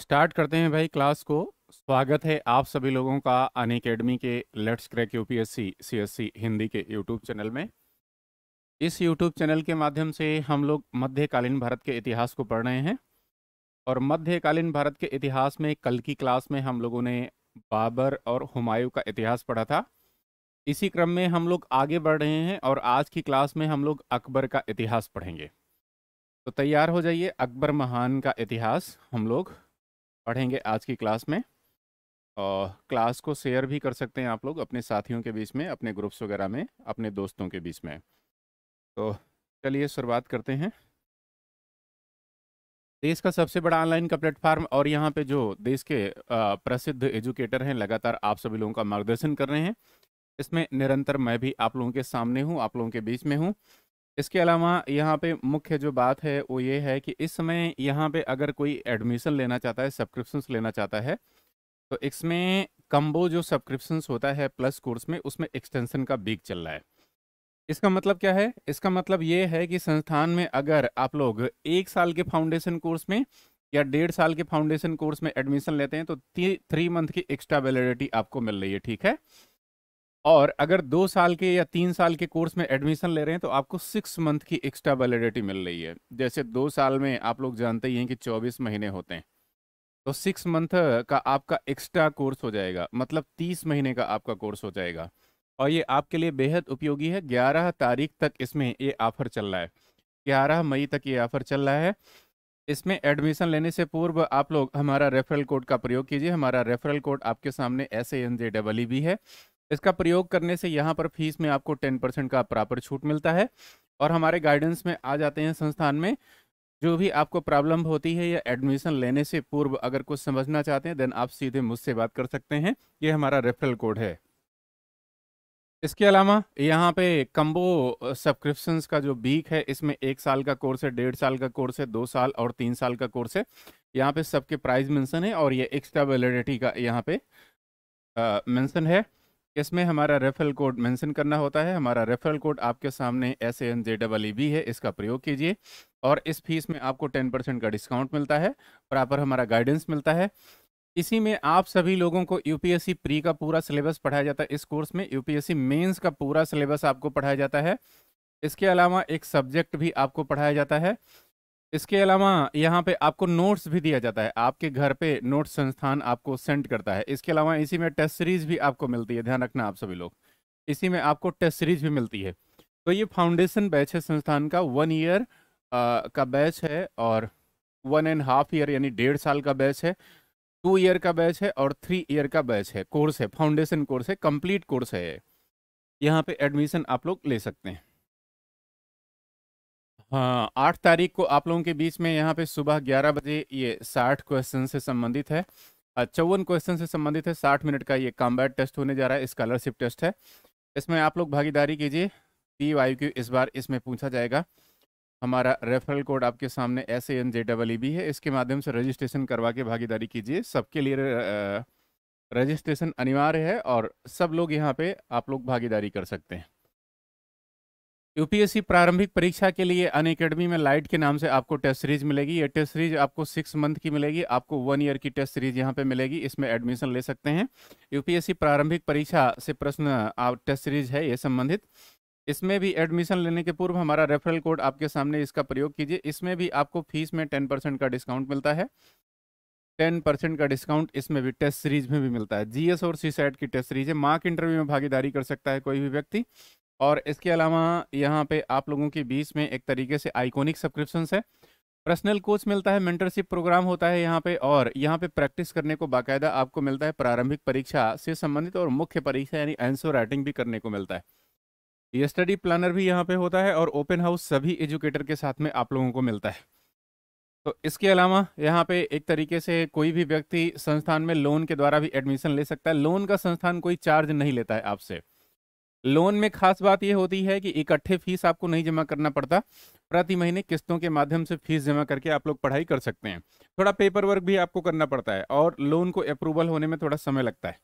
Start करते हैं भाई क्लास को स्वागत है आप सभी लोगों का अन अकेडमी के let's crack UPSC CSC Hindi के यूट्यूब चैनल में इस यूट्यूब चैनल के माध्यम से हम लोग मध्यकालीन भारत के इतिहास को पढ़ रहे हैं और मध्यकालीन भारत के इतिहास में कल की क्लास में हम लोगों ने बाबर और हुमायूं का इतिहास पढ़ा था इसी क्रम में हम लोग आगे बढ़ रहे हैं और आज की क्लास में हम लोग अकबर का इतिहास पढ़ेंगे तो तैयार हो जाइए अकबर महान का इतिहास हम लोग पढ़ेंगे आज की क्लास में और क्लास को शेयर भी कर सकते हैं आप लोग अपने साथियों के बीच में अपने ग्रुप्स वगैरह में अपने दोस्तों के बीच में तो चलिए शुरुआत करते हैं देश का सबसे बड़ा ऑनलाइन का प्लेटफार्म और यहाँ पे जो देश के प्रसिद्ध एजुकेटर हैं लगातार आप सभी लोगों का मार्गदर्शन कर रहे हैं इसमें निरंतर मैं भी आप लोगों के सामने हूँ आप लोगों के बीच में हूँ इसके अलावा यहाँ पे मुख्य जो बात है वो ये है कि इस समय यहाँ पे अगर कोई एडमिशन लेना चाहता है सब्सक्रिप्शंस लेना चाहता है तो इसमें कम्बो जो सब्सक्रिप्शंस होता है प्लस कोर्स में उसमें एक्सटेंशन का बीक चल रहा है इसका मतलब क्या है इसका मतलब ये है कि संस्थान में अगर आप लोग एक साल के फाउंडेशन कोर्स में या डेढ़ साल के फाउंडेशन कोर्स में एडमिशन लेते हैं तो थ्री मंथ की एक्स्ट्रा वेलिडिटी आपको मिल रही है ठीक है और अगर दो साल के या तीन साल के कोर्स में एडमिशन ले रहे हैं तो आपको सिक्स मंथ की एक्स्ट्रा वैलिडिटी मिल रही है जैसे दो साल में आप लोग जानते ही हैं कि चौबीस महीने होते हैं तो सिक्स मंथ का आपका एक्स्ट्रा कोर्स हो जाएगा मतलब तीस महीने का आपका कोर्स हो जाएगा और ये आपके लिए बेहद उपयोगी है ग्यारह तारीख तक इसमें ये ऑफर चल रहा है ग्यारह मई तक ये ऑफर चल रहा है इसमें एडमिशन लेने से पूर्व आप लोग हमारा रेफरल कोड का प्रयोग कीजिए हमारा रेफरल कोड आपके सामने S A N J double E भी है इसका प्रयोग करने से यहाँ पर फीस में आपको टेन परसेंट का प्रॉपर छूट मिलता है और हमारे गाइडेंस में आ जाते हैं संस्थान में जो भी आपको प्रॉब्लम होती है या एडमिशन लेने से पूर्व अगर कुछ समझना चाहते हैं देन आप सीधे मुझसे बात कर सकते हैं ये हमारा रेफरल कोड है इसके अलावा यहाँ पे कम्बो सब्सक्रिप्शंस का जो बीक है इसमें एक साल का कोर्स है डेढ़ साल का कोर्स है दो साल और तीन साल का कोर्स है यहाँ पे सबके प्राइस मेंशन है और ये एक्स्ट्रा वैलिडिटी का यहाँ पे मेंशन है इसमें हमारा रेफरल कोड मेंशन करना होता है हमारा रेफरल कोड आपके सामने S A N J double E B है इसका प्रयोग कीजिए और इस फीस में आपको टेन परसेंट का डिस्काउंट मिलता है प्रॉपर हमारा गाइडेंस मिलता है इसी में आप सभी लोगों को यूपीएससी प्री का पूरा सिलेबस पढ़ाया जाता है इस कोर्स में यूपीएससी मेंस का पूरा सिलेबस आपको पढ़ाया जाता है इसके अलावा एक सब्जेक्ट भी आपको पढ़ाया जाता है इसके अलावा यहाँ पे आपको नोट्स भी दिया जाता है आपके घर पे नोट संस्थान आपको सेंड करता है इसके अलावा इसी में टेस्ट सीरीज भी आपको मिलती है ध्यान रखना आप सभी लोग इसी में आपको टेस्ट सीरीज भी मिलती है तो ये फाउंडेशन बैच है संस्थान का वन ईयर का बैच है और वन एंड हाफ ईयर यानी डेढ़ साल का बैच है टू ईयर का बैच है और थ्री ईयर का बैच है कोर्स है फाउंडेशन कोर्स है कंप्लीट कोर्स है यहाँ पे एडमिशन आप लोग ले सकते हैं हाँ आठ तारीख को आप लोगों के बीच में यहाँ पे सुबह ग्यारह बजे ये साठ क्वेश्चन से संबंधित है चौवन क्वेश्चन से संबंधित है साठ मिनट का ये कॉम्बैट टेस्ट होने जा रहा है स्कॉलरशिप टेस्ट है इसमें आप लोग भागीदारी कीजिए पी वाई क्यू इस बार इसमें पूछा जाएगा हमारा रेफरल कोड आपके सामने S A N J double E B है इसके माध्यम से रजिस्ट्रेशन करवा के भागीदारी कीजिए सबके लिए रजिस्ट्रेशन अनिवार्य है और सब लोग यहाँ पे आप लोग भागीदारी कर सकते हैं यूपीएससी प्रारंभिक परीक्षा के लिए अन अकेडमी में लाइट के नाम से आपको टेस्ट सीरीज मिलेगी ये टेस्ट सीरीज आपको सिक्स मंथ की मिलेगी आपको वन ईयर की टेस्ट सीरीज यहाँ पे मिलेगी इसमें एडमिशन ले सकते हैं यूपीएससी प्रारंभिक परीक्षा से प्रश्न टेस्ट सीरीज है ये संबंधित इसमें भी एडमिशन लेने के पूर्व हमारा रेफरल कोड आपके सामने इसका प्रयोग कीजिए इसमें भी आपको फीस में टेन परसेंट का डिस्काउंट मिलता है टेन परसेंट का डिस्काउंट इसमें भी टेस्ट सीरीज में भी मिलता है जीएस और सी की टेस्ट सीरीज है मार्क इंटरव्यू में भागीदारी कर सकता है कोई भी व्यक्ति और इसके अलावा यहाँ पे आप लोगों के बीच में एक तरीके से आइकॉनिक सब्सक्रिप्शन है पर्सनल कोच मिलता है मेंटरशिप प्रोग्राम होता है यहाँ पे और यहाँ पे प्रैक्टिस करने को बाकायदा आपको मिलता है प्रारंभिक परीक्षा से संबंधित और मुख्य परीक्षा यानी आंसर राइटिंग भी करने को मिलता है ये स्टडी प्लानर भी यहाँ पे होता है और ओपन हाउस सभी एजुकेटर के साथ में आप लोगों को मिलता है तो इसके अलावा यहाँ पे एक तरीके से कोई भी व्यक्ति संस्थान में लोन के द्वारा भी एडमिशन ले सकता है लोन का संस्थान कोई चार्ज नहीं लेता है आपसे लोन में खास बात यह होती है कि इकट्ठे फीस आपको नहीं जमा करना पड़ता प्रति महीने किस्तों के माध्यम से फीस जमा करके आप लोग पढ़ाई कर सकते हैं थोड़ा पेपर वर्क भी आपको करना पड़ता है और लोन को अप्रूवल होने में थोड़ा समय लगता है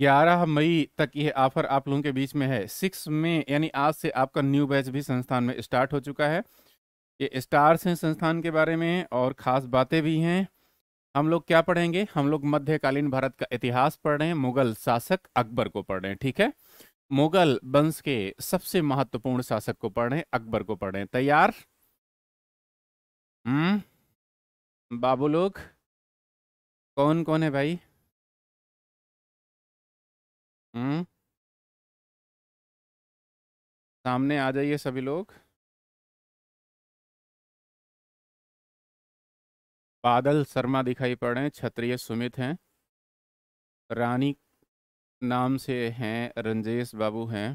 ग्यारह मई तक यह ऑफर आप लोगों के बीच में है सिक्स में यानी आज से आपका न्यू बैच भी संस्थान में स्टार्ट हो चुका है ये स्टार्स हैं संस्थान के बारे में और ख़ास बातें भी हैं हम लोग क्या पढ़ेंगे हम लोग मध्यकालीन भारत का इतिहास पढ़ रहे हैं मुगल शासक अकबर को पढ़ रहे हैं ठीक है मुगल वंश के सबसे महत्वपूर्ण शासक को पढ़ रहे हैं अकबर को पढ़ रहे हैं तैयार हम्म बाबू लोग कौन कौन है भाई हम्म सामने आ जाइए सभी लोग बादल शर्मा दिखाई पड़ रहे हैं क्षत्रिय सुमित हैं रानी नाम से हैं रंजेश बाबू हैं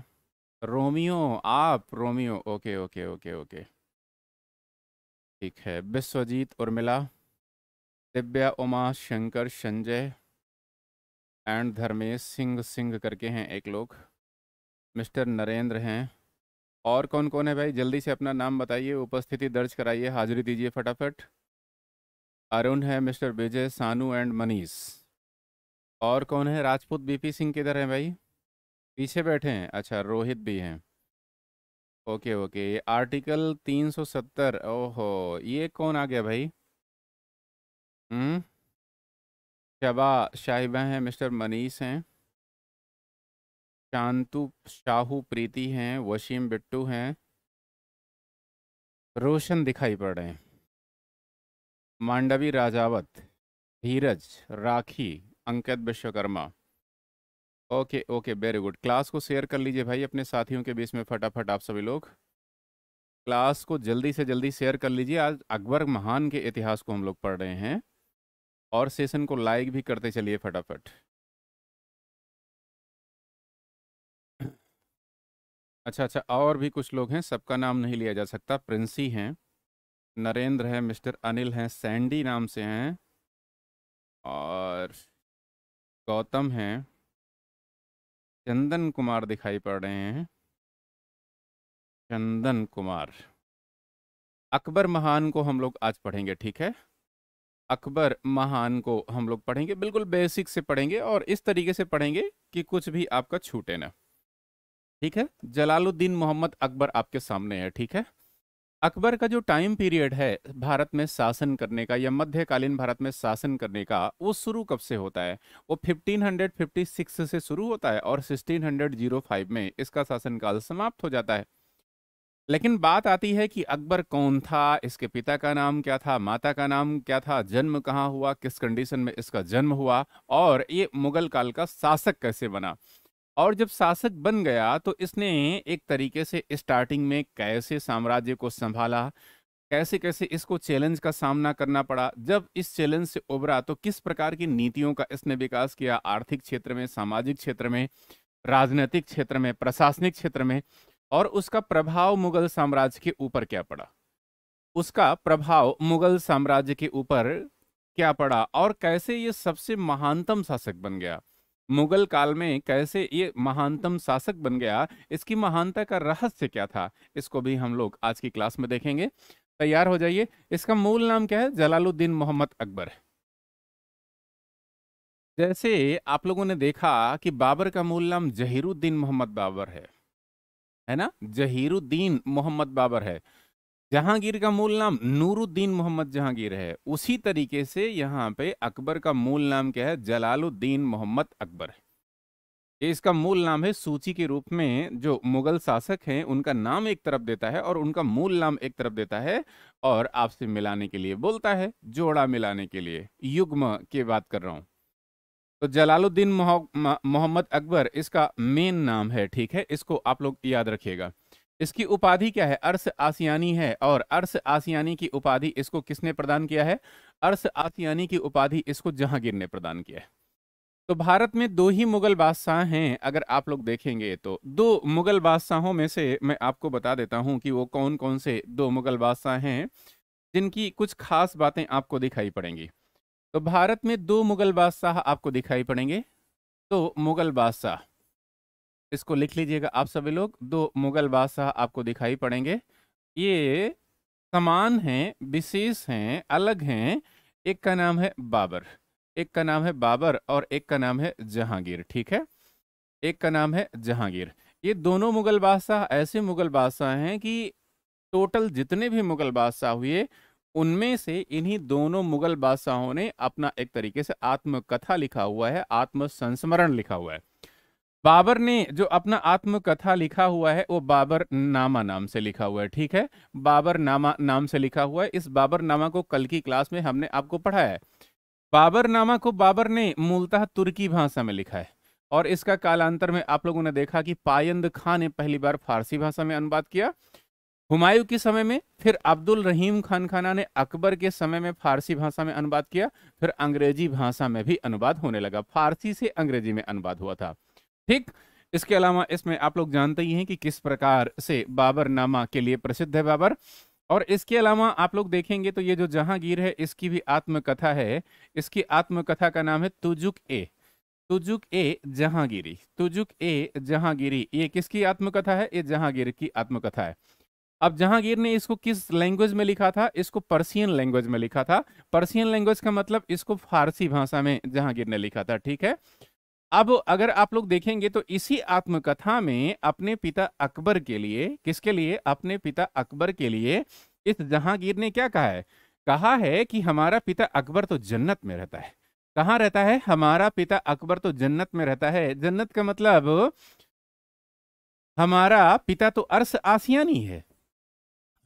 रोमियो आप Romeo okay okay okay okay ठीक है विश्वजीत उर्मिला दिव्या उमा शंकर संजय एंड धर्मेश सिंह सिंह करके हैं एक लोग मिस्टर नरेंद्र हैं और कौन कौन है भाई जल्दी से अपना नाम बताइए उपस्थिति दर्ज कराइए हाजिरी दीजिए फटाफट अरुण है मिस्टर विजय सानू एंड मनीष और कौन है राजपूत बीपी सिंह किधर हैं भाई पीछे बैठे हैं अच्छा रोहित भी हैं ओके ओके ये आर्टिकल 370 ओहो ये कौन आ गया भाई हम्म शबा शाहिबा हैं मिस्टर मनीष हैं शांतु शाहू प्रीति हैं वसीम बिट्टू हैं रोशन दिखाई पड़ रहे हैं Mandavi Rajawat Dheeraj Rakhi Ankit Vishwakarma okay okay very good class को शेयर कर लीजिए भाई अपने साथियों के बीच में फटाफट आप सभी लोग क्लास को जल्दी से जल्दी शेयर कर लीजिए आज अकबर महान के इतिहास को हम लोग पढ़ रहे हैं और सेशन को लाइक भी करते चलिए फटाफट अच्छा अच्छा और भी कुछ लोग हैं सबका नाम नहीं लिया जा सकता प्रिंसी हैं नरेंद्र है मिस्टर अनिल हैं सैंडी नाम से हैं और गौतम हैं चंदन कुमार दिखाई पड़ रहे हैं चंदन कुमार अकबर महान को हम लोग आज पढ़ेंगे ठीक है अकबर महान को हम लोग पढ़ेंगे बिल्कुल बेसिक से पढ़ेंगे और इस तरीके से पढ़ेंगे कि कुछ भी आपका छूटे ना ठीक है जलालुद्दीन मोहम्मद अकबर आपके सामने है ठीक है अकबर का जो टाइम पीरियड है भारत में शासन करने का या मध्यकालीन भारत में शासन करने का वो शुरू कब से होता है वो 1556 से शुरू होता है और 1605 में इसका शासनकाल समाप्त हो जाता है लेकिन बात आती है कि अकबर कौन था इसके पिता का नाम क्या था माता का नाम क्या था जन्म कहाँ हुआ किस कंडीशन में इसका जन्म हुआ और ये मुगल काल का शासक कैसे बना और जब शासक बन गया तो इसने एक तरीके से स्टार्टिंग में कैसे साम्राज्य को संभाला कैसे कैसे इसको चैलेंज का सामना करना पड़ा जब इस चैलेंज से उभरा तो किस प्रकार की नीतियों का इसने विकास किया आर्थिक क्षेत्र में सामाजिक क्षेत्र में राजनीतिक क्षेत्र में प्रशासनिक क्षेत्र में और उसका प्रभाव मुगल साम्राज्य के ऊपर क्या पड़ा उसका प्रभाव मुगल साम्राज्य के ऊपर क्या पड़ा और कैसे ये सबसे महानतम शासक बन गया मुगल काल में कैसे ये महानतम शासक बन गया इसकी महानता का रहस्य क्या था इसको भी हम लोग आज की क्लास में देखेंगे तैयार हो जाइए इसका मूल नाम क्या है जलालुद्दीन मोहम्मद अकबर जैसे आप लोगों ने देखा कि बाबर का मूल नाम जहीरुद्दीन मोहम्मद बाबर है है ना जहीरुद्दीन मोहम्मद बाबर है जहांगीर का मूल नाम नूरुद्दीन मोहम्मद जहांगीर है उसी तरीके से यहाँ पे अकबर का मूल नाम क्या है जलालुद्दीन मोहम्मद अकबर इसका मूल नाम है सूची के रूप में जो मुगल शासक हैं उनका नाम एक तरफ देता है और उनका मूल नाम एक तरफ देता है और आपसे मिलाने के लिए बोलता है जोड़ा मिलाने के लिए युग्म की बात कर रहा हूं तो जलालुद्दीन मोहम्मद अकबर इसका मेन नाम है ठीक है इसको आप लोग याद रखिएगा इसकी उपाधि क्या है अर्स आसियानी है और अर्स आसियानी की उपाधि इसको किसने प्रदान किया है अर्स आसियानी की उपाधि इसको जहांगीर ने प्रदान किया है तो भारत में दो ही मुगल बादशाह हैं अगर आप लोग देखेंगे तो दो मुगल बादशाहों में से मैं आपको बता देता हूं कि वो कौन कौन से दो मुगल बादशाह हैं जिनकी कुछ खास बातें आपको दिखाई पड़ेंगी तो भारत में दो मुगल बादशाह आपको दिखाई पड़ेंगे तो मुगल बादशाह इसको लिख लीजिएगा आप सभी लोग दो मुगल बादशाह आपको दिखाई पड़ेंगे ये समान हैं विशेष हैं अलग हैं एक का नाम है बाबर एक का नाम है बाबर और एक का नाम है जहांगीर ठीक है एक का नाम है जहांगीर ये दोनों मुगल बादशाह ऐसे मुगल बादशाह हैं कि टोटल जितने भी मुगल बादशाह हुए उनमें से इन्हीं दोनों मुगल बादशाहों ने अपना एक तरीके से आत्मकथा लिखा हुआ है आत्म संस्मरण लिखा हुआ है बाबर ने जो अपना आत्मकथा लिखा हुआ है वो बाबर नामा नाम से लिखा हुआ है ठीक है बाबर नामा नाम से लिखा हुआ है इस बाबर नामा को कल की क्लास में हमने आपको पढ़ाया है बाबर नामा को बाबर ने मूलतः तुर्की भाषा में लिखा है और इसका कालांतर में आप लोगों ने देखा कि पायंद खां ने पहली बार फारसी भाषा में अनुवाद किया हुमायूं के समय में फिर अब्दुल रहीम खान खाना ने अकबर के समय में फारसी भाषा में अनुवाद किया फिर अंग्रेजी भाषा में भी अनुवाद होने लगा फारसी से अंग्रेजी में अनुवाद हुआ था ठीक इसके अलावा इसमें आप लोग जानते ही हैं कि किस प्रकार से बाबर नामा के लिए प्रसिद्ध है बाबर और इसके अलावा आप लोग देखेंगे तो ये जो जहांगीर है इसकी भी आत्मकथा है इसकी आत्मकथा का नाम है तुजुक ए तुजुक ए जहांगीरी तुजुक ए जहांगीरी ये किसकी आत्मकथा है ये जहांगीर की आत्मकथा है अब जहांगीर ने इसको किस लैंग्वेज में लिखा था इसको पर्सियन लैंग्वेज में लिखा था पर्सियन लैंग्वेज का मतलब इसको फारसी भाषा में जहांगीर ने लिखा था ठीक है अब अगर आप लोग देखेंगे तो इसी आत्मकथा में अपने पिता अकबर के लिए किसके लिए अपने पिता अकबर के लिए इस जहांगीर ने क्या कहा है कहा है कि हमारा पिता अकबर तो जन्नत में रहता है कहाँ रहता है हमारा पिता अकबर तो जन्नत में रहता है जन्नत का मतलब हमारा पिता तो अर्स आसियानी है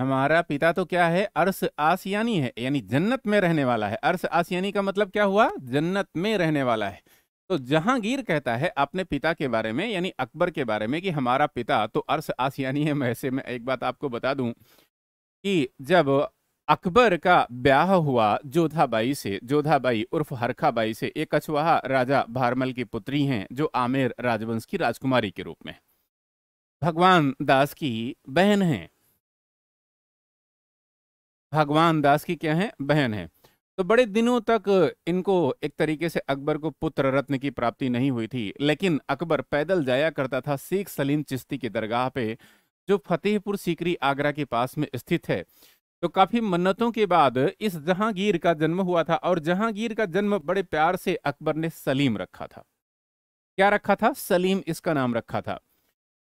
हमारा पिता तो क्या है अर्स आसियानी है यानी जन्नत में रहने वाला है अर्स आसियानी का मतलब क्या हुआ जन्नत में रहने वाला है तो जहांगीर कहता है अपने पिता के बारे में यानी अकबर के बारे में कि हमारा पिता तो अर्श आसियानी है मैं ऐसे मैं एक बात आपको बता दूं कि जब अकबर का ब्याह हुआ जोधाबाई से जोधाबाई उर्फ हरखाबाई से एक कछवाहा राजा भारमल की पुत्री हैं जो आमेर राजवंश की राजकुमारी के रूप में भगवान दास की बहन है भगवान दास की क्या है बहन है तो बड़े दिनों तक इनको एक तरीके से अकबर को पुत्र रत्न की प्राप्ति नहीं हुई थी लेकिन अकबर पैदल जाया करता था शेख सलीम चिश्ती की दरगाह पे जो फतेहपुर सीकरी आगरा के पास में स्थित है तो काफी मन्नतों के बाद इस जहांगीर का जन्म हुआ था और जहांगीर का जन्म बड़े प्यार से अकबर ने सलीम रखा था क्या रखा था सलीम इसका नाम रखा था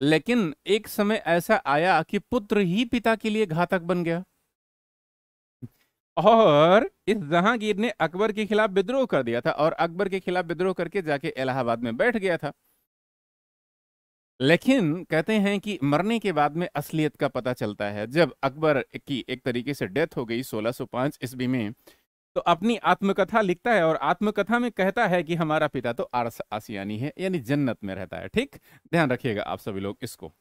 लेकिन एक समय ऐसा आया कि पुत्र ही पिता के लिए घातक बन गया और इस जहांगीर ने अकबर के खिलाफ विद्रोह कर दिया था और अकबर के खिलाफ विद्रोह करके जाके इलाहाबाद में बैठ गया था लेकिन कहते हैं कि मरने के बाद में असलियत का पता चलता है जब अकबर की एक तरीके से डेथ हो गई 1605 ईस्वी में तो अपनी आत्मकथा लिखता है और आत्मकथा में कहता है कि हमारा पिता तो आरस आसियानी है यानी जन्नत में रहता है ठीक ध्यान रखिएगा आप सभी लोग इसको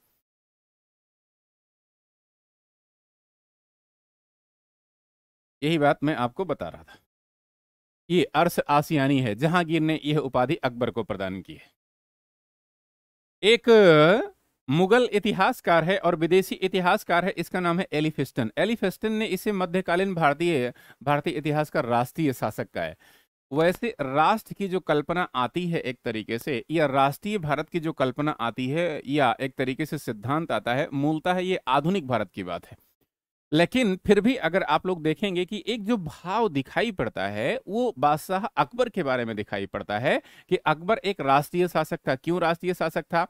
यही बात मैं आपको बता रहा था ये अर्श आसियानी है जहांगीर ने यह उपाधि अकबर को प्रदान की है एक मुगल इतिहासकार है और विदेशी इतिहासकार है इसका नाम है एलिफेस्टन एलिफेस्टन ने इसे मध्यकालीन भारतीय भारतीय इतिहास का राष्ट्रीय शासक का है वैसे राष्ट्र की जो कल्पना आती है एक तरीके से या राष्ट्रीय भारत की जो कल्पना आती है या एक तरीके से सिद्धांत आता है मूलतः ये आधुनिक भारत की बात है लेकिन फिर भी अगर आप लोग देखेंगे कि एक जो भाव दिखाई पड़ता है वो बादशाह अकबर के बारे में दिखाई पड़ता है कि अकबर एक राष्ट्रीय शासक था क्यों राष्ट्रीय शासक था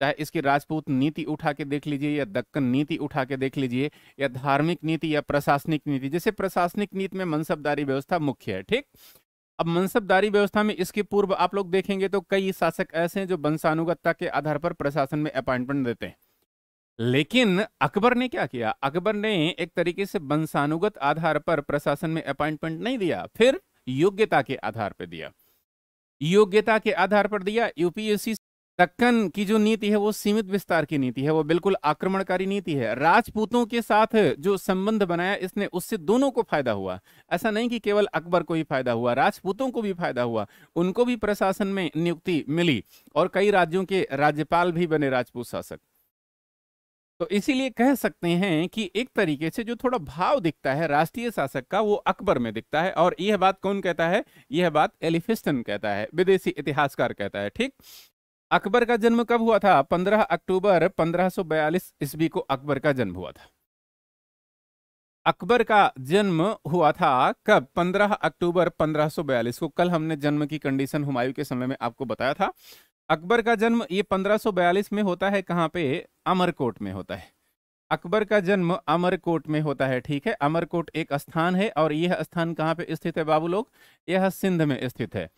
चाहे इसकी राजपूत नीति उठा के देख लीजिए या दक्कन नीति उठा के देख लीजिए या धार्मिक नीति या प्रशासनिक नीति जैसे प्रशासनिक नीति में मनसबदारी व्यवस्था मुख्य है ठीक अब मनसबदारी व्यवस्था में इसके पूर्व आप लोग देखेंगे तो कई शासक ऐसे हैं जो वंशानुगतता के आधार पर प्रशासन में अपॉइंटमेंट देते हैं लेकिन अकबर ने क्या किया अकबर ने एक तरीके से वंशानुगत आधार पर प्रशासन में अपॉइंटमेंट नहीं दिया फिर योग्यता के आधार पर दिया योग्यता के आधार पर दिया यूपीएससी दक्कन की जो नीति है वो सीमित विस्तार की नीति है वो बिल्कुल आक्रमणकारी नीति है राजपूतों के साथ जो संबंध बनाया इसने उससे दोनों को फायदा हुआ ऐसा नहीं कि केवल अकबर को ही फायदा हुआ राजपूतों को भी फायदा हुआ उनको भी प्रशासन में नियुक्ति मिली और कई राज्यों के राज्यपाल भी बने राजपूत शासक तो इसीलिए कह सकते हैं कि एक तरीके से जो थोड़ा भाव दिखता है राष्ट्रीय शासक का वो अकबर में दिखता है और यह बात कौन कहता है यह बात एलिफिस्टन कहता है विदेशी इतिहासकार कहता है ठीक अकबर का जन्म कब हुआ था 15 अक्टूबर 1542 ईस्वी को अकबर का जन्म हुआ था अकबर का जन्म हुआ था कब 15 अक्टूबर 1542 को कल हमने जन्म की कंडीशन हुमायूं के समय में आपको बताया था अकबर का जन्म ये 1542 में होता है कहाँ पे अमरकोट में होता है अकबर का जन्म अमरकोट में होता है ठीक है अमरकोट एक स्थान है और यह स्थान कहाँ पे स्थित है बाबू लोग यह सिंध में स्थित है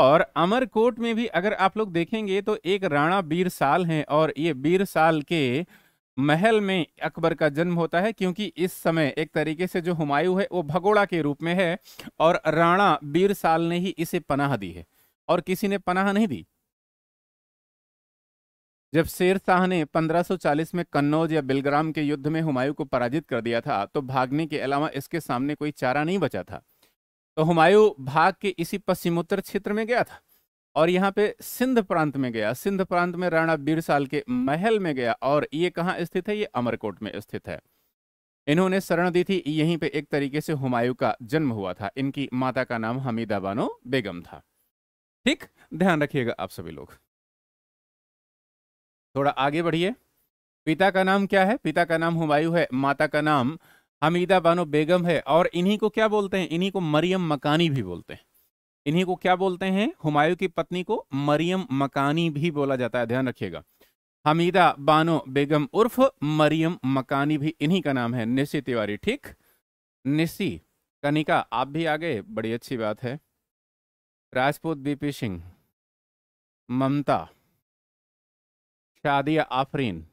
और अमरकोट में भी अगर आप लोग देखेंगे तो एक राणा बीर साल हैं और ये बीर साल के महल में अकबर का जन्म होता है क्योंकि इस समय एक तरीके से जो हुमायूं है वो भगोड़ा के रूप में है और राणा बीर साल ने ही इसे पनाह दी है और किसी ने पनाह नहीं दी जब शेर शाह ने 1540 में कन्नौज या बिलग्राम के युद्ध में हुमायूं को पराजित कर दिया था तो भागने के अलावा इसके सामने कोई चारा नहीं बचा था तो हुमायूं भाग के इसी पश्चिमोत्तर क्षेत्र में गया था और यहाँ पे सिंध प्रांत में गया सिंध प्रांत में राणा बीरसाल के महल में गया और ये कहाँ स्थित है ये अमरकोट में स्थित है इन्होंने शरण दी थी यहीं पे एक तरीके से हुमायूं का जन्म हुआ था इनकी माता का नाम हमीदा बानो बेगम था ठीक ध्यान रखिएगा आप सभी लोग थोड़ा आगे बढ़िए पिता का नाम क्या है पिता का नाम हुमायूं है माता का नाम हमीदा बानो बेगम है और इन्हीं को क्या बोलते हैं इन्हीं को मरियम मकानी भी बोलते हैं इन्हीं को क्या बोलते हैं हुमायूं की पत्नी को मरियम मकानी भी बोला जाता है ध्यान रखिएगा हमीदा बानो बेगम उर्फ मरियम मकानी भी इन्हीं का नाम है निशी तिवारी ठीक निशी कनिका आप भी आ गए बड़ी अच्छी बात है राजपूत बीपी सिंह ममता शादी आफरीन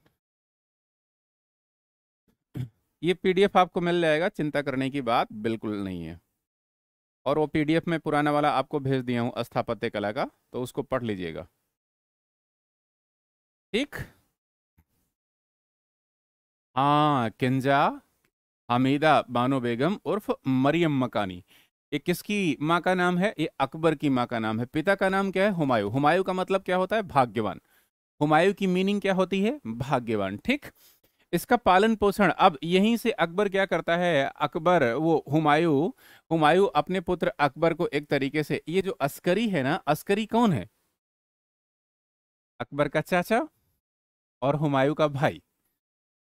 ये पीडीएफ आपको मिल जाएगा चिंता करने की बात बिल्कुल नहीं है और वो पीडीएफ में पुराना वाला आपको भेज दिया हूँ स्थापत्य कला का तो उसको पढ़ लीजिएगा ठीक हाँ किंजा हमीदा बानो बेगम उर्फ मरियम मकानी ये किसकी माँ का नाम है ये अकबर की माँ का नाम है पिता का नाम क्या है हुमायूं हुमायूं का मतलब क्या होता है भाग्यवान हुमायूं की मीनिंग क्या होती है भाग्यवान ठीक इसका पालन पोषण अब यहीं से अकबर क्या करता है अकबर वो हुमायूं हुमायूं अपने पुत्र अकबर को एक तरीके से ये जो अस्करी है ना अस्करी कौन है अकबर का चाचा और हुमायूं का भाई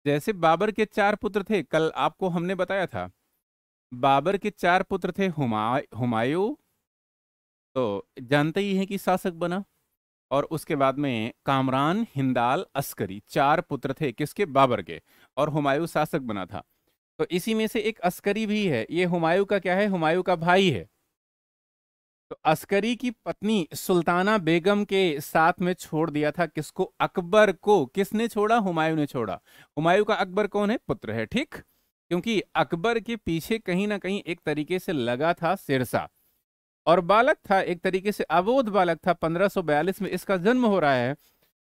जैसे बाबर के चार पुत्र थे कल आपको हमने बताया था बाबर के चार पुत्र थे हुमा हुमायूं तो जानते ही हैं कि शासक बना और उसके बाद में कामरान हिंदाल अस्करी चार पुत्र थे किसके बाबर के और हुमायूं शासक बना था तो इसी में से एक अस्करी भी है ये हुमायूं का क्या है हुमायूं का भाई है तो अस्करी की पत्नी सुल्ताना बेगम के साथ में छोड़ दिया था किसको अकबर को किसने छोड़ा हुमायूं ने छोड़ा हुमायूं का अकबर कौन है पुत्र है ठीक क्योंकि अकबर के पीछे कहीं ना कहीं एक तरीके से लगा था सिरसा और बालक था एक तरीके से अबोध बालक था 1542 में इसका जन्म हो रहा है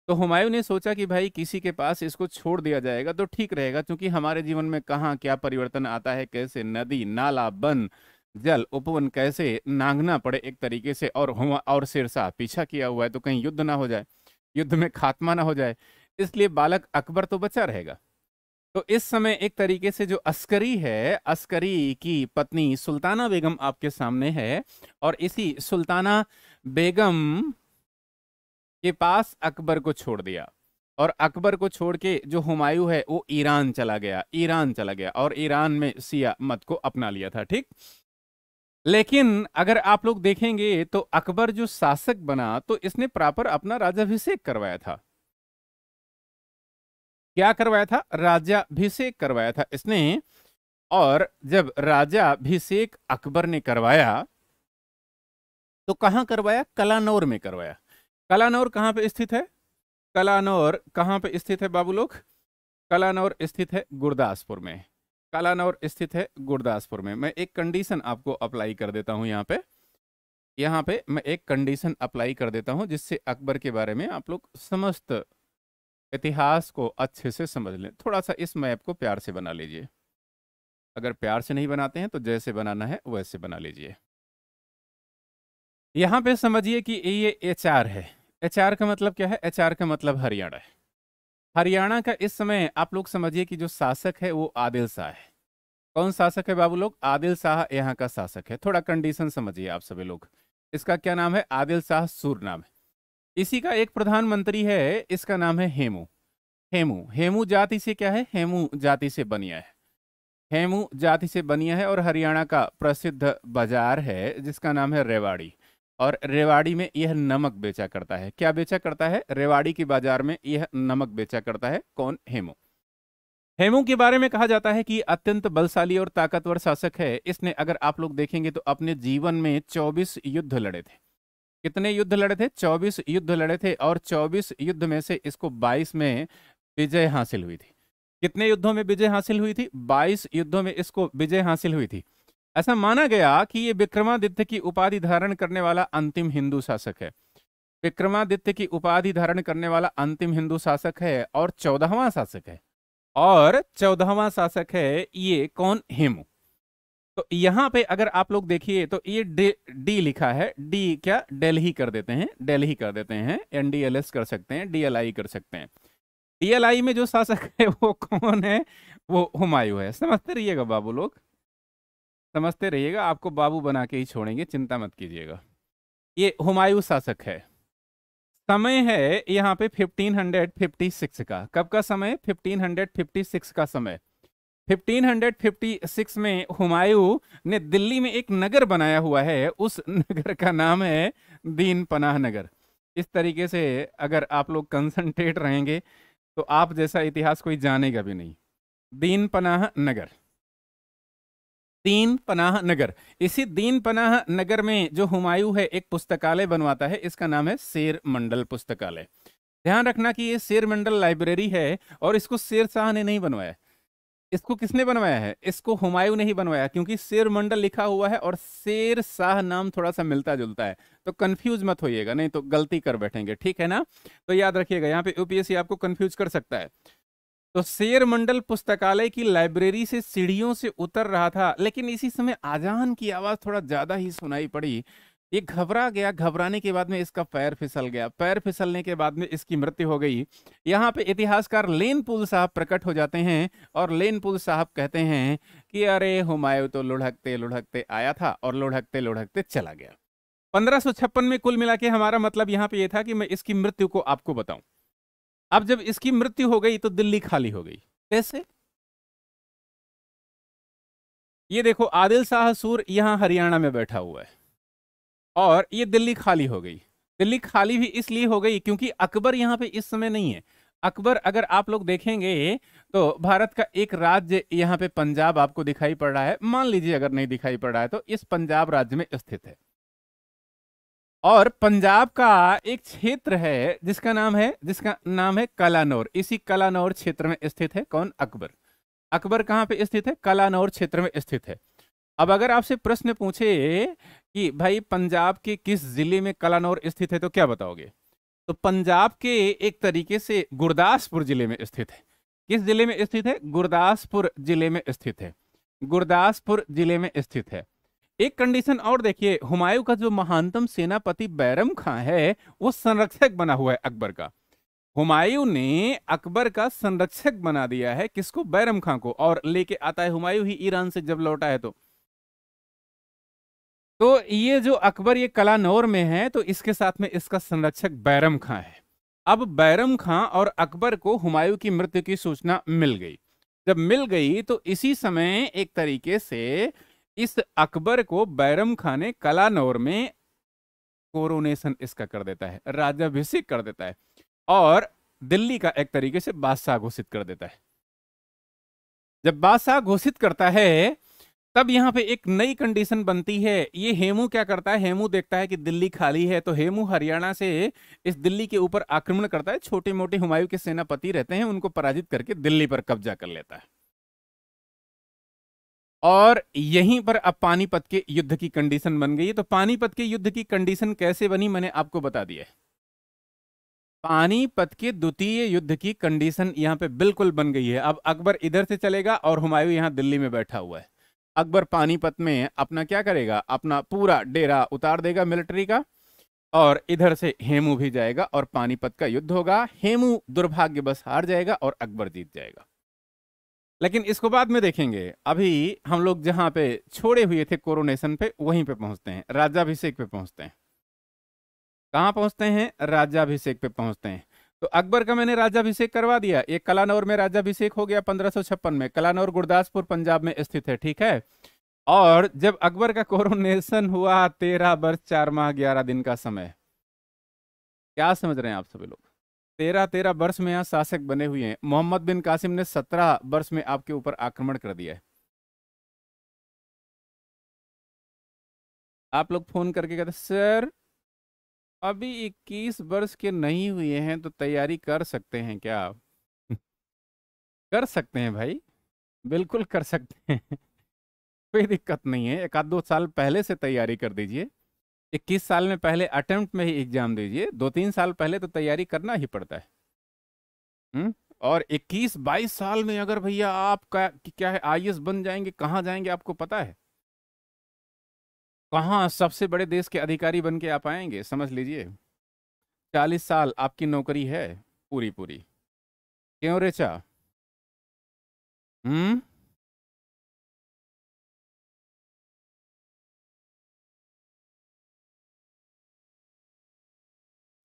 तो हुमायूं ने सोचा कि भाई किसी के पास इसको छोड़ दिया जाएगा तो ठीक रहेगा क्योंकि हमारे जीवन में कहाँ क्या परिवर्तन आता है कैसे नदी नाला बन जल उपवन कैसे नांगना पड़े एक तरीके से और हुआ और सिरसा पीछा किया हुआ है तो कहीं युद्ध ना हो जाए युद्ध में खात्मा ना हो जाए इसलिए बालक अकबर तो बचा रहेगा तो इस समय एक तरीके से जो अस्करी है अस्करी की पत्नी सुल्ताना बेगम आपके सामने है और इसी सुल्ताना बेगम के पास अकबर को छोड़ दिया और अकबर को छोड़ के जो हुमायूं है वो ईरान चला गया ईरान चला गया और ईरान में सिया मत को अपना लिया था ठीक लेकिन अगर आप लोग देखेंगे तो अकबर जो शासक बना तो इसने प्रॉपर अपना राजाभिषेक करवाया था क्या करवाया था राजाभिषेक करवाया था इसने और जब राजाभिषेक अकबर ने करवाया तो कहां करवाया कलानौर में करवाया कलानौर कहां पे स्थित है कलानौर कहां पे स्थित है बाबूलोक कलानौर स्थित है गुरदासपुर में कलानौर स्थित है गुरदासपुर में मैं एक कंडीशन आपको अप्लाई कर देता हूँ यहाँ पे यहाँ पे मैं एक कंडीशन अप्लाई कर देता हूँ जिससे अकबर के बारे में आप लोग समस्त इतिहास को अच्छे से समझ लें थोड़ा सा इस मैप को प्यार से बना लीजिए अगर प्यार से नहीं बनाते हैं तो जैसे बनाना है वैसे बना लीजिए यहाँ पे समझिए कि ये एच है एच का मतलब क्या है एच का मतलब हरियाणा है हरियाणा का इस समय आप लोग समझिए कि जो शासक है वो आदिल शाह है कौन शासक है बाबू लोग आदिल शाह यहाँ का शासक है थोड़ा कंडीशन समझिए आप सभी लोग इसका क्या नाम है आदिल शाह सूर नाम है इसी का एक प्रधानमंत्री है इसका नाम है हेमू हेमू हेमू जाति से क्या है हेमू जाति से बनिया है हेमू जाति से बनिया है और हरियाणा का प्रसिद्ध बाजार है जिसका नाम है रेवाड़ी और रेवाड़ी में यह नमक बेचा करता है क्या बेचा करता है रेवाड़ी के बाजार में यह नमक बेचा करता है कौन हेमू हेमू के बारे में कहा जाता है कि अत्यंत बलशाली और ताकतवर शासक है इसने अगर आप लोग देखेंगे तो अपने जीवन में 24 युद्ध लड़े थे कितने युद्ध लड़े थे चौबीस युद्ध लड़े थे और चौबीस युद्ध में से इसको बाईस में विजय हासिल हुई थी कितने युद्धों में विजय हासिल हुई थी बाईस युद्धों में इसको विजय हासिल हुई थी ऐसा माना गया कि ये विक्रमादित्य की उपाधि धारण करने वाला अंतिम हिंदू शासक है विक्रमादित्य की उपाधि धारण करने वाला अंतिम हिंदू शासक है और चौदहवा शासक है और चौदहवा शासक है ये कौन हेमू तो यहां पे अगर आप लोग देखिए तो ये डी लिखा है डी क्या डेल ही कर देते हैं डेल ही कर देते हैं एनडीएलएस कर सकते हैं डीएलआई कर सकते हैं डीएलआई में जो शासक है वो कौन है वो हुमायूं है समझते रहिएगा बाबू लोग समझते रहिएगा आपको बाबू बना के ही छोड़ेंगे चिंता मत कीजिएगा ये हुमायूं शासक है समय है यहाँ पे 1556 का कब का समय 1556 का समय 1556 में हुमायूं ने दिल्ली में एक नगर बनाया हुआ है उस नगर का नाम है दीन पनाह नगर इस तरीके से अगर आप लोग कंसंट्रेट रहेंगे तो आप जैसा इतिहास कोई जानेगा भी नहीं दीन पनाह नगर दीन पनाह नगर इसी दीन पनाह नगर में जो हुमायूं है एक पुस्तकालय बनवाता है इसका नाम है शेर मंडल पुस्तकालय ध्यान रखना कि ये शेर मंडल लाइब्रेरी है और इसको शेर शाह ने नहीं बनवाया इसको किसने बनवाया है इसको हुमायूं ने ही बनवाया क्योंकि शेर मंडल लिखा हुआ है और शेर शाह नाम थोड़ा सा मिलता जुलता है तो कंफ्यूज मत होइएगा नहीं तो गलती कर बैठेंगे ठीक है ना तो याद रखिएगा यहाँ पे यूपीएससी आपको कंफ्यूज कर सकता है तो शेर मंडल पुस्तकालय की लाइब्रेरी से सीढ़ियों से उतर रहा था लेकिन इसी समय आजान की आवाज थोड़ा ज्यादा ही सुनाई पड़ी ये घबरा गया घबराने के बाद में इसका पैर फिसल गया पैर फिसलने के बाद में इसकी मृत्यु हो गई यहाँ पे इतिहासकार लेन पुल साहब प्रकट हो जाते हैं और लेन पुल साहब कहते हैं कि अरे हुमायूं तो लुढ़कते लुढ़कते आया था और लुढ़कते लुढ़कते चला गया पंद्रह में कुल मिला के हमारा मतलब यहाँ पे ये था कि मैं इसकी मृत्यु को आपको बताऊं अब जब इसकी मृत्यु हो गई तो दिल्ली खाली हो गई कैसे ये देखो आदिल शाह सूर यहां हरियाणा में बैठा हुआ है और ये दिल्ली खाली हो गई दिल्ली खाली भी इसलिए हो गई क्योंकि अकबर यहाँ पे इस समय नहीं है अकबर अगर आप लोग देखेंगे तो भारत का एक राज्य यहाँ पे पंजाब आपको दिखाई पड़ रहा है मान लीजिए अगर नहीं दिखाई पड़ रहा है तो इस पंजाब राज्य में स्थित है और पंजाब का एक क्षेत्र है जिसका नाम है जिसका नाम है कलानौर इसी कलानौर क्षेत्र में स्थित है कौन अकबर अकबर कहाँ पे स्थित है कलानौर क्षेत्र में स्थित है अब अगर आपसे प्रश्न पूछे कि भाई पंजाब के किस जिले में कलानौर स्थित है तो क्या बताओगे तो पंजाब के एक तरीके से गुरदासपुर जिले में स्थित है किस जिले में स्थित है गुरदासपुर जिले में स्थित है गुरदासपुर जिले में स्थित है एक कंडीशन और देखिए हुमायूं का जो महानतम सेनापति बैरम खां है वो संरक्षक बना हुआ है अकबर का हुमायूं ने अकबर का संरक्षक बना दिया है किसको बैरम खां को और लेके आता है हुमायूं ही ईरान से जब लौटा है तो तो ये जो अकबर ये कलानौर में है तो इसके साथ में इसका संरक्षक बैरम खां है अब बैरम खां और अकबर को हुमायूं की मृत्यु की सूचना मिल गई जब मिल गई तो इसी समय एक तरीके से इस अकबर को बैरम खां ने कलानौर में कोरोनेशन इसका कर देता है राजाभिषेक कर देता है और दिल्ली का एक तरीके से बादशाह घोषित कर देता है जब बादशाह घोषित करता है तब यहाँ पे एक नई कंडीशन बनती है ये हेमू क्या करता है हेमू देखता है कि दिल्ली खाली है तो हेमू हरियाणा से इस दिल्ली के ऊपर आक्रमण करता है छोटे मोटे हुमायूं के सेनापति रहते हैं उनको पराजित करके दिल्ली पर कब्जा कर लेता है और यहीं पर अब पानीपत के युद्ध की कंडीशन बन गई है तो पानीपत के युद्ध की कंडीशन कैसे बनी मैंने आपको बता दिया पानीपत के द्वितीय युद्ध की कंडीशन यहाँ पे बिल्कुल बन गई है अब अकबर इधर से चलेगा और हुमायूं यहाँ दिल्ली में बैठा हुआ है अकबर पानीपत में अपना क्या करेगा अपना पूरा डेरा उतार देगा मिलिट्री का और इधर से हेमू भी जाएगा और पानीपत का युद्ध होगा हेमू दुर्भाग्य बस हार जाएगा और अकबर जीत जाएगा लेकिन इसको बाद में देखेंगे अभी हम लोग जहां पे छोड़े हुए थे कोरोनेशन पे वहीं पे पहुंचते हैं राज्याभिषेक पे पहुंचते हैं कहाँ पहुंचते हैं राज्याभिषेक पे पहुंचते हैं तो अकबर का मैंने राजाभिषेक करवा दिया एक कलानौर में राजाभिषेक हो गया पंद्रह में कलानौर गुरदासपुर पंजाब में स्थित है ठीक है और जब अकबर का कोरोनेशन हुआ तेरह वर्ष चार माह ग्यारह दिन का समय क्या समझ रहे हैं आप सभी लोग तेरह तेरह वर्ष में यहाँ शासक बने हुए हैं मोहम्मद बिन कासिम ने सत्रह वर्ष में आपके ऊपर आक्रमण कर दिया है आप लोग फोन करके कहते सर अभी 21 वर्ष के नहीं हुए हैं तो तैयारी कर सकते हैं क्या आप कर सकते हैं भाई बिल्कुल कर सकते हैं कोई दिक्कत नहीं है एक आध दो साल पहले से तैयारी कर दीजिए इक्कीस साल में पहले अटेम्प्ट में ही एग्जाम दीजिए दो तीन साल पहले तो तैयारी करना ही पड़ता है हुँ? हम्म, और 21 22 साल में अगर भैया आप क्या है आई बन जाएंगे कहाँ जाएंगे आपको पता है कहाँ सबसे बड़े देश के अधिकारी बन के आप आएंगे समझ लीजिए चालीस साल आपकी नौकरी है पूरी पूरी क्यों रेचा हम्म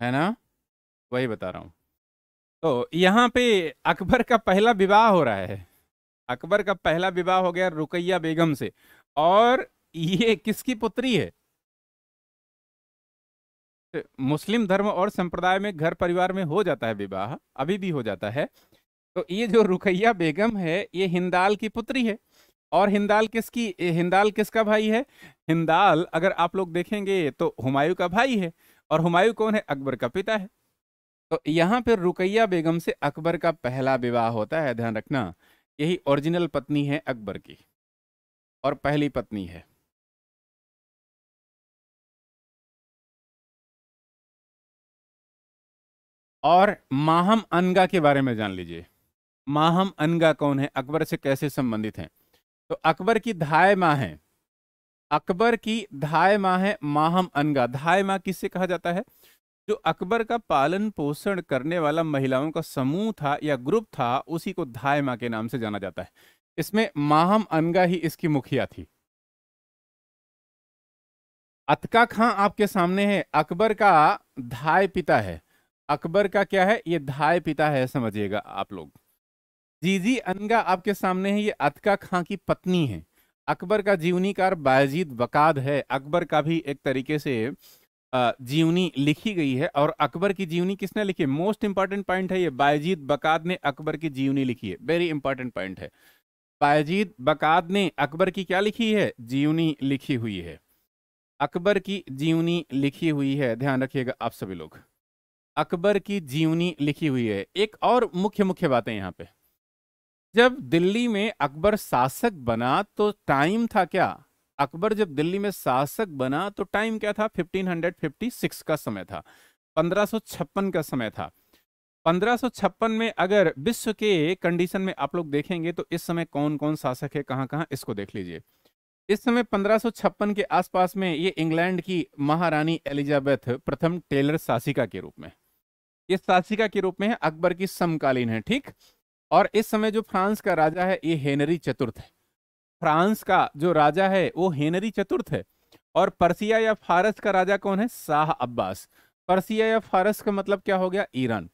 है ना वही बता रहा हूं तो यहाँ पे अकबर का पहला विवाह हो रहा है अकबर का पहला विवाह हो गया रुकैया बेगम से और ये किसकी पुत्री है मुस्लिम धर्म और संप्रदाय में घर परिवार में हो जाता है विवाह अभी भी हो जाता है तो ये जो रुकैया बेगम है ये हिंदाल की पुत्री है और हिंदाल किसकी हिंदाल किसका भाई है हिंदाल अगर आप लोग देखेंगे तो हुमायूं का भाई है और हुमायूं कौन है अकबर का पिता है तो यहाँ पर रुकैया बेगम से अकबर का पहला विवाह होता है ध्यान रखना यही ओरिजिनल पत्नी है अकबर की और पहली पत्नी है और माहम अनगा के बारे में जान लीजिए माहम अनगा कौन है अकबर से कैसे संबंधित हैं तो अकबर की धाय माँ है अकबर की धाय माँ है माहम अनगा धाय माँ किससे कहा जाता है जो अकबर का पालन पोषण करने वाला महिलाओं का समूह था या ग्रुप था उसी को धाय माँ के नाम से जाना जाता है इसमें माहम अनगा ही इसकी मुखिया थी अतका खां आपके सामने है अकबर का धाय पिता है अकबर का क्या है ये धाय पिता है समझिएगा आप लोग जीजी अनगा आपके सामने है ये अतका खां की पत्नी है अकबर का जीवनीकार बायजीद बकाद है अकबर का भी एक तरीके से जीवनी लिखी गई है और अकबर की जीवनी किसने लिखी है मोस्ट इंपॉर्टेंट पॉइंट है ये बायजीद बकाद ने अकबर की जीवनी लिखी है वेरी इंपॉर्टेंट पॉइंट है बायजीद बकाद ने अकबर की क्या लिखी है जीवनी लिखी हुई है अकबर की जीवनी लिखी हुई है ध्यान रखिएगा आप सभी लोग अकबर की जीवनी लिखी हुई है एक और मुख्य मुख्य बातें यहाँ पे जब दिल्ली में अकबर शासक बना तो टाइम था क्या अकबर जब दिल्ली में शासक बना तो टाइम क्या था 1556 का समय था 1556 का समय था 1556 में अगर विश्व के कंडीशन में आप लोग देखेंगे तो इस समय कौन कौन शासक है कहाँ कहाँ इसको देख लीजिए इस समय 1556 के आसपास में ये इंग्लैंड की महारानी एलिजाबेथ प्रथम टेलर शासिका के रूप में ये शासिका के रूप में है अकबर की समकालीन है ठीक और इस समय जो फ्रांस का राजा है ये हेनरी चतुर्थ है फ्रांस का जो राजा है वो हेनरी चतुर्थ है और पर्सिया या फारस का राजा कौन है शाह अब्बास पर्सिया या फारस का मतलब क्या हो गया ईरान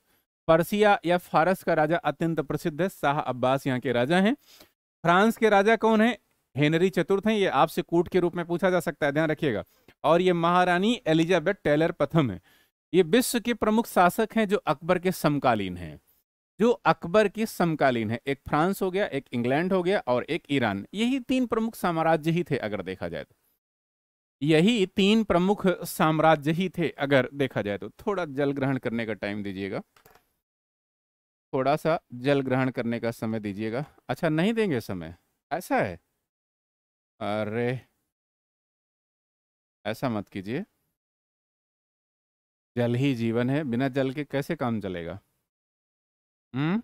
पर्सिया या फारस का राजा अत्यंत प्रसिद्ध है शाह अब्बास यहाँ के राजा हैं फ्रांस के राजा कौन है हेनरी चतुर्थ हैं ये आपसे कूट के रूप में पूछा जा सकता है ध्यान रखिएगा और ये महारानी एलिजाबेथ टेलर प्रथम है ये विश्व के प्रमुख शासक हैं जो अकबर के समकालीन हैं जो अकबर के समकालीन है एक फ्रांस हो गया एक इंग्लैंड हो गया और एक ईरान यही तीन प्रमुख साम्राज्य ही थे अगर देखा जाए तो यही तीन प्रमुख साम्राज्य ही थे अगर देखा जाए तो थोड़ा जल ग्रहण करने का टाइम दीजिएगा थोड़ा सा जल ग्रहण करने का समय दीजिएगा अच्छा नहीं देंगे समय ऐसा है अरे ऐसा मत कीजिए जल ही जीवन है बिना जल के कैसे काम चलेगा हम्म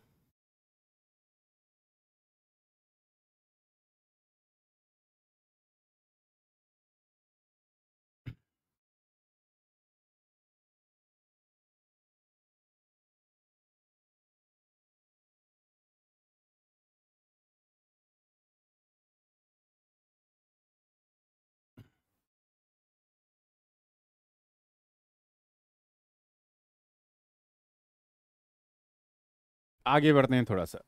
आगे बढ़ते हैं थोड़ा सा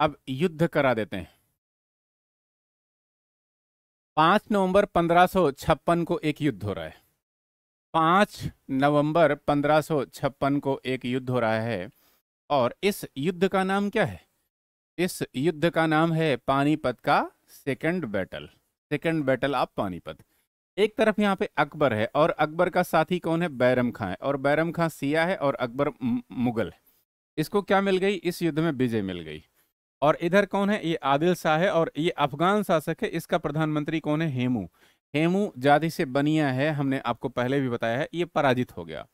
अब युद्ध करा देते हैं पांच नवंबर पंद्रह को एक युद्ध हो रहा है पांच नवंबर पंद्रह को एक युद्ध हो रहा है और इस युद्ध का नाम क्या है इस युद्ध का नाम है पानीपत का second battle second battle of Panipat एक तरफ यहाँ पे अकबर है और अकबर का साथी कौन है बैरम खां है और बैरम खां सिया है और अकबर मुगल है इसको क्या मिल गई इस युद्ध में विजय मिल गई और इधर कौन है ये आदिल शाह है और ये अफगान शासक है इसका प्रधानमंत्री कौन है हेमू हेमू जाति से बनिया है हमने आपको पहले भी बताया है ये पराजित हो गया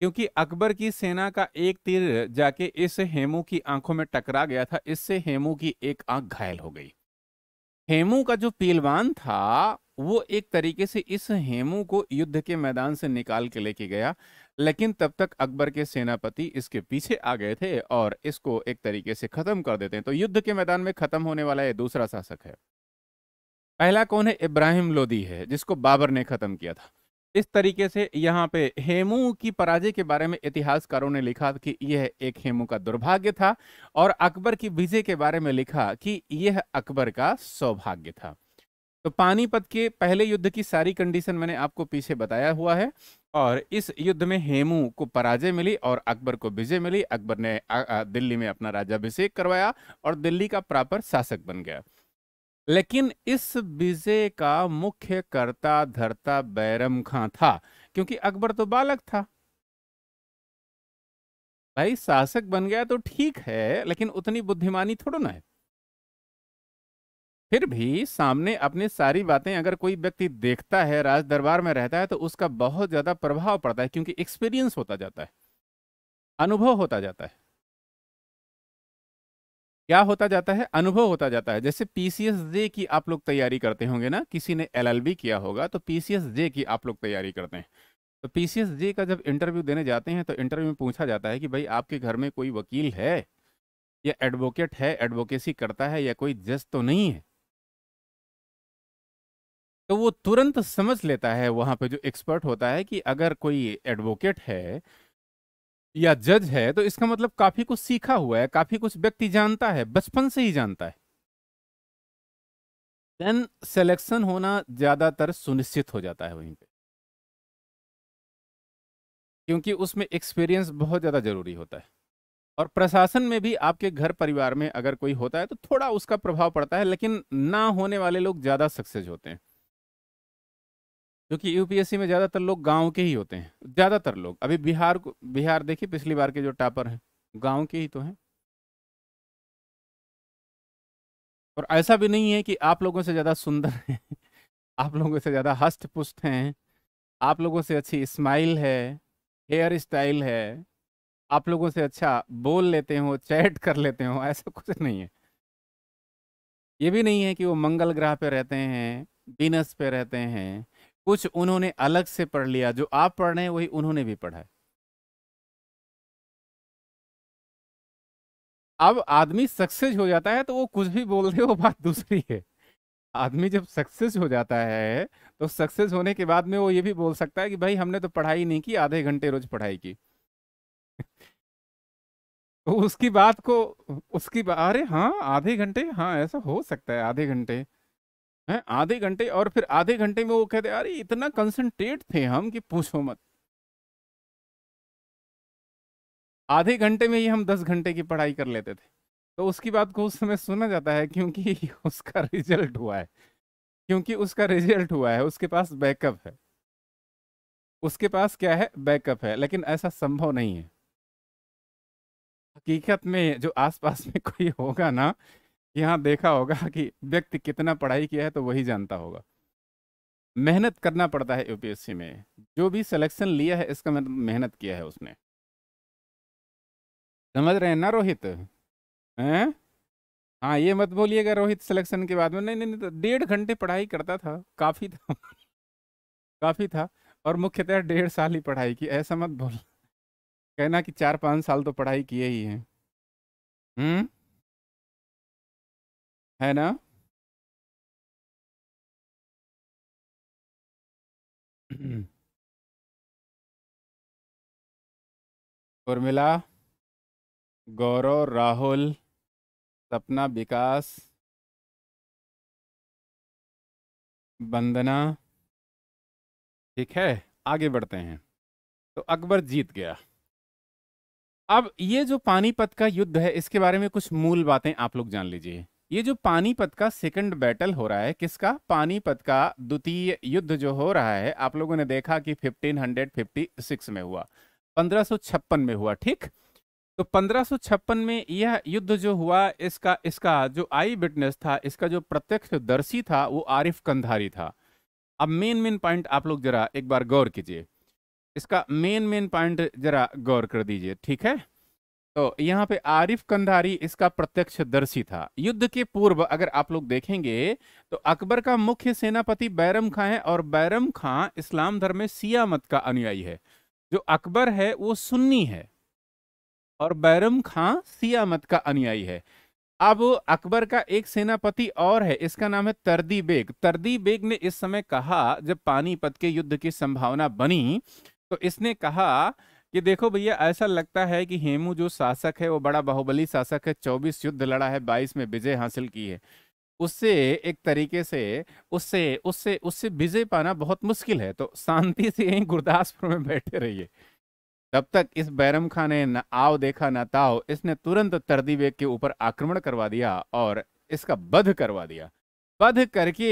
क्योंकि अकबर की सेना का एक तीर जाके इस हेमू की आंखों में टकरा गया था इससे हेमू की एक आंख घायल हो गई हेमू का जो पीलवान था वो एक तरीके से इस हेमू को युद्ध के मैदान से निकाल के लेके गया लेकिन तब तक अकबर के सेनापति इसके पीछे आ गए थे और इसको एक तरीके से खत्म कर देते हैं तो युद्ध के मैदान में खत्म होने वाला ये दूसरा शासक है पहला कौन है इब्राहिम लोदी है जिसको बाबर ने खत्म किया था इस तरीके से यहाँ पे हेमू की पराजय के बारे में इतिहासकारों ने लिखा कि यह एक हेमू का दुर्भाग्य था और अकबर की विजय के बारे में लिखा कि यह अकबर का सौभाग्य था तो पानीपत के पहले युद्ध की सारी कंडीशन मैंने आपको पीछे बताया हुआ है और इस युद्ध में हेमू को पराजय मिली और अकबर को विजय मिली अकबर ने दिल्ली में अपना राज्याभिषेक करवाया और दिल्ली का प्रॉपर शासक बन गया लेकिन इस विजय का मुख्य कर्ता धरता बैरम खां था क्योंकि अकबर तो बालक था भाई शासक बन गया तो ठीक है लेकिन उतनी बुद्धिमानी थोड़ा ना है फिर भी सामने अपनी सारी बातें अगर कोई व्यक्ति देखता है राज दरबार में रहता है तो उसका बहुत ज़्यादा प्रभाव पड़ता है क्योंकि एक्सपीरियंस होता जाता है अनुभव होता जाता है क्या होता जाता है अनुभव होता जाता है जैसे पीसीएस जे की आप लोग तैयारी करते होंगे ना किसी ने एलएलबी किया होगा तो पीसीएस जे की आप लोग तैयारी करते हैं तो पीसीएस जे का जब इंटरव्यू देने जाते हैं तो इंटरव्यू में पूछा जाता है कि भाई आपके घर में कोई वकील है या एडवोकेट है एडवोकेसी करता है या कोई जज तो नहीं है तो वो तुरंत समझ लेता है वहां पे जो एक्सपर्ट होता है कि अगर कोई एडवोकेट है या जज है तो इसका मतलब काफी कुछ सीखा हुआ है काफी कुछ व्यक्ति जानता है बचपन से ही जानता है देन सिलेक्शन होना ज्यादातर सुनिश्चित हो जाता है वहीं पे क्योंकि उसमें एक्सपीरियंस बहुत ज्यादा जरूरी होता है और प्रशासन में भी आपके घर परिवार में अगर कोई होता है तो थोड़ा उसका प्रभाव पड़ता है लेकिन ना होने वाले लोग ज्यादा सक्सेस होते हैं क्योंकि यूपीएससी में ज़्यादातर लोग गांव के ही होते हैं ज़्यादातर लोग अभी बिहार को बिहार देखिए पिछली बार के जो टापर हैं गांव के ही तो हैं और ऐसा भी नहीं है कि आप लोगों से ज़्यादा सुंदर हैं आप लोगों से ज़्यादा हस्त पुष्ट हैं आप लोगों से अच्छी स्माइल है हेयर स्टाइल है आप लोगों से अच्छा बोल लेते हो चैट कर लेते हो ऐसा कुछ नहीं है ये भी नहीं है कि वो मंगल ग्रह पे रहते हैं बीनस पे रहते हैं कुछ उन्होंने अलग से पढ़ लिया जो आप पढ़ रहे हैं वही उन्होंने भी पढ़ा है अब आदमी सक्सेस हो जाता है तो वो कुछ भी बोल रहे वो बात दूसरी है आदमी जब सक्सेस हो जाता है तो सक्सेस होने के बाद में वो ये भी बोल सकता है कि भाई हमने तो पढ़ाई नहीं की आधे घंटे रोज पढ़ाई की तो उसकी बात को उसकी अरे हाँ आधे घंटे हाँ ऐसा हो सकता है आधे घंटे है आधे घंटे और फिर आधे घंटे में वो कहते अरे इतना कंसंट्रेट थे हम कि पूछो मत आधे घंटे में ही हम दस घंटे की पढ़ाई कर लेते थे तो उसकी बात को उस समय सुना जाता है क्योंकि उसका रिजल्ट हुआ है क्योंकि उसका रिजल्ट हुआ है उसके पास बैकअप है उसके पास क्या है बैकअप है लेकिन ऐसा संभव नहीं है हकीकत में जो आसपास में कोई होगा ना यहाँ देखा होगा कि व्यक्ति कितना पढ़ाई किया है तो वही जानता होगा मेहनत करना पड़ता है यूपीएससी में जो भी सिलेक्शन लिया है इसका मतलब मेहनत किया है उसने समझ रहे हैं ना रोहित हैं हाँ ये मत बोलिएगा रोहित सिलेक्शन के बाद में नहीं नहीं नहीं तो डेढ़ घंटे पढ़ाई करता था काफ़ी था काफ़ी था और मुख्यतः डेढ़ साल ही पढ़ाई की ऐसा मत बोल कहना कि चार पाँच साल तो पढ़ाई किए ही हैं हम्म है ना उर्मिला गौरव राहुल सपना विकास वंदना ठीक है आगे बढ़ते हैं तो अकबर जीत गया अब ये जो पानीपत का युद्ध है इसके बारे में कुछ मूल बातें आप लोग जान लीजिए ये जो पानीपत का सेकंड बैटल हो रहा है किसका पानीपत का द्वितीय युद्ध जो हो रहा है आप लोगों ने देखा कि 1556 में हुआ 1556 में हुआ ठीक तो 1556 में यह युद्ध जो हुआ इसका इसका जो आई विटनेस था इसका जो प्रत्यक्ष दर्शी था वो आरिफ कंधारी था अब मेन मेन पॉइंट आप लोग जरा एक बार गौर कीजिए इसका मेन मेन पॉइंट जरा गौर कर दीजिए ठीक है तो यहाँ पे आरिफ कंधारी इसका प्रत्यक्ष दर्शी था युद्ध के पूर्व अगर आप लोग देखेंगे तो अकबर का मुख्य सेनापति बैरम खां है और बैरम खां इस्लाम धर्म में सिया मत का अनुयायी है जो अकबर है वो सुन्नी है और बैरम खां सिया मत का अनुयायी है अब अकबर का एक सेनापति और है इसका नाम है तरदी बेग तरदी बेग ने इस समय कहा जब पानीपत के युद्ध की संभावना बनी तो इसने कहा कि देखो भैया ऐसा लगता है कि हेमू जो शासक है वो बड़ा बाहुबली शासक है चौबीस युद्ध लड़ा है बाईस में विजय हासिल की है उससे एक तरीके से उससे उससे उससे विजय पाना बहुत मुश्किल है तो शांति से यहीं गुरदासपुर में बैठे रहिए तब तक इस बैरम खान ने न आओ देखा न ताओ इसने तुरंत तरदी के ऊपर आक्रमण करवा दिया और इसका बध करवा दिया बध करके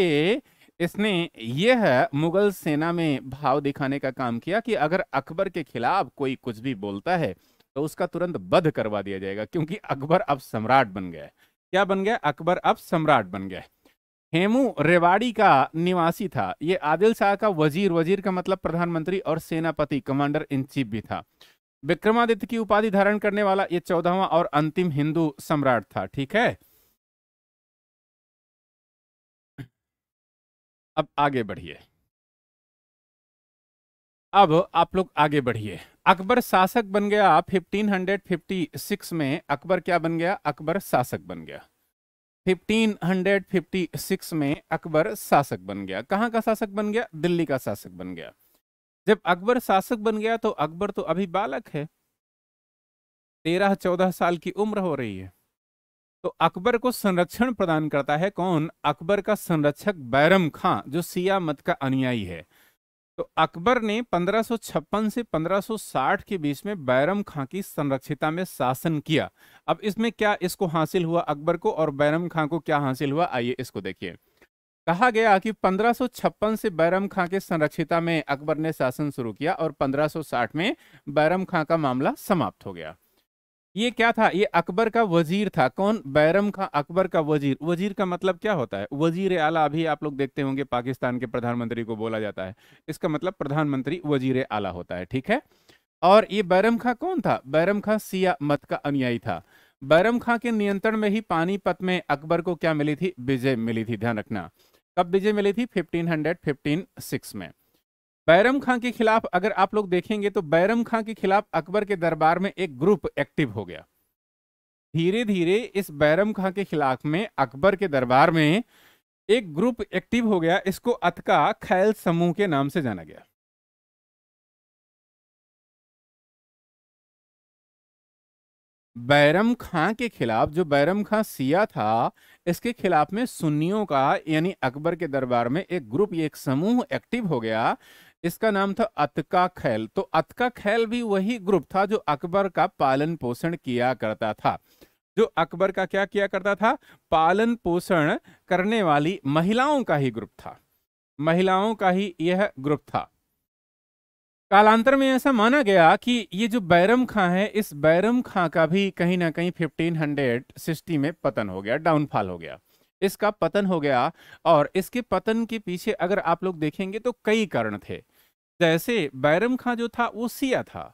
इसने यह मुगल सेना में भाव दिखाने का काम किया कि अगर अकबर के खिलाफ कोई कुछ भी बोलता है तो उसका तुरंत बध करवा दिया जाएगा क्योंकि अकबर अब सम्राट बन गया क्या बन गया अकबर अब सम्राट बन गया हेमू रेवाड़ी का निवासी था ये आदिल शाह का वजीर वजीर का मतलब प्रधानमंत्री और सेनापति कमांडर इन चीफ भी था विक्रमादित्य की उपाधि धारण करने वाला ये चौदहवा और अंतिम हिंदू सम्राट था ठीक है अब आगे बढ़िए अब आप लोग आगे बढ़िए अकबर शासक बन गया 1556 में अकबर क्या बन गया अकबर शासक बन गया 1556 में अकबर शासक बन गया कहाँ का शासक बन गया दिल्ली का शासक बन गया जब अकबर शासक बन गया तो अकबर तो अभी बालक है तेरह चौदह साल की उम्र हो रही है तो अकबर को संरक्षण प्रदान करता है कौन अकबर का संरक्षक बैरम खां जो सिया मत का अनुयायी है तो अकबर ने 1556 से 1560 के बीच में बैरम खां की संरक्षिता में शासन किया अब इसमें क्या इसको हासिल हुआ अकबर को और बैरम खां को क्या हासिल हुआ आइए इसको देखिए कहा गया कि 1556 से बैरम खां के संरक्षिता में अकबर ने शासन शुरू किया और 1560 में बैरम खां का मामला समाप्त हो गया ये क्या था ये अकबर का वजीर था कौन बैरम खां अकबर का वजीर वजीर का मतलब क्या होता है वजीर आला अभी आप लोग देखते होंगे पाकिस्तान के प्रधानमंत्री को बोला जाता है इसका मतलब प्रधानमंत्री वजीर आला होता है ठीक है और ये बैरम खां कौन था बैरम खां सिया मत का अनुयायी था बैरम खां के नियंत्रण में ही पानीपत में अकबर को क्या मिली थी विजय मिली थी ध्यान रखना कब विजय मिली थी फिफ्टीन 1506 में बैरम खां के खिलाफ अगर आप लोग देखेंगे तो बैरम खां के खिलाफ अकबर के दरबार में एक ग्रुप एक्टिव हो गया धीरे धीरे इस बैरम खां के खिलाफ में अकबर के दरबार में एक ग्रुप एक्टिव हो गया इसको अतका खैल समूह के नाम से जाना गया बैरम खां के खिलाफ जो बैरम खां सिया था इसके खिलाफ में सुन्नियों का यानी अकबर के दरबार में एक ग्रुप एक समूह एक्टिव हो गया इसका नाम था अतका खैल तो अतका खैल भी वही ग्रुप था जो अकबर का पालन पोषण किया करता था जो अकबर का क्या किया करता था पालन पोषण करने वाली महिलाओं का ही ग्रुप था महिलाओं का ही यह ग्रुप था कालांतर में ऐसा माना गया कि ये जो बैरम खां है इस बैरम खां का भी कहीं ना कहीं 1500 सिक्सटी में पतन हो गया डाउनफॉल हो गया इसका पतन हो गया और इसके पतन के पीछे अगर आप लोग देखेंगे तो कई कारण थे जैसे बैरम खां जो था वो सिया था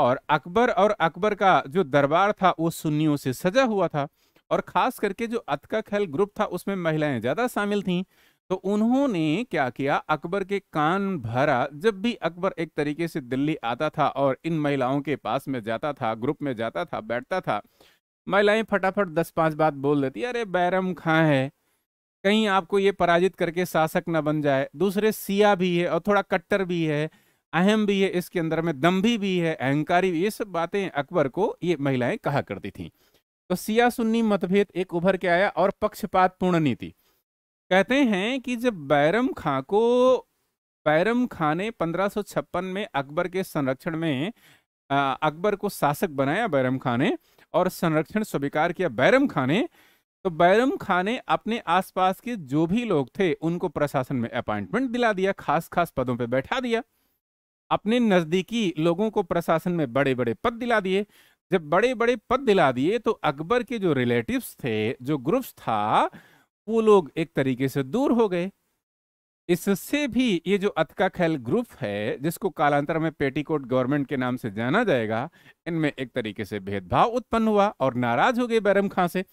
और अकबर और अकबर का जो दरबार था वो सुन्नियों से सजा हुआ था और खास करके जो अतका खैल ग्रुप था उसमें महिलाएं ज़्यादा शामिल थीं तो उन्होंने क्या किया अकबर के कान भरा जब भी अकबर एक तरीके से दिल्ली आता था और इन महिलाओं के पास में जाता था ग्रुप में जाता था बैठता था महिलाएं फटाफट दस पांच बात बोल देती अरे बैरम खां है कहीं आपको ये पराजित करके शासक न बन जाए दूसरे सिया भी है और थोड़ा कट्टर भी है अहम भी है इसके अंदर में दम्भी भी है अहंकारी भी ये सब बातें अकबर को ये महिलाएं कहा करती थीं तो सिया सुन्नी मतभेद एक उभर के आया और पक्षपात पूर्ण नीति कहते हैं कि जब बैरम खां को बैरम खां ने पंद्रह में अकबर के संरक्षण में अकबर को शासक बनाया बैरम खां ने और संरक्षण स्वीकार किया बैरम खां ने तो बैरम खां ने अपने आसपास के जो भी लोग थे उनको प्रशासन में अपॉइंटमेंट दिला दिया खास खास पदों पर बैठा दिया अपने नज़दीकी लोगों को प्रशासन में बड़े बड़े पद दिला दिए जब बड़े बड़े पद दिला दिए तो अकबर के जो रिलेटिव्स थे जो ग्रुप्स था वो लोग एक तरीके से दूर हो गए इससे भी ये जो अतका खैल ग्रुप है जिसको कालांतर में पेटीकोट गवर्नमेंट के नाम से जाना जाएगा इनमें एक तरीके से भेदभाव उत्पन्न हुआ और नाराज हो गए बैरम खां से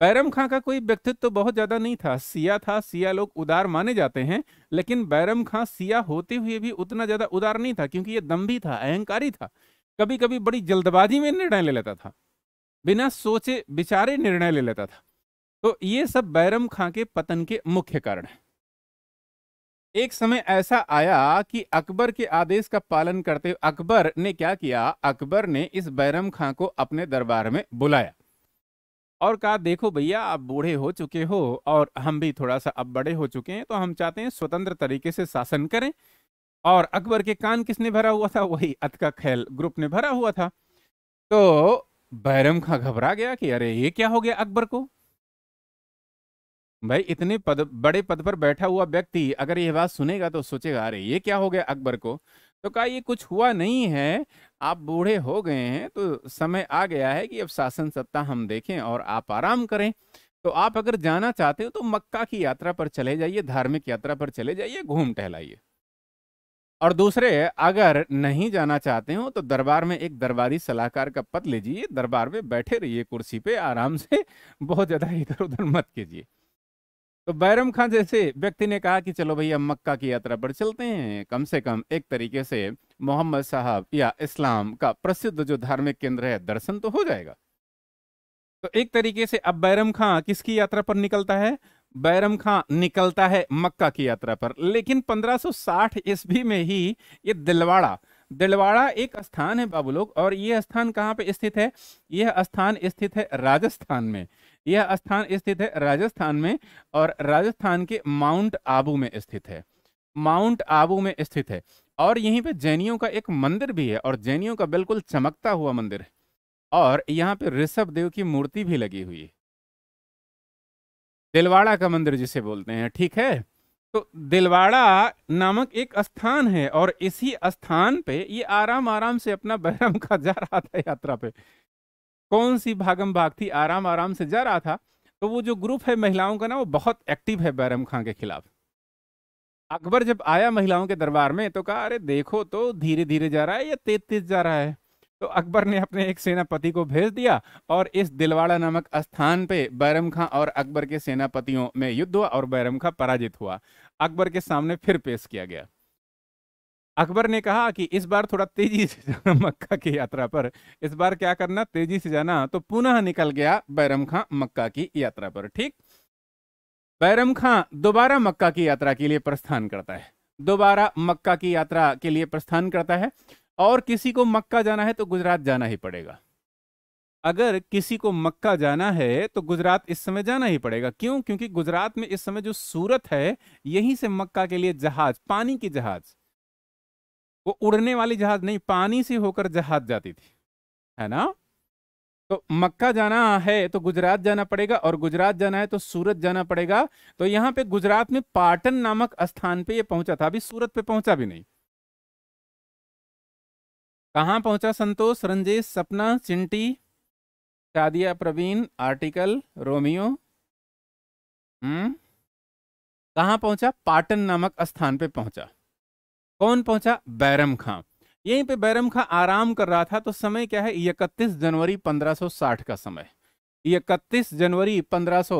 बैरम खां का कोई व्यक्तित्व तो बहुत ज्यादा नहीं था सिया था सिया लोग उदार माने जाते हैं लेकिन बैरम खां सिया होते हुए भी उतना ज्यादा उदार नहीं था क्योंकि ये दम्भी था अहंकारी था कभी कभी बड़ी जल्दबाजी में निर्णय ले लेता था बिना सोचे विचारे निर्णय ले लेता था तो ये सब बैरम खां के पतन के मुख्य कारण है एक समय ऐसा आया कि अकबर के आदेश का पालन करते अकबर ने क्या किया अकबर ने इस बैरम खां को अपने दरबार में बुलाया और कहा देखो भैया आप बूढ़े हो चुके हो और हम भी थोड़ा सा अब बड़े हो चुके हैं तो हम चाहते हैं स्वतंत्र तरीके से शासन करें और अकबर के कान किसने भरा हुआ था वही अतका खैल ग्रुप ने भरा हुआ था तो बैरम खां घबरा गया कि अरे ये क्या हो गया अकबर को भाई इतने पद बड़े पद पर बैठा हुआ व्यक्ति अगर ये बात सुनेगा तो सोचेगा अरे ये क्या हो गया अकबर को तो कहा ये कुछ हुआ नहीं है आप बूढ़े हो गए हैं तो समय आ गया है कि अब शासन सत्ता हम देखें और आप आराम करें तो आप अगर जाना चाहते हो तो मक्का की यात्रा पर चले जाइए धार्मिक यात्रा पर चले जाइए घूम टहलाइए और दूसरे अगर नहीं जाना चाहते हो तो दरबार में एक दरबारी सलाहकार का पद लीजिए दरबार में बैठे रहिए कुर्सी पे आराम से बहुत ज़्यादा इधर उधर मत कीजिए तो बैरम खान जैसे व्यक्ति ने कहा कि चलो भैया मक्का की यात्रा पर चलते हैं कम से कम एक तरीके से मोहम्मद साहब या इस्लाम का प्रसिद्ध जो धार्मिक केंद्र है दर्शन तो हो जाएगा तो एक तरीके से अब बैरम खां किसकी यात्रा पर निकलता है बैरम खां निकलता है मक्का की यात्रा पर लेकिन 1560 ईस्वी में ही ये दिलवाड़ा दिलवाड़ा एक स्थान है बाबू लोग और यह स्थान कहाँ पे स्थित है यह स्थान स्थित है राजस्थान में यह स्थान स्थित है राजस्थान में और राजस्थान के माउंट आबू में स्थित है माउंट आबू में स्थित है और यहीं पे जैनियों का एक मंदिर भी है और जैनियों का बिल्कुल चमकता हुआ मंदिर है और यहाँ पे ऋषभ देव की मूर्ति भी लगी हुई है दिलवाड़ा का मंदिर जिसे बोलते हैं ठीक है तो दिलवाड़ा नामक एक स्थान है और इसी स्थान पे ये आराम आराम से अपना बहरम का जा रहा था यात्रा पे कौन सी भागम भाग थी आराम आराम से जा रहा था तो वो जो ग्रुप है महिलाओं का ना वो बहुत एक्टिव है बैरम खां के खिलाफ अकबर जब आया महिलाओं के दरबार में तो कहा अरे देखो तो धीरे धीरे जा रहा है या तेज तेज जा रहा है तो अकबर ने अपने एक सेनापति को भेज दिया और इस दिलवाड़ा नामक स्थान पे बैरम खां और अकबर के सेनापतियों में युद्ध हुआ और बैरम खां पराजित हुआ अकबर के सामने फिर पेश किया गया अकबर ने कहा कि इस बार थोड़ा तेजी से जाना मक्का की यात्रा पर इस बार क्या करना तेजी से जाना तो पुनः निकल गया बैरम खां मक्का की यात्रा पर ठीक बैरम खां दोबारा मक्का की यात्रा के लिए प्रस्थान करता है दोबारा मक्का की यात्रा के लिए प्रस्थान करता है और किसी को मक्का जाना है तो गुजरात जाना ही पड़ेगा अगर किसी को मक्का जाना है तो गुजरात इस समय जाना ही पड़ेगा क्यों क्योंकि गुजरात में इस समय जो सूरत है यहीं से मक्का के लिए जहाज पानी की जहाज वो उड़ने वाली जहाज नहीं पानी से होकर जहाज जाती थी है ना तो मक्का जाना है तो गुजरात जाना पड़ेगा और गुजरात जाना है तो सूरत जाना पड़ेगा तो यहाँ पे गुजरात में पाटन नामक स्थान पे ये पहुंचा था अभी सूरत पे पहुंचा भी नहीं कहा पहुंचा संतोष रंजेश सपना चिंटी शादिया प्रवीण आर्टिकल रोमियो हम्म कहाँ पहुंचा पाटन नामक स्थान पे पहुंचा कौन पहुंचा बैरम खां यहीं पे बैरम खां आराम कर रहा था तो समय क्या है इकतीस जनवरी 1560 का समय इकतीस जनवरी 1500 सो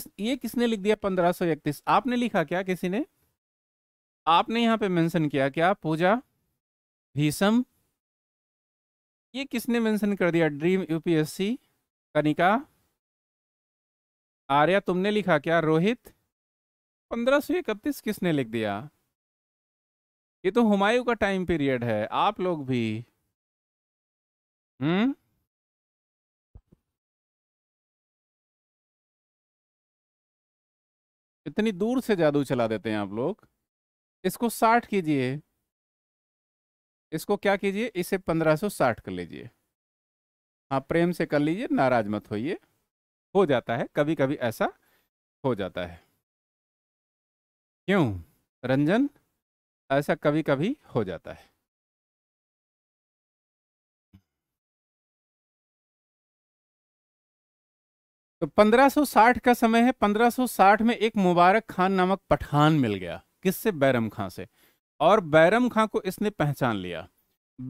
किस ये किसने लिख दिया 1531 आपने लिखा क्या किसी ने आपने यहाँ पे मेंशन किया क्या पूजा भीषम ये किसने मेंशन कर दिया ड्रीम यूपीएससी कनिका आर्या तुमने लिखा क्या रोहित 1531 किसने लिख दिया ये तो हुमायूं का टाइम पीरियड है आप लोग भी हम्म इतनी दूर से जादू चला देते हैं आप लोग इसको साठ कीजिए इसको क्या कीजिए इसे पंद्रह सौ साठ कर लीजिए आप हाँ, प्रेम से कर लीजिए नाराज मत होइए हो जाता है कभी कभी ऐसा हो जाता है क्यों रंजन ऐसा कभी कभी हो जाता है तो 1560 का समय है 1560 में एक मुबारक खान नामक पठान मिल गया किससे बैरम खां से और बैरम खां को इसने पहचान लिया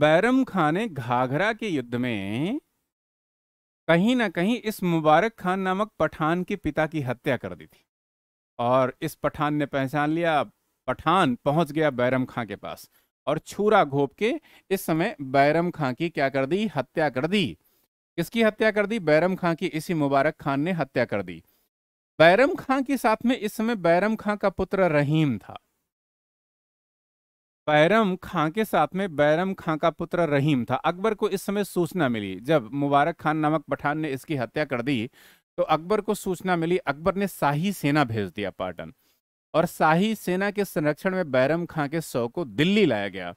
बैरम खां ने घाघरा के युद्ध में कहीं ना कहीं इस मुबारक खान नामक पठान के पिता की हत्या कर दी थी और इस पठान ने पहचान लिया पठान पहुंच गया बैरम खां के पास और छूरा घोप के इस समय बैरम खां की क्या कर दी हत्या कर दी किसकी हत्या कर दी बैरम खां की इसी मुबारक खान ने हत्या कर दी बैरम खां के साथ में इस समय बैरम खां का पुत्र रहीम था बैरम खां के साथ में बैरम खां का पुत्र रहीम था अकबर को इस समय सूचना मिली जब मुबारक खान नामक पठान ने इसकी हत्या कर दी तो अकबर को सूचना मिली अकबर ने शाही सेना भेज दिया पाटन और शाही सेना के संरक्षण में बैरम खां के शव को दिल्ली लाया गया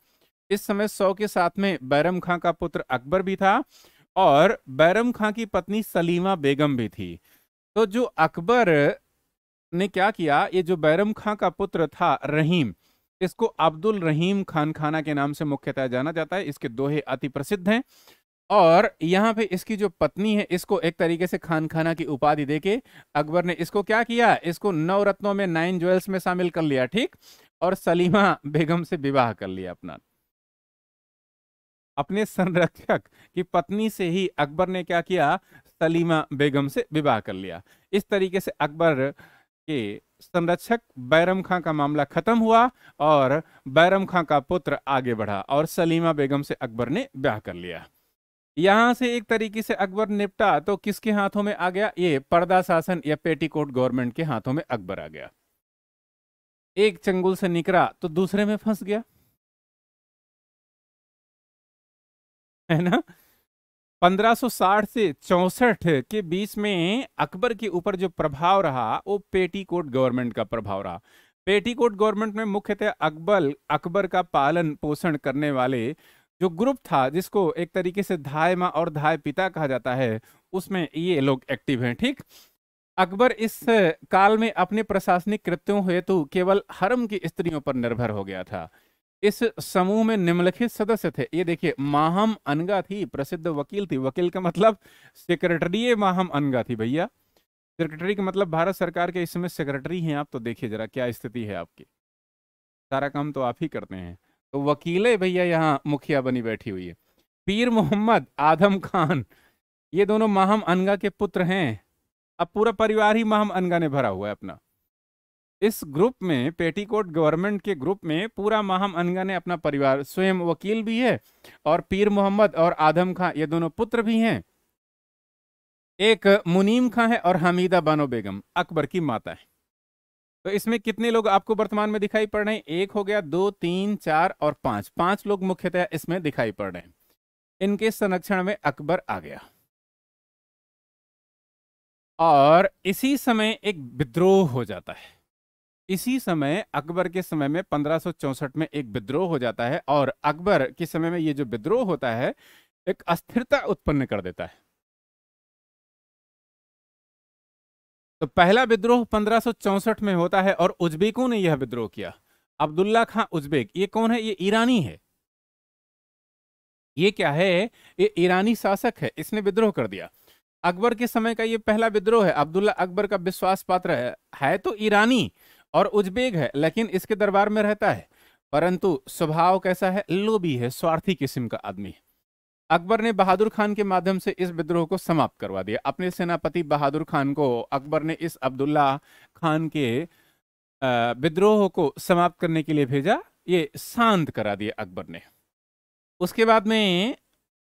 इस समय शव के साथ में बैरम खां का पुत्र अकबर भी था और बैरम खां की पत्नी सलीमा बेगम भी थी तो जो अकबर ने क्या किया ये जो बैरम खां का पुत्र था रहीम इसको अब्दुल रहीम खान खाना के नाम से मुख्यतः जाना जाता है इसके दोहे अति प्रसिद्ध हैं और यहाँ पे इसकी जो पत्नी है इसको एक तरीके से खान खाना की उपाधि देके अकबर ने इसको क्या किया इसको नौ रत्नों में नाइन ज्वेल्स में शामिल कर लिया ठीक और सलीमा बेगम से विवाह कर लिया अपना अपने संरक्षक की पत्नी से ही अकबर ने क्या किया सलीमा बेगम से विवाह कर लिया इस तरीके से अकबर के संरक्षक बैरम खां का मामला खत्म हुआ और बैरम खां का पुत्र आगे बढ़ा और सलीमा बेगम से अकबर ने ब्याह कर लिया यहां से एक तरीके से अकबर निपटा तो किसके हाथों में आ गया ये पर्दा शासन या पेटीकोट गवर्नमेंट के हाथों में अकबर आ गया एक चंगुल से निकला तो दूसरे में फंस गया है ना 1560 से चौसठ के बीच में अकबर के ऊपर जो प्रभाव रहा वो पेटीकोट गवर्नमेंट का प्रभाव रहा पेटीकोट गवर्नमेंट में मुख्यतः अकबर अकबर का पालन पोषण करने वाले जो ग्रुप था जिसको एक तरीके से धाय माँ और धाय पिता कहा जाता है उसमें ये लोग एक्टिव हैं ठीक अकबर इस काल में अपने प्रशासनिक कृत्यों हेतु केवल हरम की स्त्रियों पर निर्भर हो गया था इस समूह में निम्नलिखित सदस्य थे ये देखिए माहम अनगा थी प्रसिद्ध वकील थी वकील का मतलब सेक्रेटरी माहम अनगा थी भैया सेक्रेटरी का मतलब भारत सरकार के इसमें सेक्रेटरी हैं आप तो देखिए जरा क्या स्थिति है आपकी सारा काम तो आप ही करते हैं तो भैया यहाँ मुखिया बनी बैठी हुई है पीर मोहम्मद आदम खान ये दोनों माहम अनगा के पुत्र हैं अब पूरा परिवार ही माहम अनगा ने भरा हुआ है अपना इस ग्रुप में पेटीकोट गवर्नमेंट के ग्रुप में पूरा माहम अनगा ने अपना परिवार स्वयं वकील भी है और पीर मोहम्मद और आदम खां ये दोनों पुत्र भी हैं एक मुनीम खां है और हमीदा बानो बेगम अकबर की माता है तो इसमें कितने लोग आपको वर्तमान में दिखाई पड़ रहे हैं एक हो गया दो तीन चार और पांच पांच लोग मुख्यतः इसमें दिखाई पड़ रहे हैं इनके संरक्षण में अकबर आ गया और इसी समय एक विद्रोह हो जाता है इसी समय अकबर के समय में पंद्रह में एक विद्रोह हो जाता है और अकबर के समय में ये जो विद्रोह होता है एक अस्थिरता उत्पन्न कर देता है तो पहला विद्रोह पंद्रह में होता है और उज्बेकों ने यह विद्रोह किया अब्दुल्ला खां उज्बेक ये कौन है ये ईरानी है ये क्या है ये ईरानी शासक है इसने विद्रोह कर दिया अकबर के समय का ये पहला विद्रोह है अब्दुल्ला अकबर का विश्वास पात्र है, है तो ईरानी और उज्बेक है लेकिन इसके दरबार में रहता है परंतु स्वभाव कैसा है लोभी है स्वार्थी किस्म का आदमी है अकबर ने बहादुर खान के माध्यम से इस विद्रोह को समाप्त करवा दिया अपने सेनापति बहादुर खान को अकबर ने इस अब्दुल्ला खान के विद्रोह को समाप्त करने के लिए भेजा ये शांत करा दिया अकबर ने उसके बाद में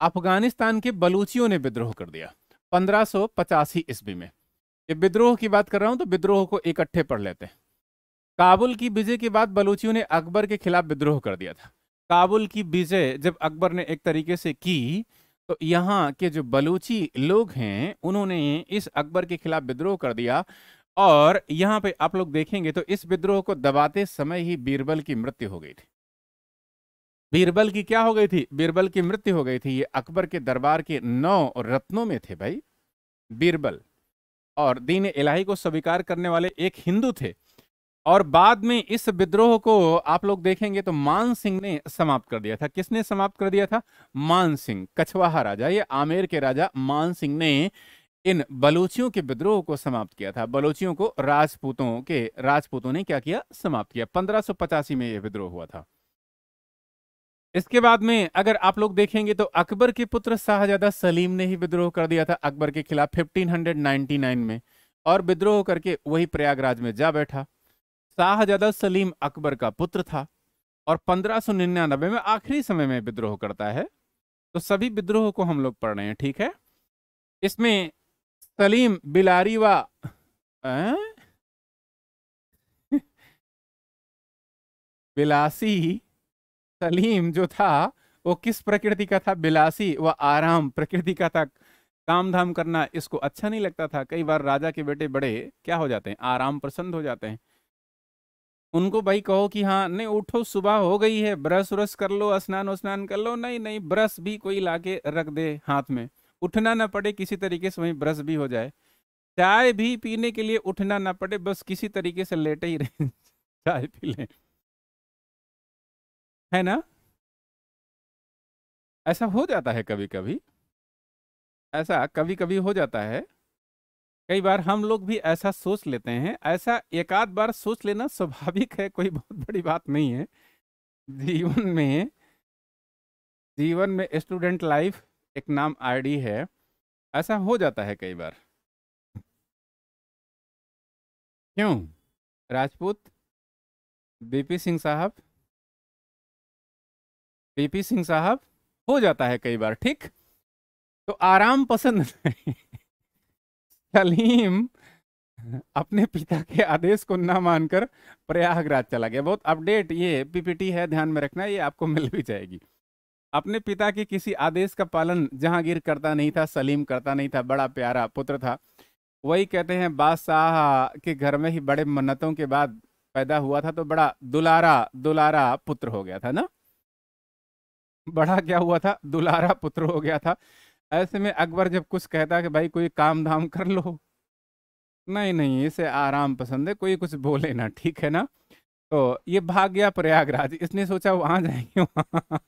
अफगानिस्तान के बलूचियों ने विद्रोह कर दिया पंद्रह सौ पचासी ईस्वी में ये विद्रोह की बात कर रहा हूँ तो विद्रोह को इकट्ठे पढ़ लेते हैं काबुल की विजय के बाद बलूचियों ने अकबर के खिलाफ विद्रोह कर दिया था काबुल की विजय जब अकबर ने एक तरीके से की तो यहाँ के जो बलूची लोग हैं उन्होंने इस अकबर के खिलाफ विद्रोह कर दिया और यहाँ पे आप लोग देखेंगे तो इस विद्रोह को दबाते समय ही बीरबल की मृत्यु हो गई थी बीरबल की क्या हो गई थी बीरबल की मृत्यु हो गई थी ये अकबर के दरबार के नौ रत्नों में थे भाई बीरबल और दीन इलाही को स्वीकार करने वाले एक हिंदू थे और बाद में इस विद्रोह को आप लोग देखेंगे तो मान सिंह ने समाप्त कर दिया था किसने समाप्त कर दिया था मान सिंह कछवाहा राजा ये आमेर के राजा मान सिंह ने इन बलोचियों के विद्रोह को समाप्त किया था बलोचियों को राजपूतों के राजपूतों ने क्या किया समाप्त किया पंद्रह में यह विद्रोह हुआ था इसके बाद में अगर आप लोग देखेंगे तो अकबर के पुत्र शाहजादा सलीम ने ही विद्रोह कर दिया था अकबर के खिलाफ 1599 में और विद्रोह करके वही प्रयागराज में जा बैठा शाहजादा सलीम अकबर का पुत्र था और 1599 में आखिरी समय में विद्रोह करता है तो सभी विद्रोह को हम लोग पढ़ रहे हैं ठीक है इसमें सलीम बिलारी व बिलासी सलीम जो था वो किस प्रकृति का था बिलासी व आराम प्रकृति का था काम धाम करना इसको अच्छा नहीं लगता था कई बार राजा के बेटे बड़े क्या हो जाते हैं आराम प्रसन्न हो जाते हैं उनको भाई कहो कि हाँ नहीं उठो सुबह हो गई है ब्रश व्रश कर लो स्नान उस्नान कर लो नहीं नहीं ब्रश भी कोई ला के रख दे हाथ में उठना ना पड़े किसी तरीके से वहीं ब्रश भी हो जाए चाय भी पीने के लिए उठना ना पड़े बस किसी तरीके से लेटे ही रहे चाय पी लें है ना ऐसा हो जाता है कभी कभी ऐसा कभी कभी हो जाता है कई बार हम लोग भी ऐसा सोच लेते हैं ऐसा एक आध बार सोच लेना स्वाभाविक है कोई बहुत बड़ी बात नहीं है जीवन में जीवन में स्टूडेंट लाइफ एक नाम आईडी है ऐसा हो जाता है कई बार क्यों राजपूत बीपी सिंह साहब बीपी सिंह साहब हो जाता है कई बार ठीक तो आराम पसंद नहीं सलीम अपने पिता के आदेश को ना मानकर प्रयागराज चला गया बहुत अपडेट ये पीपीटी है ध्यान में रखना ये आपको मिल भी जाएगी अपने पिता के किसी आदेश का पालन जहांगीर करता नहीं था सलीम करता नहीं था बड़ा प्यारा पुत्र था वही कहते हैं बादशाह के घर में ही बड़े मन्नतों के बाद पैदा हुआ था तो बड़ा दुलारा दुलारा पुत्र हो गया था ना बड़ा क्या हुआ था दुलारा पुत्र हो गया था ऐसे में अकबर जब कुछ कहता कि भाई कोई काम धाम कर लो नहीं नहीं इसे आराम पसंद है कोई कुछ बोले ना ठीक है ना तो ये भाग गया प्रयागराज इसने सोचा वहाँ जाएंगे वहाँ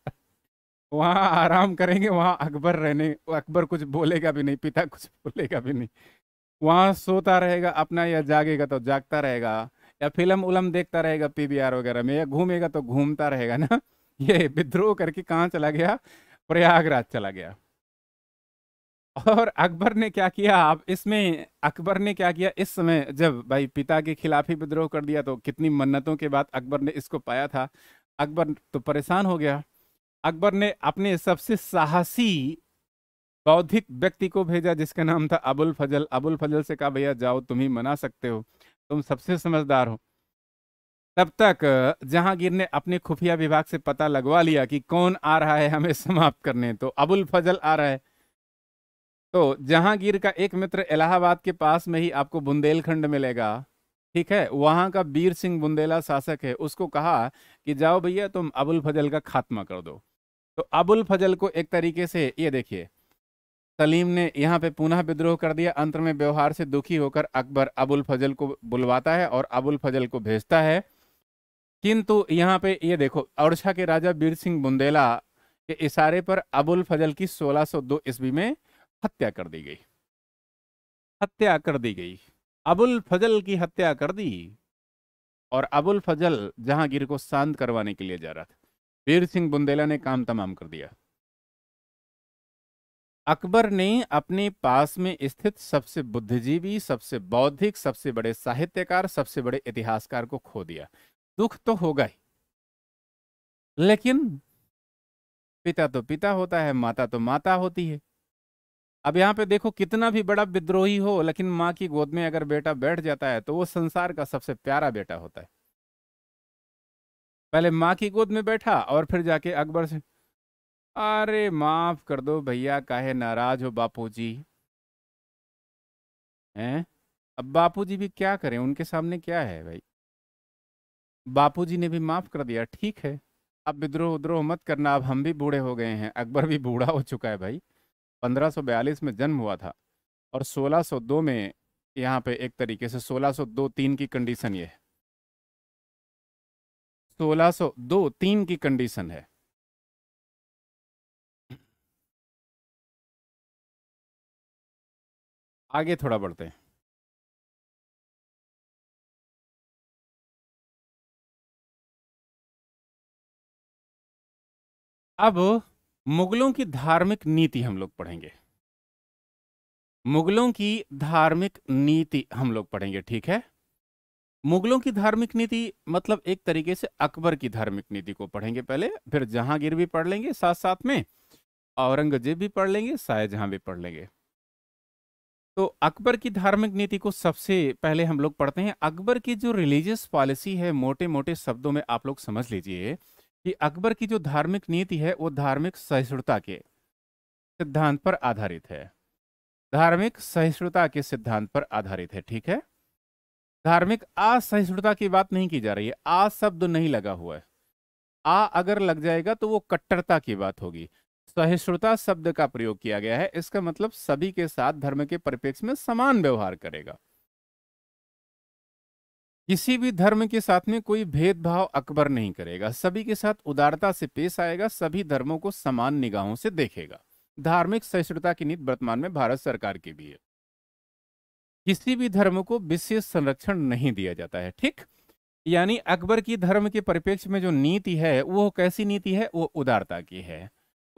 वहाँ आराम करेंगे वहाँ अकबर रहने अकबर कुछ बोलेगा भी नहीं पिता कुछ बोलेगा भी नहीं वहाँ सोता रहेगा अपना या जागेगा तो जागता रहेगा या फिल्म उलम देखता रहेगा पीवीआर वगैरह में या घूमेगा तो घूमता रहेगा ना ये विद्रोह करके कहाँ चला गया प्रयागराज चला गया और अकबर ने क्या किया आप इसमें अकबर ने क्या किया इस समय जब भाई पिता के खिलाफ ही विद्रोह कर दिया तो कितनी मन्नतों के बाद अकबर ने इसको पाया था अकबर तो परेशान हो गया अकबर ने अपने सबसे साहसी बौद्धिक व्यक्ति को भेजा जिसका नाम था अबुल फजल अबुल फजल से कहा भैया जाओ तुम ही मना सकते हो तुम सबसे समझदार हो तब तक जहांगीर ने अपने खुफिया विभाग से पता लगवा लिया कि कौन आ रहा है हमें समाप्त करने तो अबुल फजल आ रहा है तो जहांगीर का एक मित्र इलाहाबाद के पास में ही आपको बुंदेलखंड मिलेगा ठीक है वहां का बीर सिंह बुंदेला शासक है उसको कहा कि जाओ भैया तुम अबुल फजल का खात्मा कर दो तो अबुल फजल को एक तरीके से ये देखिए सलीम ने यहाँ पे पुनः विद्रोह कर दिया अंत में व्यवहार से दुखी होकर अकबर अबुल फजल को बुलवाता है और अबुल फजल को भेजता है किंतु यहाँ पे ये देखो ओरछा के राजा बीर सिंह बुंदेला के इशारे पर अबुल फजल की 1602 ईस्वी में हत्या कर दी गई हत्या कर दी गई अबुल फजल की हत्या कर दी और अबुल फजल जहांगीर को शांत करवाने के लिए जा रहा था वीर सिंह बुंदेला ने काम तमाम कर दिया अकबर ने अपने पास में स्थित सबसे बुद्धिजीवी सबसे बौद्धिक सबसे बड़े साहित्यकार सबसे बड़े इतिहासकार को खो दिया दुख तो होगा ही लेकिन पिता तो पिता होता है माता तो माता होती है अब यहाँ पे देखो कितना भी बड़ा विद्रोही हो लेकिन माँ की गोद में अगर बेटा बैठ जाता है तो वो संसार का सबसे प्यारा बेटा होता है पहले माँ की गोद में बैठा और फिर जाके अकबर से अरे माफ कर दो भैया काहे नाराज हो बापू जी हैं अब बापू जी भी क्या करें उनके सामने क्या है भाई बापू जी ने भी माफ कर दिया ठीक है अब विद्रोह उद्रोह मत करना अब हम भी बूढ़े हो गए हैं अकबर भी बूढ़ा हो चुका है भाई 1542 में जन्म हुआ था और 1602 में यहाँ पे एक तरीके से 1602 तीन की कंडीशन ये है 1602 तीन की कंडीशन है आगे थोड़ा बढ़ते हैं अब मुगलों की धार्मिक नीति हम लोग पढ़ेंगे मुगलों की धार्मिक नीति हम लोग पढ़ेंगे ठीक है मुगलों की धार्मिक नीति मतलब एक तरीके से अकबर की धार्मिक नीति को पढ़ेंगे पहले फिर जहांगीर भी पढ़ लेंगे साथ साथ में औरंगजेब भी पढ़ लेंगे शाहजहां भी पढ़ लेंगे तो अकबर की धार्मिक नीति को सबसे पहले हम लोग पढ़ते हैं अकबर की जो रिलीजियस पॉलिसी है मोटे मोटे शब्दों में आप लोग समझ लीजिए कि अकबर की जो धार्मिक नीति है वो धार्मिक सहिष्णुता के सिद्धांत पर आधारित है धार्मिक सहिष्णुता के सिद्धांत पर आधारित है ठीक है धार्मिक असहिष्णुता की बात नहीं की जा रही है आ शब्द नहीं लगा हुआ है आ अगर लग जाएगा तो वो कट्टरता की बात होगी सहिष्णुता शब्द का प्रयोग किया गया है इसका मतलब सभी के साथ धर्म के परिप्रेक्ष्य में समान व्यवहार करेगा किसी भी धर्म के साथ में कोई भेदभाव अकबर नहीं करेगा सभी के साथ उदारता से पेश आएगा सभी धर्मों को समान निगाहों से देखेगा धार्मिक सहिष्णुता की नीति वर्तमान में भारत सरकार की भी है किसी भी धर्म को विशेष संरक्षण नहीं दिया जाता है ठीक यानी अकबर की धर्म के परिप्रेक्ष्य में जो नीति है वो कैसी नीति है वो उदारता की है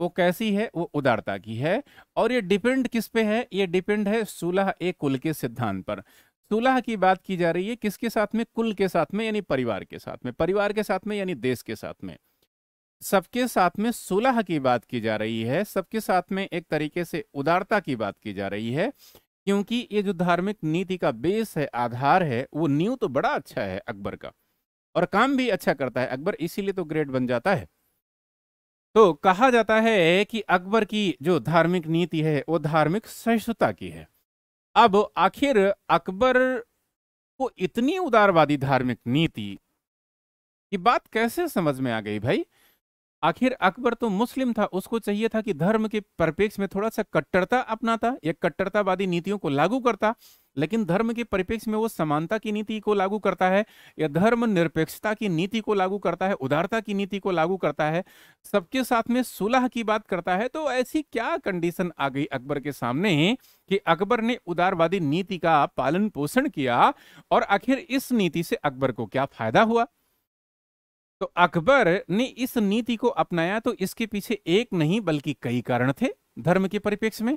वो कैसी है वो उदारता की है और ये डिपेंड किस पे है ये डिपेंड है सुलह ए कुल के सिद्धांत पर सुलह की बात की जा रही है किसके साथ में कुल के साथ में यानी परिवार के साथ में परिवार के साथ में यानी देश के साथ में सबके साथ में सुलह की बात की जा रही है सबके साथ में एक तरीके से उदारता की बात की जा रही है क्योंकि ये जो धार्मिक नीति का बेस है आधार है वो न्यू तो बड़ा अच्छा है अकबर का और काम भी अच्छा करता है अकबर इसीलिए तो ग्रेट बन जाता है तो कहा जाता है कि अकबर की जो धार्मिक नीति है वो धार्मिक सहिष्णुता की है अब आखिर अकबर को इतनी उदारवादी धार्मिक नीति की बात कैसे समझ में आ गई भाई आखिर अकबर तो मुस्लिम था उसको चाहिए था कि धर्म के परिपेक्ष में थोड़ा सा कट्टरता अपनाता या कट्टरतावादी नीतियों को लागू करता लेकिन धर्म के परिपेक्ष में वो समानता की नीति को लागू करता है या धर्म निरपेक्षता की नीति को लागू करता है उदारता की नीति को लागू करता है सबके साथ में सुलह की बात करता है तो ऐसी क्या कंडीशन आ गई अकबर के सामने कि अकबर ने उदारवादी नीति का पालन पोषण किया और आखिर इस नीति से अकबर को क्या फायदा हुआ तो अकबर ने इस नीति को अपनाया तो इसके पीछे एक नहीं बल्कि कई कारण थे धर्म के परिप्रेक्ष्य में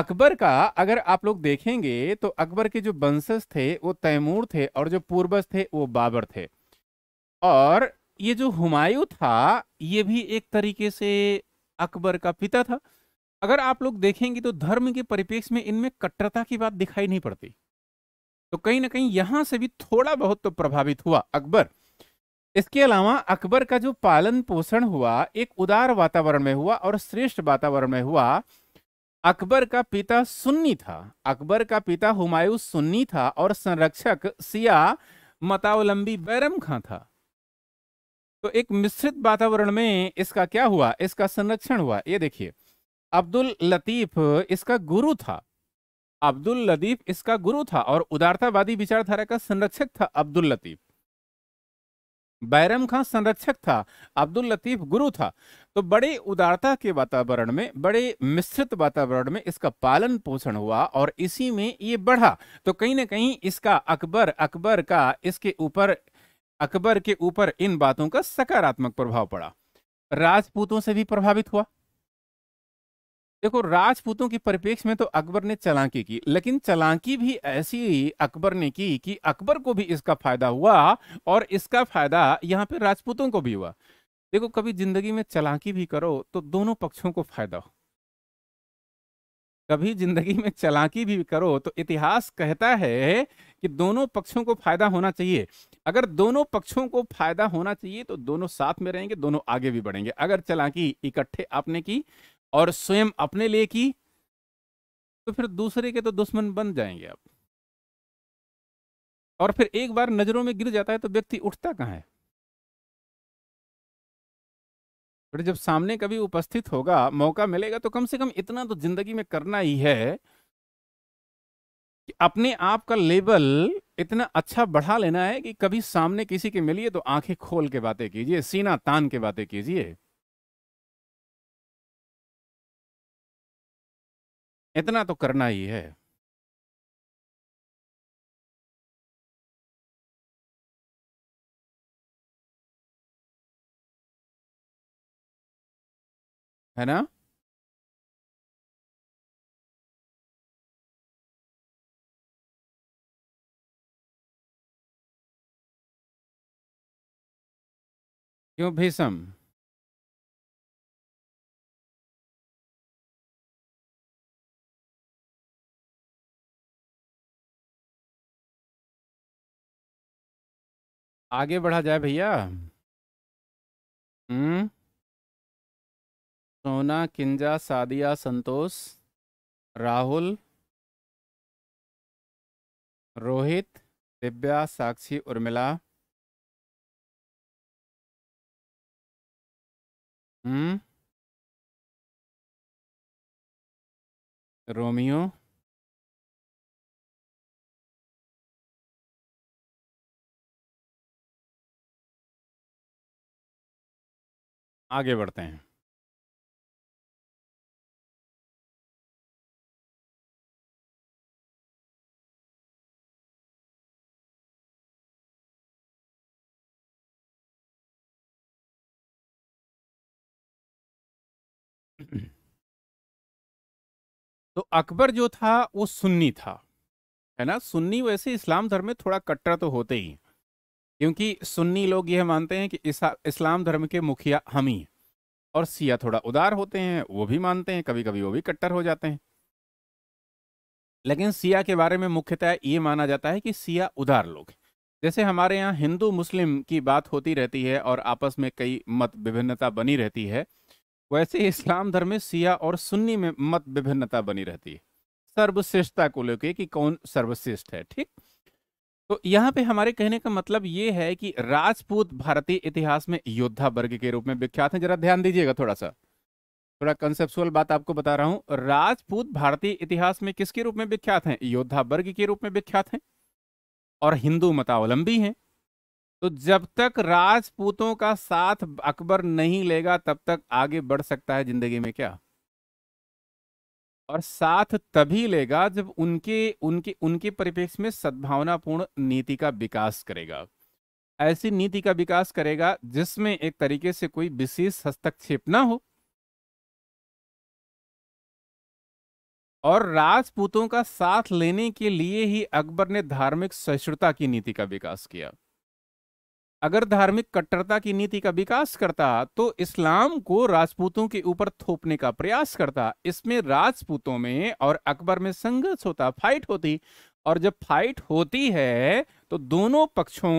अकबर का अगर आप लोग देखेंगे तो अकबर के जो वंशज थे वो तैमूर थे और जो पूर्वज थे वो बाबर थे और ये जो हुमायूं था ये भी एक तरीके से अकबर का पिता था अगर आप लोग देखेंगे तो धर्म के परिप्रेक्ष्य में इनमें कट्टरता की बात दिखाई नहीं पड़ती तो कहीं ना कहीं यहां से भी थोड़ा बहुत तो प्रभावित हुआ अकबर इसके अलावा अकबर का जो पालन पोषण हुआ एक उदार वातावरण में हुआ और श्रेष्ठ वातावरण में हुआ अकबर का पिता सुन्नी था अकबर का पिता हुमायूं सुन्नी था और संरक्षक सिया मतावलंबी बैरम खां था तो एक मिश्रित वातावरण में इसका क्या हुआ इसका संरक्षण हुआ ये देखिए अब्दुल लतीफ इसका गुरु था अब्दुल लतीफ इसका गुरु था और उदारतावादी विचारधारा का संरक्षक था अब्दुल लतीफ बैरम खां संरक्षक था अब्दुल लतीफ गुरु था तो बड़े उदारता के वातावरण में बड़े मिश्रित वातावरण में इसका पालन पोषण हुआ और इसी में ये बढ़ा तो कहीं ना कहीं इसका अकबर अकबर का इसके ऊपर अकबर के ऊपर इन बातों का सकारात्मक प्रभाव पड़ा राजपूतों से भी प्रभावित हुआ देखो राजपूतों के परिपेक्ष में तो अकबर ने चलाकी की लेकिन चलाकी भी ऐसी अकबर ने की कि अकबर को भी इसका फायदा हुआ और इसका फायदा यहाँ पे राजपूतों को भी हुआ देखो कभी जिंदगी में चलाकी भी करो तो दोनों पक्षों को फायदा हो कभी जिंदगी में चलाकी भी करो तो इतिहास कहता है कि दोनों पक्षों को फायदा होना चाहिए अगर दोनों पक्षों को फायदा होना चाहिए तो दोनों साथ में रहेंगे दोनों आगे भी बढ़ेंगे अगर चलाकी इकट्ठे आपने की और स्वयं अपने लिए की तो फिर दूसरे के तो दुश्मन बन जाएंगे आप और फिर एक बार नजरों में गिर जाता है तो व्यक्ति उठता कहाँ है बेटा जब सामने कभी उपस्थित होगा मौका मिलेगा तो कम से कम इतना तो जिंदगी में करना ही है कि अपने आप का लेवल इतना अच्छा बढ़ा लेना है कि कभी सामने किसी के मिलिए तो आंखें खोल के बातें कीजिए सीना तान के बातें कीजिए इतना तो करना ही है है ना क्यों भीषम आगे बढ़ा जाए भैया हम्म सोना किंजा सादिया संतोष राहुल रोहित दिव्या साक्षी उर्मिला हम्म रोमियो आगे बढ़ते हैं तो अकबर जो था वो सुन्नी था है ना सुन्नी वैसे इस्लाम धर्म में थोड़ा कट्टर तो होते ही क्योंकि सुन्नी लोग यह मानते हैं कि इस्लाम धर्म के मुखिया हम ही हैं और सिया थोड़ा उदार होते हैं वो भी मानते हैं कभी कभी वो भी कट्टर हो जाते हैं लेकिन सिया के बारे में मुख्यतः ये माना जाता है कि सिया उदार लोग हैं जैसे हमारे यहाँ हिंदू मुस्लिम की बात होती रहती है और आपस में कई मत विभिन्नता बनी रहती है वैसे इस्लाम धर्म में सिया और सुन्नी में मत विभिन्नता बनी रहती है सर्वश्रेष्ठता को लेकर कि कौन सर्वश्रेष्ठ है ठीक तो यहाँ पे हमारे कहने का मतलब ये है कि राजपूत भारतीय इतिहास में योद्धा वर्ग के रूप में विख्यात हैं जरा ध्यान दीजिएगा थोड़ा सा थोड़ा कंसेप्चुअल बात आपको बता रहा हूँ राजपूत भारतीय इतिहास में किसके रूप में विख्यात हैं योद्धा वर्ग के रूप में विख्यात हैं और हिंदू मतावलंबी हैं तो जब तक राजपूतों का साथ अकबर नहीं लेगा तब तक आगे बढ़ सकता है जिंदगी में क्या और साथ तभी लेगा जब उनके उनके उनके परिप्रेक्ष्य में सद्भावनापूर्ण नीति का विकास करेगा ऐसी नीति का विकास करेगा जिसमें एक तरीके से कोई विशेष हस्तक्षेप ना हो और राजपूतों का साथ लेने के लिए ही अकबर ने धार्मिक सहिष्णुता की नीति का विकास किया अगर धार्मिक कट्टरता की नीति का विकास करता तो इस्लाम को राजपूतों के ऊपर थोपने का प्रयास करता इसमें राजपूतों में और अकबर में संघर्ष होता फाइट होती और जब फाइट होती है तो दोनों पक्षों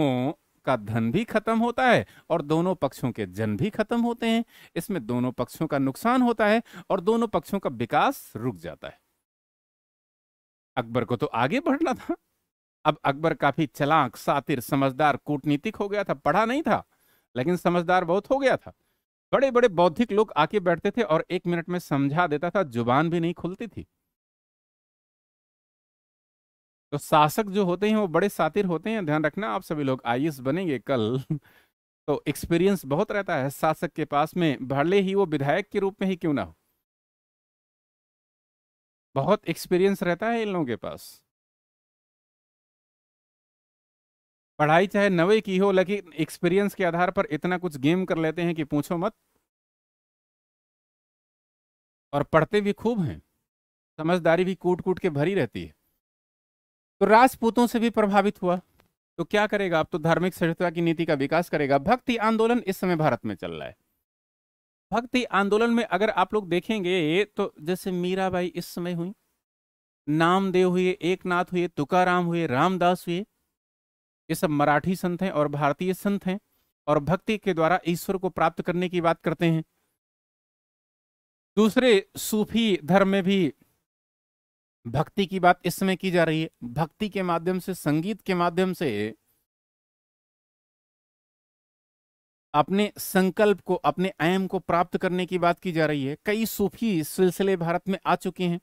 का धन भी खत्म होता है और दोनों पक्षों के जन भी खत्म होते हैं इसमें दोनों पक्षों का नुकसान होता है और दोनों पक्षों का विकास रुक जाता है अकबर को तो आगे बढ़ना था अब अकबर काफी चलाक सातिर समझदार कूटनीतिक हो गया था पढ़ा नहीं था लेकिन समझदार बहुत हो गया था बड़े बड़े बौद्धिक लोग आके बैठते थे और एक मिनट में समझा देता था जुबान भी नहीं खुलती थी तो शासक जो होते हैं वो बड़े सातिर होते हैं ध्यान रखना आप सभी लोग आई बनेंगे कल तो एक्सपीरियंस बहुत रहता है शासक के पास में भले ही वो विधायक के रूप में ही क्यों ना हो बहुत एक्सपीरियंस रहता है इन लोगों के पास पढ़ाई चाहे नवे की हो लेकिन एक्सपीरियंस के आधार पर इतना कुछ गेम कर लेते हैं कि पूछो मत और पढ़ते भी खूब हैं समझदारी भी कूट कूट के भरी रहती है तो राजपूतों से भी प्रभावित हुआ तो क्या करेगा अब तो धार्मिक सहिष्णुता की नीति का विकास करेगा भक्ति आंदोलन इस समय भारत में चल रहा है भक्ति आंदोलन में अगर आप लोग देखेंगे तो जैसे मीराबाई इस समय हुई नामदेव हुए एकनाथ हुए तुकाराम हुए रामदास हुए ये सब मराठी संत हैं और भारतीय संत हैं और भक्ति के द्वारा ईश्वर को प्राप्त करने की बात करते हैं दूसरे सूफी धर्म में भी भक्ति की बात इस समय की जा रही है भक्ति के माध्यम से संगीत के माध्यम से अपने संकल्प को अपने अयम को प्राप्त करने की बात की जा रही है कई सूफी सिलसिले भारत में आ चुके हैं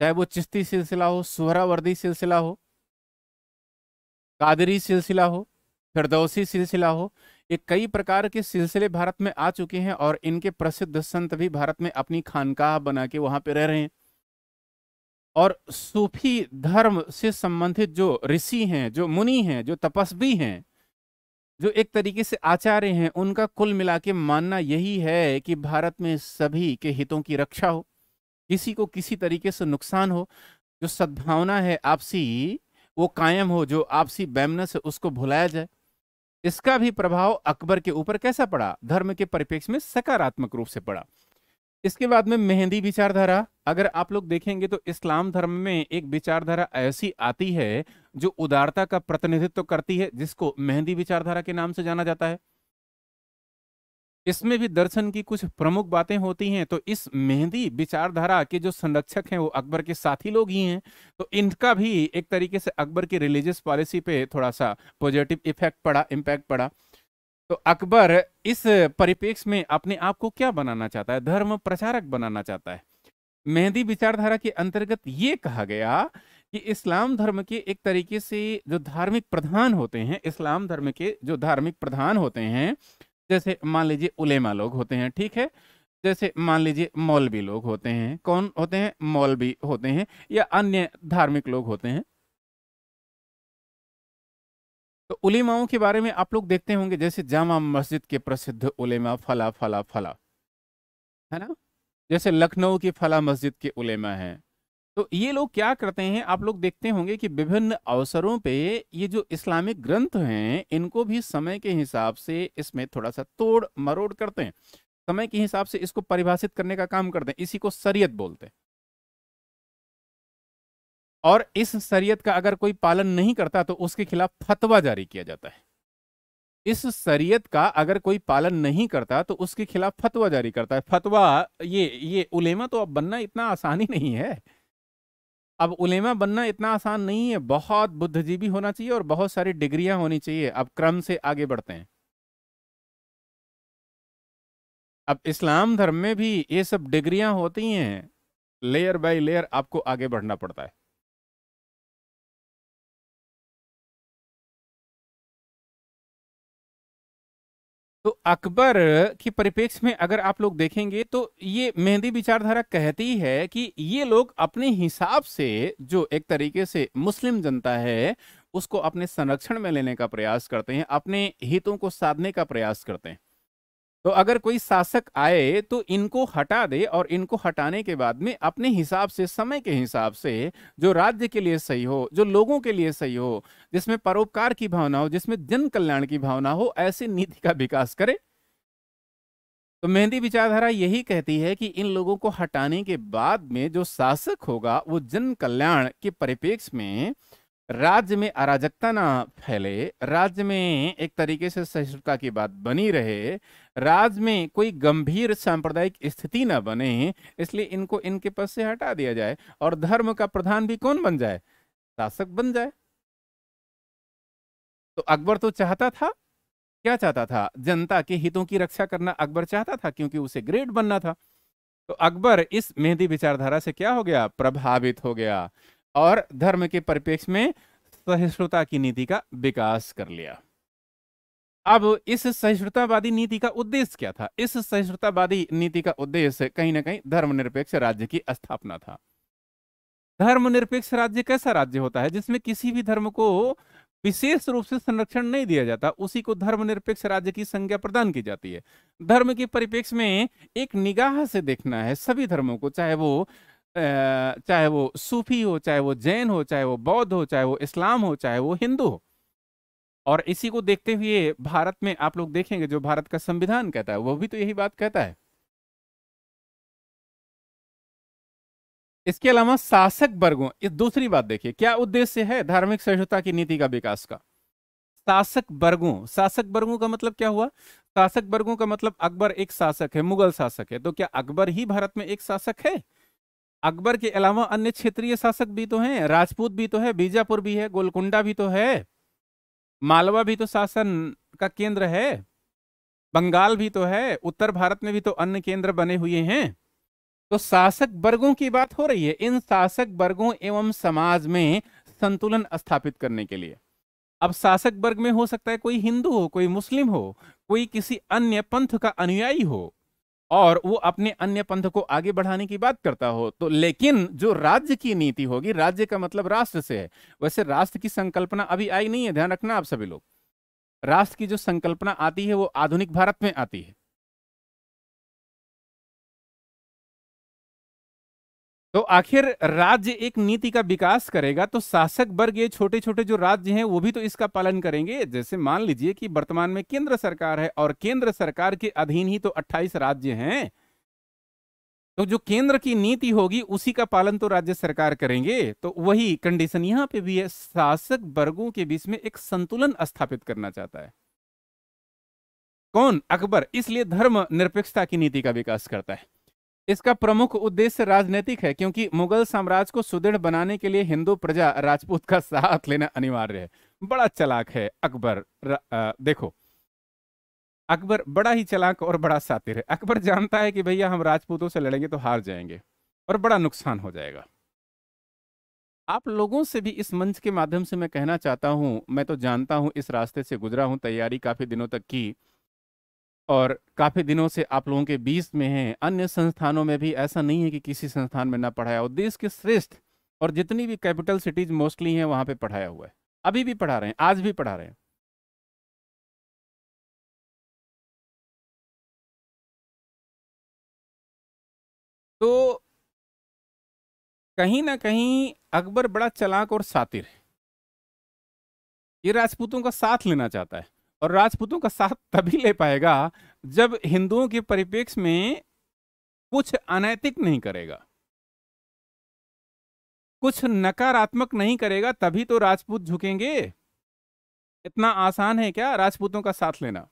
चाहे वो चिश्ती सिलसिला हो सुहरावर्दी सिलसिला हो कादरी सिलसिला हो फिरदौसी सिलसिला हो ये कई प्रकार के सिलसिले भारत में आ चुके हैं और इनके प्रसिद्ध संत भी भारत में अपनी खानकाह बना के वहाँ पर रह रहे हैं और सूफी धर्म से संबंधित जो ऋषि हैं जो मुनि हैं जो तपस्वी हैं जो एक तरीके से आचार्य हैं उनका कुल मिला के मानना यही है कि भारत में सभी के हितों की रक्षा हो किसी को किसी तरीके से नुकसान हो जो सद्भावना है आपसी वो कायम हो जो आपसी बैमनस है उसको भुलाया जाए इसका भी प्रभाव अकबर के ऊपर कैसा पड़ा धर्म के परिप्रेक्ष्य में सकारात्मक रूप से पड़ा इसके बाद में मेहंदी विचारधारा अगर आप लोग देखेंगे तो इस्लाम धर्म में एक विचारधारा ऐसी आती है जो उदारता का प्रतिनिधित्व करती है जिसको मेहंदी विचारधारा के नाम से जाना जाता है इसमें भी दर्शन की कुछ प्रमुख बातें होती हैं तो इस मेहंदी विचारधारा के जो संरक्षक हैं वो अकबर के साथी लोग ही हैं तो इनका भी एक तरीके से अकबर की रिलीजियस पॉलिसी पे थोड़ा सा पॉजिटिव इफेक्ट पड़ा इम्पैक्ट पड़ा तो अकबर इस परिपेक्ष में अपने आप को क्या बनाना चाहता है धर्म प्रचारक बनाना चाहता है मेहंदी विचारधारा के अंतर्गत ये कहा गया कि इस्लाम धर्म के एक तरीके से जो धार्मिक प्रधान होते हैं इस्लाम धर्म के जो धार्मिक प्रधान होते हैं जैसे मान लीजिए उलेमा लोग होते हैं ठीक है जैसे मान लीजिए मौलवी लोग होते हैं कौन होते हैं मौलवी होते हैं या अन्य धार्मिक लोग होते हैं तो उलेमाओं के बारे में आप लोग देखते होंगे जैसे जामा मस्जिद के प्रसिद्ध उलेमा फला फला फला है ना जैसे लखनऊ की फला मस्जिद के उलेमा हैं तो ये लोग क्या करते हैं आप लोग देखते होंगे कि विभिन्न अवसरों पे ये जो इस्लामिक ग्रंथ हैं इनको भी समय के हिसाब से इसमें थोड़ा सा तोड़ मरोड़ करते हैं समय के हिसाब से इसको परिभाषित करने का काम करते हैं इसी को शरीयत बोलते हैं और इस शरीयत का अगर कोई पालन नहीं करता तो उसके खिलाफ फतवा जारी किया जाता है इस शरीयत का अगर कोई पालन नहीं करता तो उसके खिलाफ फतवा जारी करता है फतवा ये ये उलेमा तो अब बनना इतना आसानी नहीं है अब उलेमा बनना इतना आसान नहीं है बहुत बुद्धिजीवी होना चाहिए और बहुत सारी डिग्रियां होनी चाहिए अब क्रम से आगे बढ़ते हैं अब इस्लाम धर्म में भी ये सब डिग्रियां होती हैं लेयर बाय लेयर आपको आगे बढ़ना पड़ता है तो अकबर के परिप्रेक्ष्य में अगर आप लोग देखेंगे तो ये मेहंदी विचारधारा कहती है कि ये लोग अपने हिसाब से जो एक तरीके से मुस्लिम जनता है उसको अपने संरक्षण में लेने का प्रयास करते हैं अपने हितों को साधने का प्रयास करते हैं तो अगर कोई शासक आए तो इनको हटा दे और इनको हटाने के बाद में अपने हिसाब से समय के हिसाब से जो राज्य के लिए सही हो जो लोगों के लिए सही हो जिसमें परोपकार की भावना हो जिसमें जन कल्याण की भावना हो ऐसी नीति का विकास करे तो मेहंदी विचारधारा यही कहती है कि इन लोगों को हटाने के बाद में जो शासक होगा वो जन कल्याण के परिपेक्ष में राज्य में अराजकता ना फैले राज्य में एक तरीके से सहिष्णुता की बात बनी रहे राज्य में कोई गंभीर सांप्रदायिक स्थिति ना बने इसलिए इनको इनके पद से हटा दिया जाए और धर्म का प्रधान भी कौन बन जाए शासक बन जाए तो अकबर तो चाहता था क्या चाहता था जनता के हितों की रक्षा करना अकबर चाहता था क्योंकि उसे ग्रेट बनना था तो अकबर इस मेहंदी विचारधारा से क्या हो गया प्रभावित हो गया और धर्म के परिपेक्ष में सहिष्णुता की नीति का विकास कर लिया अब इस सहिष्णुतावादी नीति का उद्देश्य क्या था इस सहिष्णुतावादी नीति का उद्देश्य कहीं ना कहीं धर्मनिरपेक्ष राज्य की स्थापना था धर्मनिरपेक्ष राज्य कैसा राज्य होता है जिसमें किसी भी धर्म को विशेष रूप से संरक्षण नहीं दिया जाता उसी को धर्मनिरपेक्ष राज्य की संज्ञा प्रदान की जाती है धर्म के परिपेक्ष में एक निगाह से देखना है सभी धर्मों को चाहे वो चाहे वो सूफी हो चाहे वो जैन हो चाहे वो बौद्ध हो चाहे वो इस्लाम हो चाहे वो हिंदू हो और इसी को देखते हुए भारत में आप लोग देखेंगे जो भारत का संविधान कहता है वो भी तो यही बात कहता है इसके अलावा शासक वर्गों दूसरी बात देखिए क्या उद्देश्य है धार्मिक सहिष्णुता की नीति का विकास का शासक वर्गों शासक वर्गों का मतलब क्या हुआ शासक वर्गों का मतलब अकबर एक शासक है मुगल शासक है तो क्या अकबर ही भारत में एक शासक है अकबर के अलावा अन्य क्षेत्रीय शासक भी तो हैं राजपूत भी तो है बीजापुर भी है गोलकुंडा भी तो है मालवा भी तो शासन का केंद्र है बंगाल भी तो है उत्तर भारत में भी तो अन्य केंद्र बने हुए हैं तो शासक वर्गों की बात हो रही है इन शासक वर्गों एवं समाज में संतुलन स्थापित करने के लिए अब शासक वर्ग में हो सकता है कोई हिंदू हो कोई मुस्लिम हो कोई किसी अन्य पंथ का अनुयायी हो और वो अपने अन्य पंथ को आगे बढ़ाने की बात करता हो तो लेकिन जो राज्य की नीति होगी राज्य का मतलब राष्ट्र से है वैसे राष्ट्र की संकल्पना अभी आई नहीं है ध्यान रखना आप सभी लोग राष्ट्र की जो संकल्पना आती है वो आधुनिक भारत में आती है तो आखिर राज्य एक नीति का विकास करेगा तो शासक वर्ग ये छोटे छोटे जो राज्य हैं वो भी तो इसका पालन करेंगे जैसे मान लीजिए कि वर्तमान में केंद्र सरकार है और केंद्र सरकार के अधीन ही तो 28 राज्य हैं तो जो केंद्र की नीति होगी उसी का पालन तो राज्य सरकार करेंगे तो वही कंडीशन यहां पे भी है शासक वर्गों के बीच में एक संतुलन स्थापित करना चाहता है कौन अकबर इसलिए धर्म निरपेक्षता की नीति का विकास करता है इसका प्रमुख उद्देश्य राजनीतिक है क्योंकि मुगल साम्राज्य को सुदृढ़ बनाने के लिए हिंदू प्रजा राजपूत का साथ लेना अनिवार्य है बड़ा चलाक है अकबर आ, देखो अकबर बड़ा ही चलाक और बड़ा सातिर है अकबर जानता है कि भैया हम राजपूतों से लड़ेंगे तो हार जाएंगे और बड़ा नुकसान हो जाएगा आप लोगों से भी इस मंच के माध्यम से मैं कहना चाहता हूं मैं तो जानता हूं इस रास्ते से गुजरा हूं तैयारी काफी दिनों तक की और काफ़ी दिनों से आप लोगों के बीच में हैं अन्य संस्थानों में भी ऐसा नहीं है कि किसी संस्थान में ना पढ़ाया हो देश के श्रेष्ठ और जितनी भी कैपिटल सिटीज मोस्टली हैं वहाँ पे पढ़ाया हुआ है अभी भी पढ़ा रहे हैं आज भी पढ़ा रहे हैं तो कहीं ना कहीं अकबर बड़ा चलाक और सातिर है ये राजपूतों का साथ लेना चाहता है और राजपूतों का साथ तभी ले पाएगा जब हिंदुओं के परिपेक्ष में कुछ अनैतिक नहीं करेगा कुछ नकारात्मक नहीं करेगा तभी तो राजपूत झुकेंगे इतना आसान है क्या राजपूतों का साथ लेना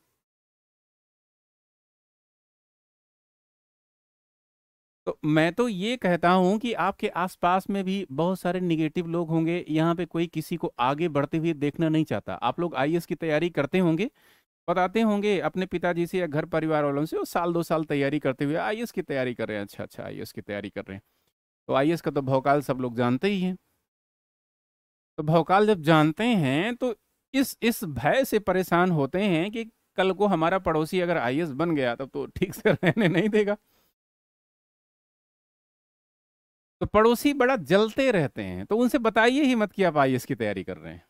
तो मैं तो ये कहता हूँ कि आपके आसपास में भी बहुत सारे निगेटिव लोग होंगे यहाँ पे कोई किसी को आगे बढ़ते हुए देखना नहीं चाहता आप लोग आई की तैयारी करते होंगे बताते होंगे अपने पिताजी से या घर परिवार वालों से वो साल दो साल तैयारी करते हुए आई की तैयारी कर रहे हैं अच्छा अच्छा आई की तैयारी कर रहे हैं तो आई का तो भौकाल सब लोग जानते ही हैं तो भौकाल जब जानते हैं तो इस इस भय से परेशान होते हैं कि कल को हमारा पड़ोसी अगर आई बन गया तब तो ठीक से रहने नहीं देगा तो पड़ोसी बड़ा जलते रहते हैं तो उनसे बताइए ही मत कि आप आई की तैयारी कर रहे हैं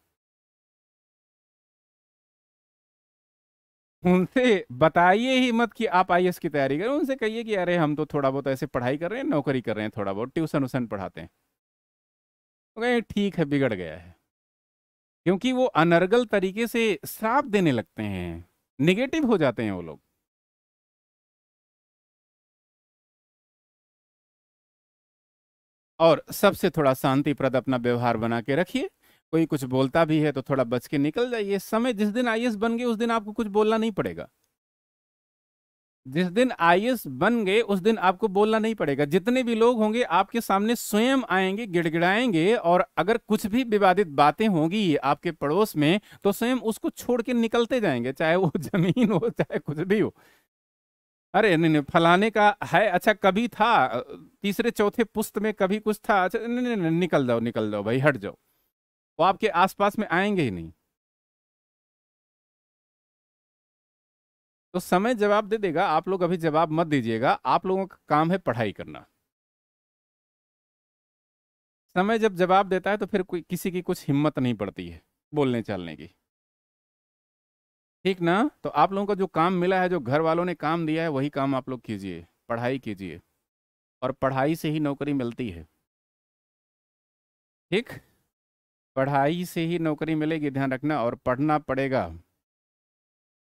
उनसे बताइए ही मत कि आप आई की तैयारी करें उनसे कहिए कि अरे हम तो थोड़ा बहुत ऐसे पढ़ाई कर रहे हैं नौकरी कर रहे हैं थोड़ा बहुत ट्यूशन उशन पढ़ाते हैं तो कहें ठीक है बिगड़ गया है क्योंकि वो अनर्गल तरीके से साफ देने लगते हैं निगेटिव हो जाते हैं वो लोग और सबसे थोड़ा शांतिप्रद अपना व्यवहार बना के रखिए कोई कुछ बोलता भी है तो थोड़ा बच के निकल जाइए समय जिस दिन आई बन गए उस दिन आपको कुछ बोलना नहीं पड़ेगा जिस दिन आई बन गए उस दिन आपको बोलना नहीं पड़ेगा जितने भी लोग होंगे आपके सामने स्वयं आएंगे गिड़गिड़ाएंगे और अगर कुछ भी विवादित बातें होंगी आपके पड़ोस में तो स्वयं उसको छोड़ के निकलते जाएंगे चाहे वो जमीन हो चाहे कुछ भी हो अरे नहीं नहीं फलाने का है अच्छा कभी था तीसरे चौथे पुस्त में कभी कुछ था अच्छा नहीं नहीं नहीं निकल जाओ निकल जाओ भाई हट जाओ वो आपके आसपास में आएंगे ही नहीं तो समय जवाब दे देगा आप लोग अभी जवाब मत दीजिएगा आप लोगों का काम है पढ़ाई करना समय जब जवाब देता है तो फिर कोई किसी की कुछ हिम्मत नहीं पड़ती है बोलने चालने की ठीक ना तो आप लोगों को जो काम मिला है जो घर वालों ने काम दिया है वही काम आप लोग कीजिए पढ़ाई कीजिए और पढ़ाई से ही नौकरी मिलती है ठीक पढ़ाई से ही नौकरी मिलेगी ध्यान रखना और पढ़ना पड़ेगा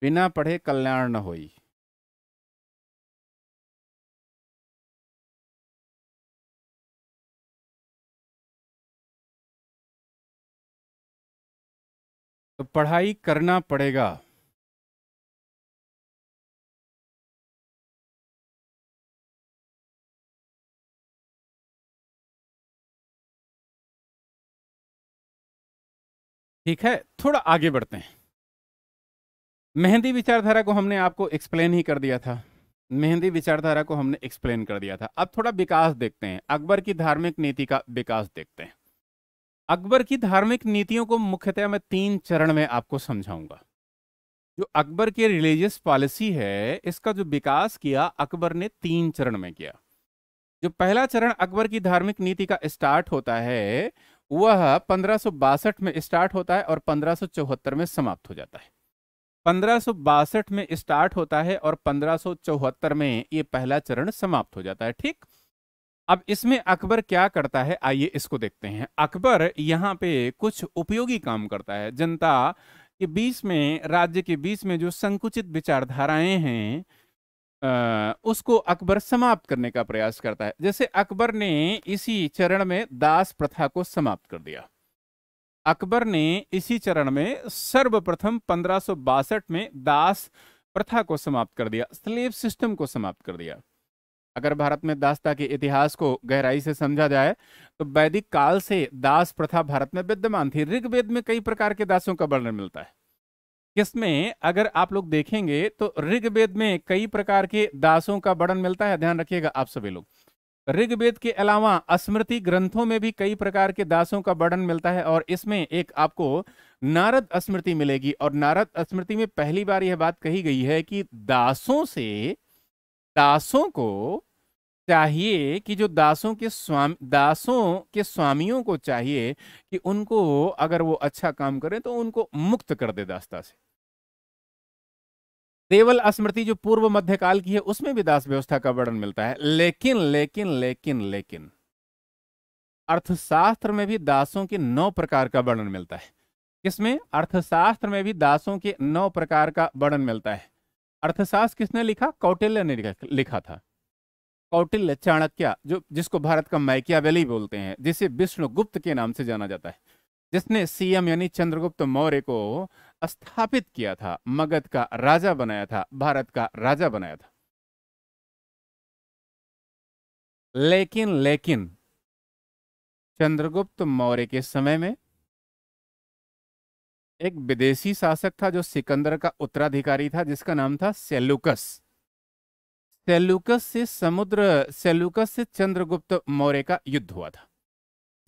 बिना पढ़े कल्याण न होई तो पढ़ाई करना पड़ेगा ठीक है थोड़ा आगे बढ़ते हैं मेहंदी विचारधारा को हमने आपको एक्सप्लेन ही कर दिया था मेहंदी विचारधारा को हमने एक्सप्लेन कर दिया था अब थोड़ा विकास देखते हैं अकबर की धार्मिक नीति का विकास देखते हैं अकबर की धार्मिक नीतियों को मुख्यतः मैं तीन चरण में आपको समझाऊंगा जो अकबर की रिलीजियस पॉलिसी है इसका जो विकास किया अकबर ने तीन चरण में किया जो पहला चरण अकबर की धार्मिक नीति का स्टार्ट होता है वह पंद्रह में स्टार्ट होता है और पंद्रह में समाप्त हो जाता है पंद्रह में स्टार्ट होता है और पंद्रह में ये पहला चरण समाप्त हो जाता है ठीक अब इसमें अकबर क्या करता है आइए इसको देखते हैं अकबर यहाँ पे कुछ उपयोगी काम करता है जनता के बीच में राज्य के बीच में जो संकुचित विचारधाराएं हैं उसको अकबर समाप्त करने का प्रयास करता है जैसे अकबर ने इसी चरण में दास प्रथा को समाप्त कर दिया अकबर ने इसी चरण में सर्वप्रथम पंद्रह में दास प्रथा को समाप्त कर दिया स्लेव सिस्टम को समाप्त कर दिया अगर भारत में दासता के इतिहास को गहराई से समझा जाए तो वैदिक काल से दास प्रथा भारत में विद्यमान थी ऋग्वेद में कई प्रकार के दासों का वर्णन मिलता है इसमें अगर आप लोग देखेंगे तो ऋग्वेद में कई प्रकार के दासों का वर्णन मिलता है ध्यान रखिएगा आप सभी लोग ऋग्वेद के अलावा स्मृति ग्रंथों में भी कई प्रकार के दासों का वर्णन मिलता है और इसमें एक आपको नारद स्मृति मिलेगी और नारद स्मृति में पहली बार यह बात कही गई है कि दासों से दासों को चाहिए कि जो दासों के स्वामी दासों के स्वामियों को चाहिए कि उनको अगर वो अच्छा काम करें तो उनको मुक्त कर दे दास्ता से देवल स्मृति जो पूर्व मध्यकाल की है उसमें भी दास व्यवस्था का वर्णन मिलता है लेकिन लेकिन लेकिन लेकिन अर्थशास्त्र में भी दासों के नौ प्रकार का वर्णन मिलता है किसमें अर्थशास्त्र में भी दासों के नौ प्रकार का वर्णन मिलता है अर्थशास्त्र किसने लिखा कौटिल्य ने लिखा था कौटिल्य चाणक्य जो जिसको भारत का मैकिया वैली बोलते हैं जिसे विष्णुगुप्त के नाम से जाना जाता है जिसने सीएम यानी चंद्रगुप्त मौर्य को स्थापित किया था मगध का राजा बनाया था भारत का राजा बनाया था लेकिन लेकिन चंद्रगुप्त मौर्य के समय में एक विदेशी शासक था जो सिकंदर का उत्तराधिकारी था जिसका नाम था सेलुकस सेलुकस से समुद्र सेलुकस से चंद्रगुप्त मौर्य का युद्ध हुआ था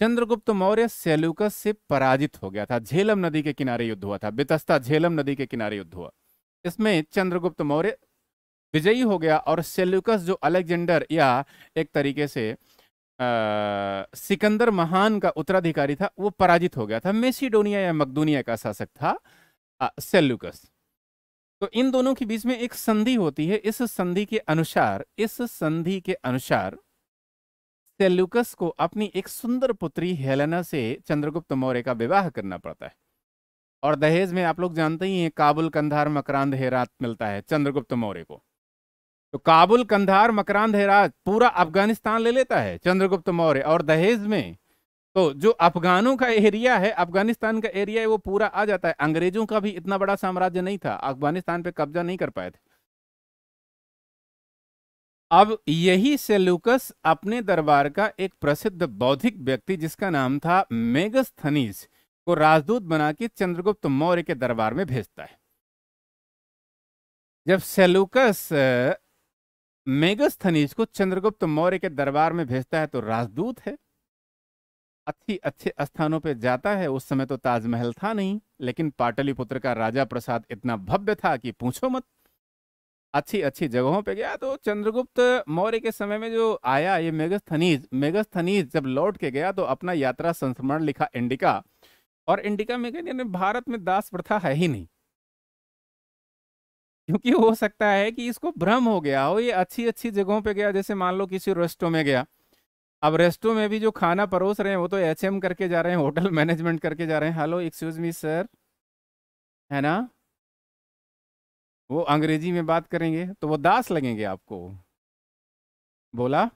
चंद्रगुप्त मौर्य सेल्यूकस से पराजित हो गया था झेलम नदी के किनारे युद्ध हुआ था बितस्ता झेलम नदी के किनारे युद्ध हुआ इसमें चंद्रगुप्त मौर्य विजयी हो गया और सेल्यूकस जो अलेक्जेंडर या एक तरीके से आ, सिकंदर महान का उत्तराधिकारी था वो पराजित हो गया था मेसिडोनिया या मकदूनिया का शासक था सेल्युकस सेल्यूकस तो इन दोनों के बीच में एक संधि होती है इस संधि के अनुसार इस संधि के अनुसार सेल्यूकस को अपनी एक सुंदर पुत्री हेलेना से चंद्रगुप्त मौर्य का विवाह करना पड़ता है और दहेज में आप लोग जानते ही हैं काबुल कंधार मकरांद हेरात मिलता है चंद्रगुप्त मौर्य को तो काबुल कंधार मकरांद हेरात पूरा अफगानिस्तान ले लेता है चंद्रगुप्त मौर्य और दहेज में तो जो अफगानों का एरिया है अफगानिस्तान का एरिया है वो पूरा आ जाता है अंग्रेजों का भी इतना बड़ा साम्राज्य नहीं था अफगानिस्तान पर कब्जा नहीं कर पाए थे अब यही सेल्यूकस अपने दरबार का एक प्रसिद्ध बौद्धिक व्यक्ति जिसका नाम था मेगस्थनीस को राजदूत बना के चंद्रगुप्त मौर्य के दरबार में भेजता है जब सेल्यूकस मेगस्थनीज को चंद्रगुप्त मौर्य के दरबार में भेजता है तो राजदूत है अच्छी अच्छे स्थानों पर जाता है उस समय तो ताजमहल था नहीं लेकिन पाटलिपुत्र का राजा प्रसाद इतना भव्य था कि पूछो मत अच्छी अच्छी जगहों पे गया तो चंद्रगुप्त मौर्य के समय में जो आया ये मेगस्थनीज मेगस्थनीज जब लौट के गया तो अपना यात्रा संस्मरण लिखा इंडिका और इंडिका में कहते भारत में दास प्रथा है ही नहीं क्योंकि हो सकता है कि इसको भ्रम हो गया हो ये अच्छी अच्छी जगहों पे गया जैसे मान लो किसी रेस्टो में गया अब रेस्टो में भी जो खाना परोस रहे हैं वो तो एच करके जा रहे हैं होटल मैनेजमेंट करके जा रहे हैं हेलो एक्सक्यूज मी सर है ना वो अंग्रेजी में बात करेंगे तो वो दास लगेंगे आपको बोला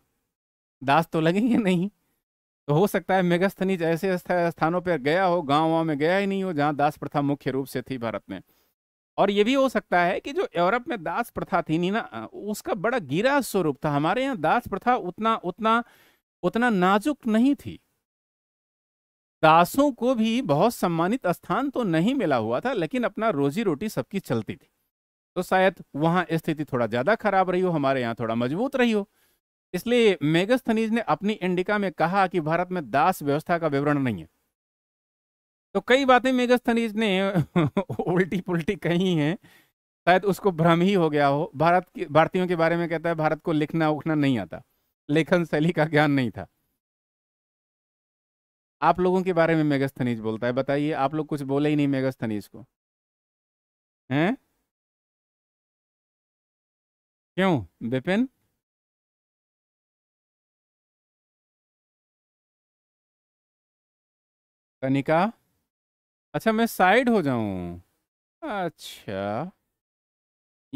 दास तो लगेंगे नहीं तो हो सकता है मेगास्थनीज ऐसे स्थानों पर गया हो गाँव वाँव में गया ही नहीं हो जहाँ दास प्रथा मुख्य रूप से थी भारत में और ये भी हो सकता है कि जो यूरोप में दास प्रथा थी नहीं ना उसका बड़ा गिरा स्वरूप था हमारे यहाँ दास प्रथा उतना उतना उतना नाजुक नहीं थी दासों को भी बहुत सम्मानित स्थान तो नहीं मिला हुआ था लेकिन अपना रोजी रोटी सबकी चलती थी तो शायद वहाँ स्थिति थोड़ा ज़्यादा खराब रही हो हमारे यहाँ थोड़ा मजबूत रही हो इसलिए मेगस्थनीज ने अपनी इंडिका में कहा कि भारत में दास व्यवस्था का विवरण नहीं है तो कई बातें मेगस्थनीज ने उल्टी पुल्टी कही हैं शायद उसको भ्रम ही हो गया हो भारत की भारतीयों के बारे में कहता है भारत को लिखना उखना नहीं आता लेखन शैली का ज्ञान नहीं था आप लोगों के बारे में मेगस्थनीज बोलता है बताइए आप लोग कुछ बोले ही नहीं मेगस्थनीज को हैं क्यों विपिन कनिका अच्छा मैं साइड हो जाऊं अच्छा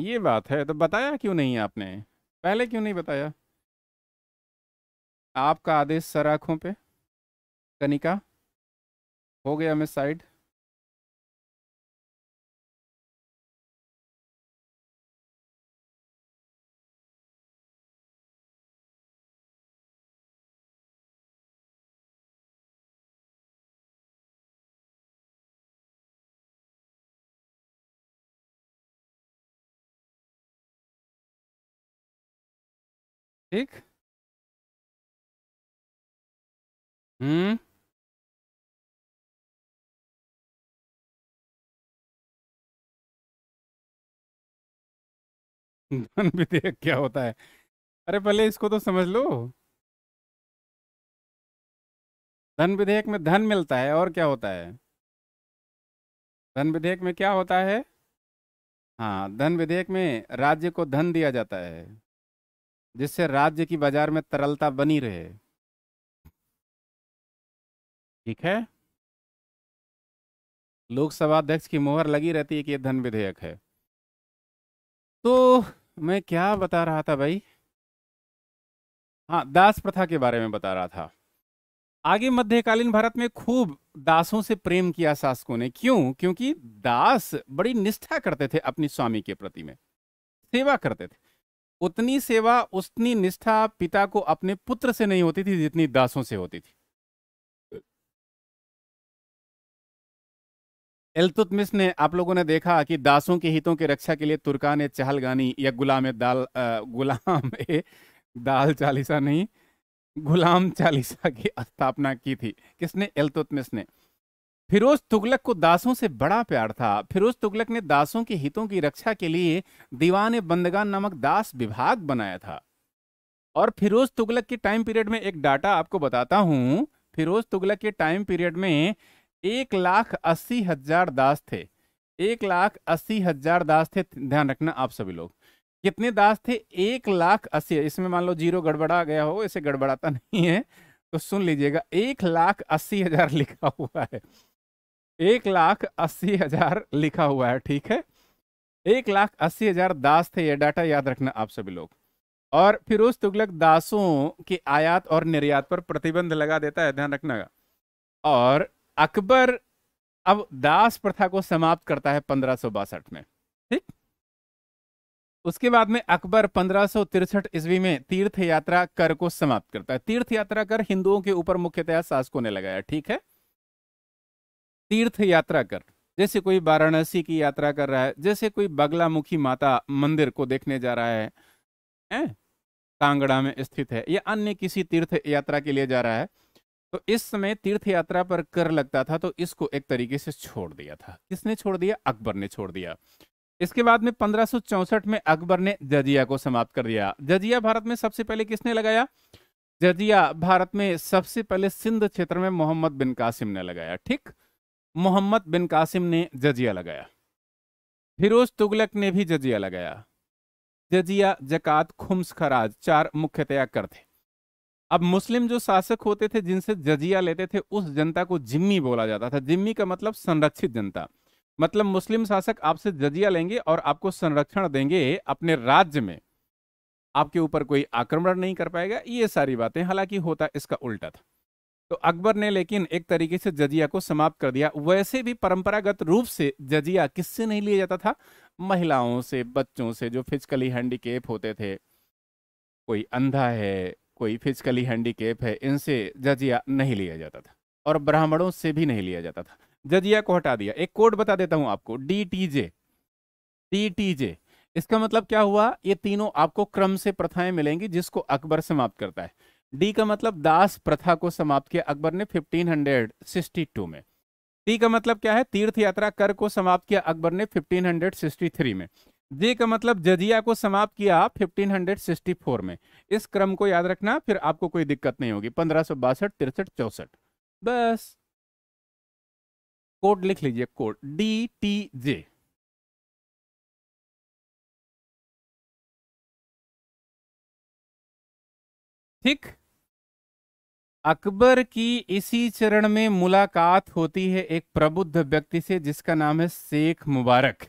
ये बात है तो बताया क्यों नहीं आपने पहले क्यों नहीं बताया आपका आदेश सर आंखों पे कनिका हो गया मैं साइड ठीक हम्म धन विधेयक क्या होता है अरे पहले इसको तो समझ लो धन विधेयक में धन मिलता है और क्या होता है धन विधेयक में क्या होता है हाँ धन विधेयक में राज्य को धन दिया जाता है जिससे राज्य की बाजार में तरलता बनी रहे ठीक है लोकसभा अध्यक्ष की मोहर लगी रहती है कि यह धन विधेयक है तो मैं क्या बता रहा था भाई हाँ दास प्रथा के बारे में बता रहा था आगे मध्यकालीन भारत में खूब दासों से प्रेम किया शासकों ने क्यों क्योंकि दास बड़ी निष्ठा करते थे अपनी स्वामी के प्रति में सेवा करते थे उतनी सेवा उतनी निष्ठा पिता को अपने पुत्र से नहीं होती थी जितनी दासों से होती थी एलतुतमिस ने आप लोगों ने देखा कि दासों के हितों की रक्षा के लिए तुर्कान ए चहलगानी या गुलाम दाल आ, गुलाम ए दाल चालीसा नहीं गुलाम चालीसा की स्थापना की थी किसने एलतुतमिस ने फिरोज तुगलक को दासों से बड़ा प्यार था फिरोज तुगलक ने दासों के हितों की रक्षा के लिए दीवान बंदगान नामक दास विभाग बनाया था और फिरोज तुगलक के टाइम पीरियड में एक डाटा आपको बताता हूँ फिरोज तुगलक के टाइम पीरियड में एक लाख अस्सी हजार दास थे एक लाख अस्सी हजार दास थे ध्यान रखना आप सभी लोग कितने दास थे एक लाख अस्सी इसमें मान लो जीरो गड़बड़ा गया हो इसे गड़बड़ाता नहीं है तो सुन लीजिएगा एक लाख अस्सी हजार लिखा हुआ है एक लाख अस्सी हजार लिखा हुआ है ठीक है एक लाख अस्सी हजार दास थे ये डाटा याद रखना आप सभी लोग और फिरोज तुगलक दासों के आयात और निर्यात पर प्रतिबंध लगा देता है ध्यान रखना और अकबर अब दास प्रथा को समाप्त करता है पंद्रह में ठीक उसके बाद में अकबर पंद्रह ईस्वी में तीर्थ यात्रा कर को समाप्त करता है तीर्थ यात्रा कर हिंदुओं के ऊपर मुख्यतया शासकों ने लगाया ठीक है तीर्थ यात्रा कर जैसे कोई वाराणसी की यात्रा कर रहा है जैसे कोई बगलामुखी माता मंदिर को देखने जा रहा है कांगड़ा में स्थित है या अन्य किसी तीर्थ यात्रा के लिए जा रहा है तो इस समय तीर्थ यात्रा पर कर लगता था तो इसको एक तरीके से छोड़ दिया था किसने छोड़ दिया अकबर ने छोड़ दिया इसके बाद में पंद्रह में अकबर ने जजिया को समाप्त कर दिया जजिया भारत में सबसे पहले किसने लगाया जजिया भारत में सबसे पहले सिंध क्षेत्र में मोहम्मद बिन कासिम ने लगाया ठीक मोहम्मद बिन कासिम ने जजिया लगाया फिरोज तुगलक ने भी जजिया लगाया जजिया जकात खुम्स खराज चार मुख्यतया कर थे अब मुस्लिम जो शासक होते थे जिनसे जजिया लेते थे उस जनता को जिम्मी बोला जाता था जिम्मी का मतलब संरक्षित जनता मतलब मुस्लिम शासक आपसे जजिया लेंगे और आपको संरक्षण देंगे अपने राज्य में आपके ऊपर कोई आक्रमण नहीं कर पाएगा ये सारी बातें हालांकि होता इसका उल्टा था तो अकबर ने लेकिन एक तरीके से जजिया को समाप्त कर दिया वैसे भी परंपरागत रूप से जजिया किससे नहीं लिया जाता था महिलाओं से बच्चों से जो फिजिकली हैंडीकेप होते थे कोई अंधा है कोई फिजिकली हैंडीकेप है इनसे जजिया नहीं लिया जाता था और ब्राह्मणों से भी नहीं लिया जाता था जजिया को हटा दिया एक कोड बता देता हूं आपको D T J D T J इसका मतलब क्या हुआ ये तीनों आपको क्रम से प्रथाएं मिलेंगी जिसको अकबर समाप्त करता है डी का मतलब दास प्रथा को समाप्त किया अकबर ने 1562 में टी का मतलब क्या है तीर्थ यात्रा कर को समाप्त किया अकबर ने 1563 में जे का मतलब जजिया को समाप्त किया 1564 में इस क्रम को याद रखना फिर आपको कोई दिक्कत नहीं होगी पंद्रह सौ बासठ तिरसठ चौसठ बस कोड लिख लीजिए कोड डी टी जे ठीक अकबर की इसी चरण में मुलाकात होती है एक प्रबुद्ध व्यक्ति से जिसका नाम है शेख मुबारक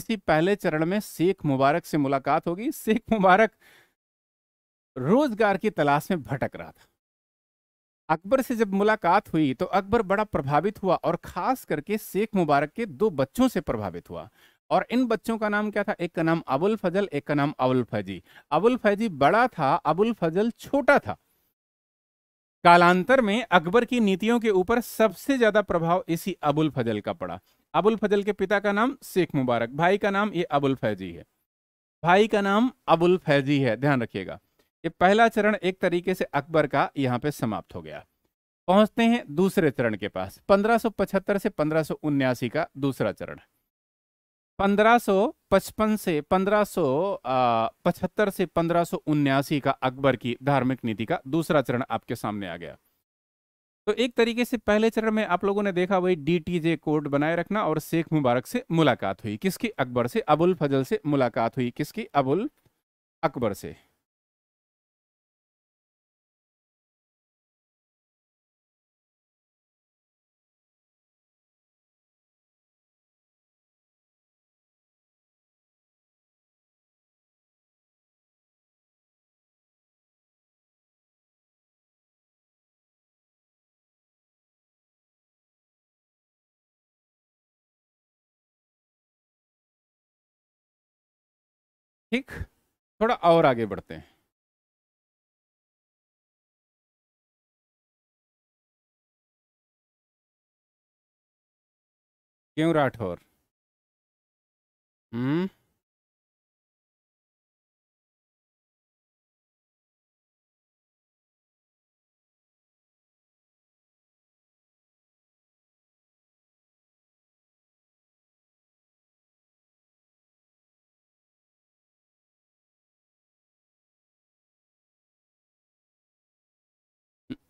इसी पहले चरण में शेख मुबारक से मुलाकात होगी शेख मुबारक रोजगार की तलाश में भटक रहा था अकबर से जब मुलाकात हुई तो अकबर बड़ा प्रभावित हुआ और खास करके शेख मुबारक के दो बच्चों से प्रभावित हुआ और इन बच्चों का नाम क्या था एक का नाम अबुल फजल एक का नाम अबुल फैजी अबुल फैजी बड़ा था अबुल फजल छोटा था कालांतर में अकबर की नीतियों के ऊपर सबसे ज्यादा प्रभाव इसी अबुल फजल का पड़ा अबुल फजल के पिता का नाम शेख मुबारक भाई का नाम ये अबुल फैजी है भाई का नाम अबुल फैजी है ध्यान रखिएगा ये पहला चरण एक तरीके से अकबर का यहाँ पे समाप्त हो गया पहुंचते हैं दूसरे चरण के पास 1575 से पंद्रह का दूसरा चरण 1555 से 1575 से पंद्रह का अकबर की धार्मिक नीति का दूसरा चरण आपके सामने आ गया तो एक तरीके से पहले चरण में आप लोगों ने देखा वही डीटीजे कोड बनाए रखना और शेख मुबारक से मुलाकात हुई किसकी अकबर से अबुल फजल से मुलाकात हुई किसकी अबुल अकबर से ठीक थोड़ा और आगे बढ़ते हैं क्यों राठौर हम्म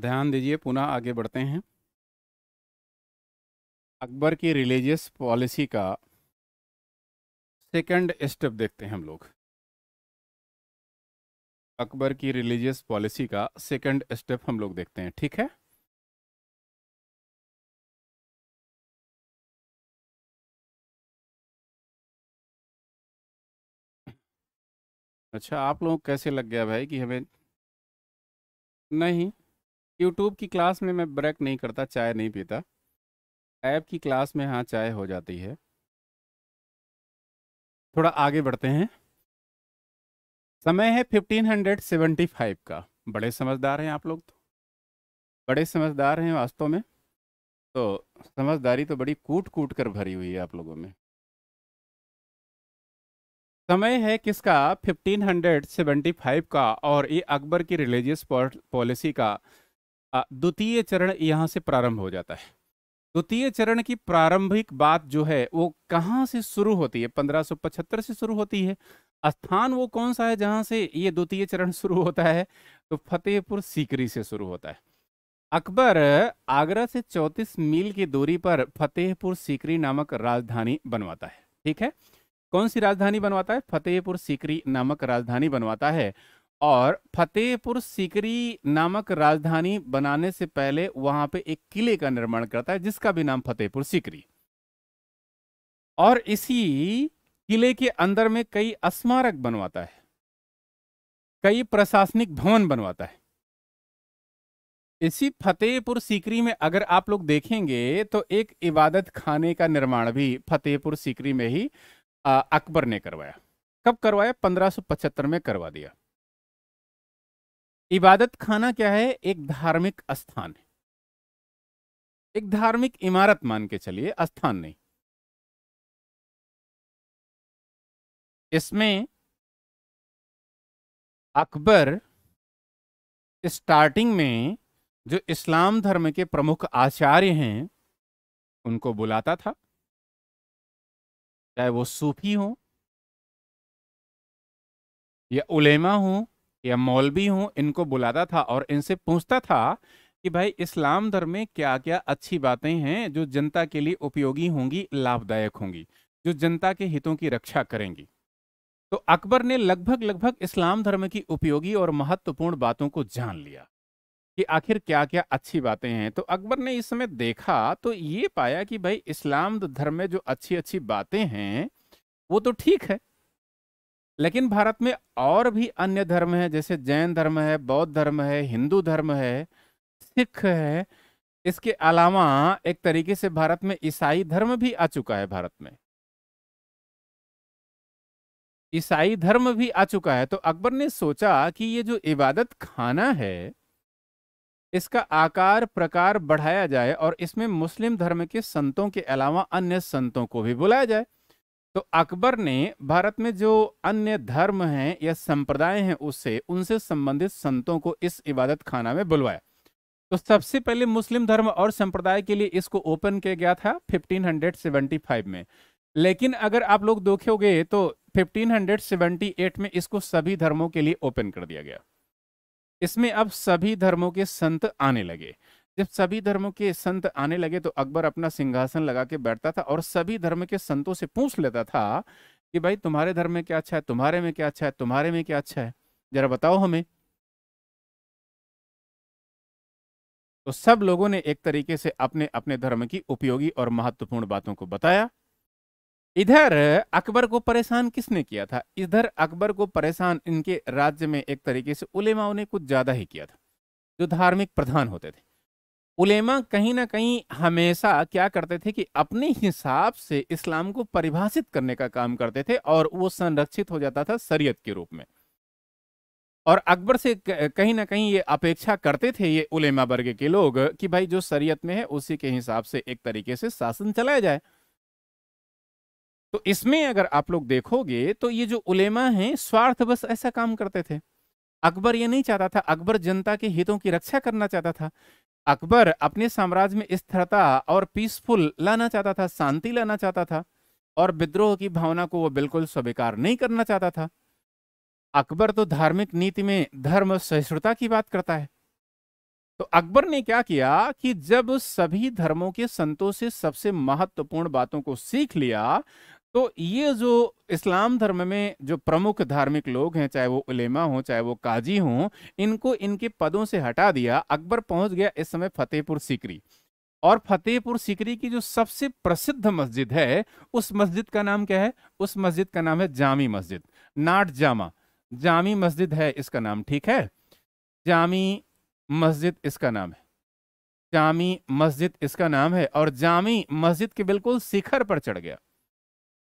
ध्यान दीजिए पुनः आगे बढ़ते हैं अकबर की रिलीजियस पॉलिसी का सेकंड स्टेप देखते हैं हम लोग अकबर की रिलीजियस पॉलिसी का सेकंड स्टेप हम लोग देखते हैं ठीक है अच्छा आप लोग कैसे लग गया भाई कि हमें नहीं यूट्यूब की क्लास में मैं ब्रेक नहीं करता चाय नहीं पीता ऐप की क्लास में हाँ चाय हो जाती है थोड़ा आगे बढ़ते हैं समय है 1575 का बड़े समझदार हैं आप लोग तो बड़े समझदार हैं वास्तव में तो समझदारी तो बड़ी कूट कूट कर भरी हुई है आप लोगों में समय है किसका 1575 का और ये अकबर की रिलीजियस पॉलिसी का द्वितीय चरण यहाँ से प्रारंभ हो जाता है द्वितीय चरण की प्रारंभिक बात जो है वो कहाँ से शुरू होती है 1575 से शुरू होती है स्थान वो कौन सा है जहाँ से ये द्वितीय चरण शुरू होता है तो फतेहपुर सीकरी से शुरू होता है अकबर आगरा से 34 मील की दूरी पर फतेहपुर सीकरी नामक राजधानी बनवाता है ठीक है कौन सी राजधानी बनवाता है फतेहपुर सीकरी नामक राजधानी बनवाता है और फतेहपुर सीकरी नामक राजधानी बनाने से पहले वहां पे एक किले का निर्माण करता है जिसका भी नाम फतेहपुर सीकरी और इसी किले के अंदर में कई स्मारक बनवाता है कई प्रशासनिक भवन बनवाता है इसी फतेहपुर सीकरी में अगर आप लोग देखेंगे तो एक इबादत खाने का निर्माण भी फतेहपुर सीकरी में ही अकबर ने करवाया कब करवाया 1575 में करवा दिया इबादत खाना क्या है एक धार्मिक स्थान है एक धार्मिक इमारत मान के चलिए स्थान नहीं इसमें अकबर स्टार्टिंग में जो इस्लाम धर्म के प्रमुख आचार्य हैं उनको बुलाता था चाहे वो सूफी हो या उलेमा हो या मौलवी हूँ इनको बुलाता था और इनसे पूछता था कि भाई इस्लाम धर्म में क्या क्या अच्छी बातें हैं जो जनता के लिए उपयोगी होंगी लाभदायक होंगी जो जनता के हितों की रक्षा करेंगी तो अकबर ने लगभग लगभग इस्लाम धर्म की उपयोगी और महत्वपूर्ण बातों को जान लिया कि आखिर क्या क्या अच्छी बातें हैं तो अकबर ने इस समय देखा तो ये पाया कि भाई इस्लाम धर्म में जो अच्छी अच्छी बातें हैं वो तो ठीक है लेकिन भारत में और भी अन्य धर्म हैं जैसे जैन धर्म है बौद्ध धर्म है हिंदू धर्म है सिख है इसके अलावा एक तरीके से भारत में ईसाई धर्म भी आ चुका है भारत में ईसाई धर्म भी आ चुका है तो अकबर ने सोचा कि ये जो इबादत खाना है इसका आकार प्रकार बढ़ाया जाए और इसमें मुस्लिम धर्म के संतों के अलावा अन्य संतों को भी बुलाया जाए तो अकबर ने भारत में जो अन्य धर्म हैं या संप्रदाय हैं उससे उनसे संबंधित संतों को इस इबादत खाना में बुलवाया तो सबसे पहले मुस्लिम धर्म और संप्रदाय के लिए इसको ओपन किया गया था 1575 में लेकिन अगर आप लोग देखोगे तो 1578 में इसको सभी धर्मों के लिए ओपन कर दिया गया इसमें अब सभी धर्मों के संत आने लगे जब सभी धर्मों के संत आने लगे तो अकबर अपना सिंहासन लगा के बैठता था और सभी धर्म के संतों से पूछ लेता था कि भाई तुम्हारे धर्म में क्या अच्छा है तुम्हारे में क्या अच्छा है तुम्हारे में क्या अच्छा है जरा बताओ हमें तो सब लोगों ने एक तरीके से अपने अपने धर्म की उपयोगी और महत्वपूर्ण बातों को बताया इधर अकबर को परेशान किसने किया था इधर अकबर को परेशान इनके राज्य में एक तरीके से उलेमाओं ने कुछ ज्यादा ही किया था जो धार्मिक प्रधान होते थे उलेमा कहीं ना कहीं हमेशा क्या करते थे कि अपने हिसाब से इस्लाम को परिभाषित करने का काम करते थे और वो संरक्षित हो जाता था शरीयत के रूप में और अकबर से कहीं ना कहीं ये अपेक्षा करते थे ये उलेमा वर्ग के लोग कि भाई जो शरीयत में है उसी के हिसाब से एक तरीके से शासन चलाया जाए तो इसमें अगर आप लोग देखोगे तो ये जो उलेमा है स्वार्थ बस ऐसा काम करते थे अकबर ये नहीं चाहता था अकबर जनता के हितों की रक्षा करना चाहता था अकबर अपने साम्राज्य में स्थिरता और पीसफुल लाना चाहता था शांति लाना चाहता था और विद्रोह की भावना को वो बिल्कुल स्वीकार नहीं करना चाहता था अकबर तो धार्मिक नीति में धर्म सहिष्णुता की बात करता है तो अकबर ने क्या किया कि जब सभी धर्मों के संतों से सबसे महत्वपूर्ण बातों को सीख लिया तो ये जो इस्लाम धर्म में जो प्रमुख धार्मिक लोग हैं चाहे वो उलेमा हो चाहे वो काजी हों इनको इनके पदों से हटा दिया अकबर पहुंच गया इस समय फतेहपुर सीकरी और फतेहपुर सीकरी की जो सबसे प्रसिद्ध मस्जिद है उस मस्जिद का नाम क्या है उस मस्जिद का नाम है जामी मस्जिद नाट जामा जामी मस्जिद है इसका नाम ठीक है जामी मस्जिद इसका नाम है जामी मस्जिद इसका नाम है और जामी मस्जिद के बिल्कुल शिखर पर चढ़ गया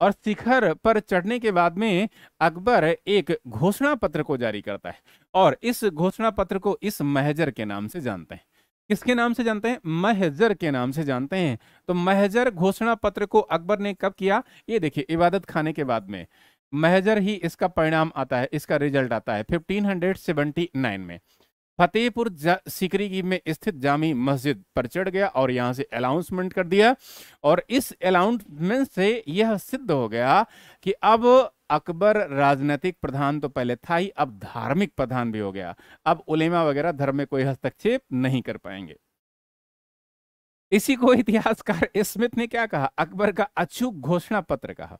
और शिखर पर चढ़ने के बाद में अकबर एक घोषणा पत्र को जारी करता है और इस घोषणा पत्र को इस महजर के नाम से जानते हैं किसके नाम से जानते हैं महजर के नाम से जानते हैं तो महजर घोषणा पत्र को अकबर ने कब किया ये देखिए इबादत खाने के बाद में महजर ही इसका परिणाम आता है इसका रिजल्ट आता है 1579 में फतेहपुर सिकरी की में स्थित जामी मस्जिद पर चढ़ गया और यहां से अनाउंसमेंट कर दिया और इस अनाउंसमेंट से यह सिद्ध हो गया कि अब अकबर राजनीतिक प्रधान तो पहले था ही अब धार्मिक प्रधान भी हो गया अब उलेमा वगैरह धर्म में कोई हस्तक्षेप नहीं कर पाएंगे इसी को इतिहासकार स्मिथ ने क्या कहा अकबर का अचूक घोषणा पत्र कहा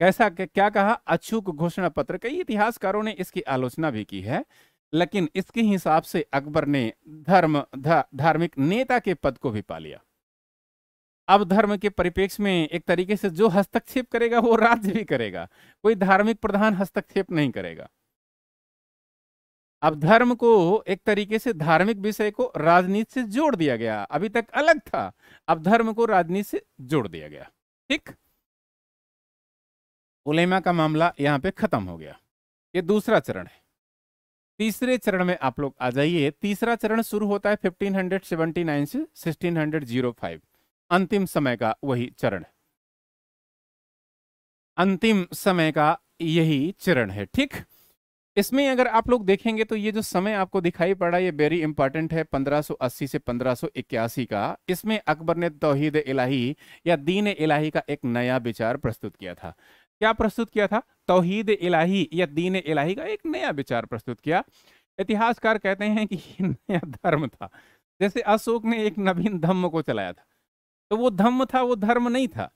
कैसा क्या कहा अचूक घोषणा पत्र कई इतिहासकारों ने इसकी आलोचना भी की है लेकिन इसके हिसाब से अकबर ने धर्म धार्मिक नेता के पद को भी पा लिया अब धर्म के परिपेक्ष में एक तरीके से जो हस्तक्षेप करेगा वो राज्य भी करेगा कोई धार्मिक प्रधान हस्तक्षेप नहीं करेगा अब धर्म को एक तरीके से धार्मिक विषय को राजनीति से जोड़ दिया गया अभी तक अलग था अब धर्म को राजनीति से जोड़ दिया गया ठीक उलेमा का मामला यहां पे खत्म हो गया ये दूसरा चरण है तीसरे चरण में आप लोग आ जाइए तीसरा चरण शुरू होता है 1579 से 1605 अंतिम समय का वही चरण अंतिम समय का यही चरण है ठीक इसमें अगर आप लोग देखेंगे तो ये जो समय आपको दिखाई पड़ा ये वेरी इंपॉर्टेंट है 1580 से 1581 का इसमें अकबर ने तोहिद इलाही या दीन इलाही का एक नया विचार प्रस्तुत किया था क्या प्रस्तुत किया था तोहहीद इलाही या दीन इलाही का एक नया विचार प्रस्तुत किया इतिहासकार कहते हैं कि ये नया धर्म था जैसे अशोक ने एक नवीन धम्म को चलाया था तो वो धम्म था वो धर्म नहीं था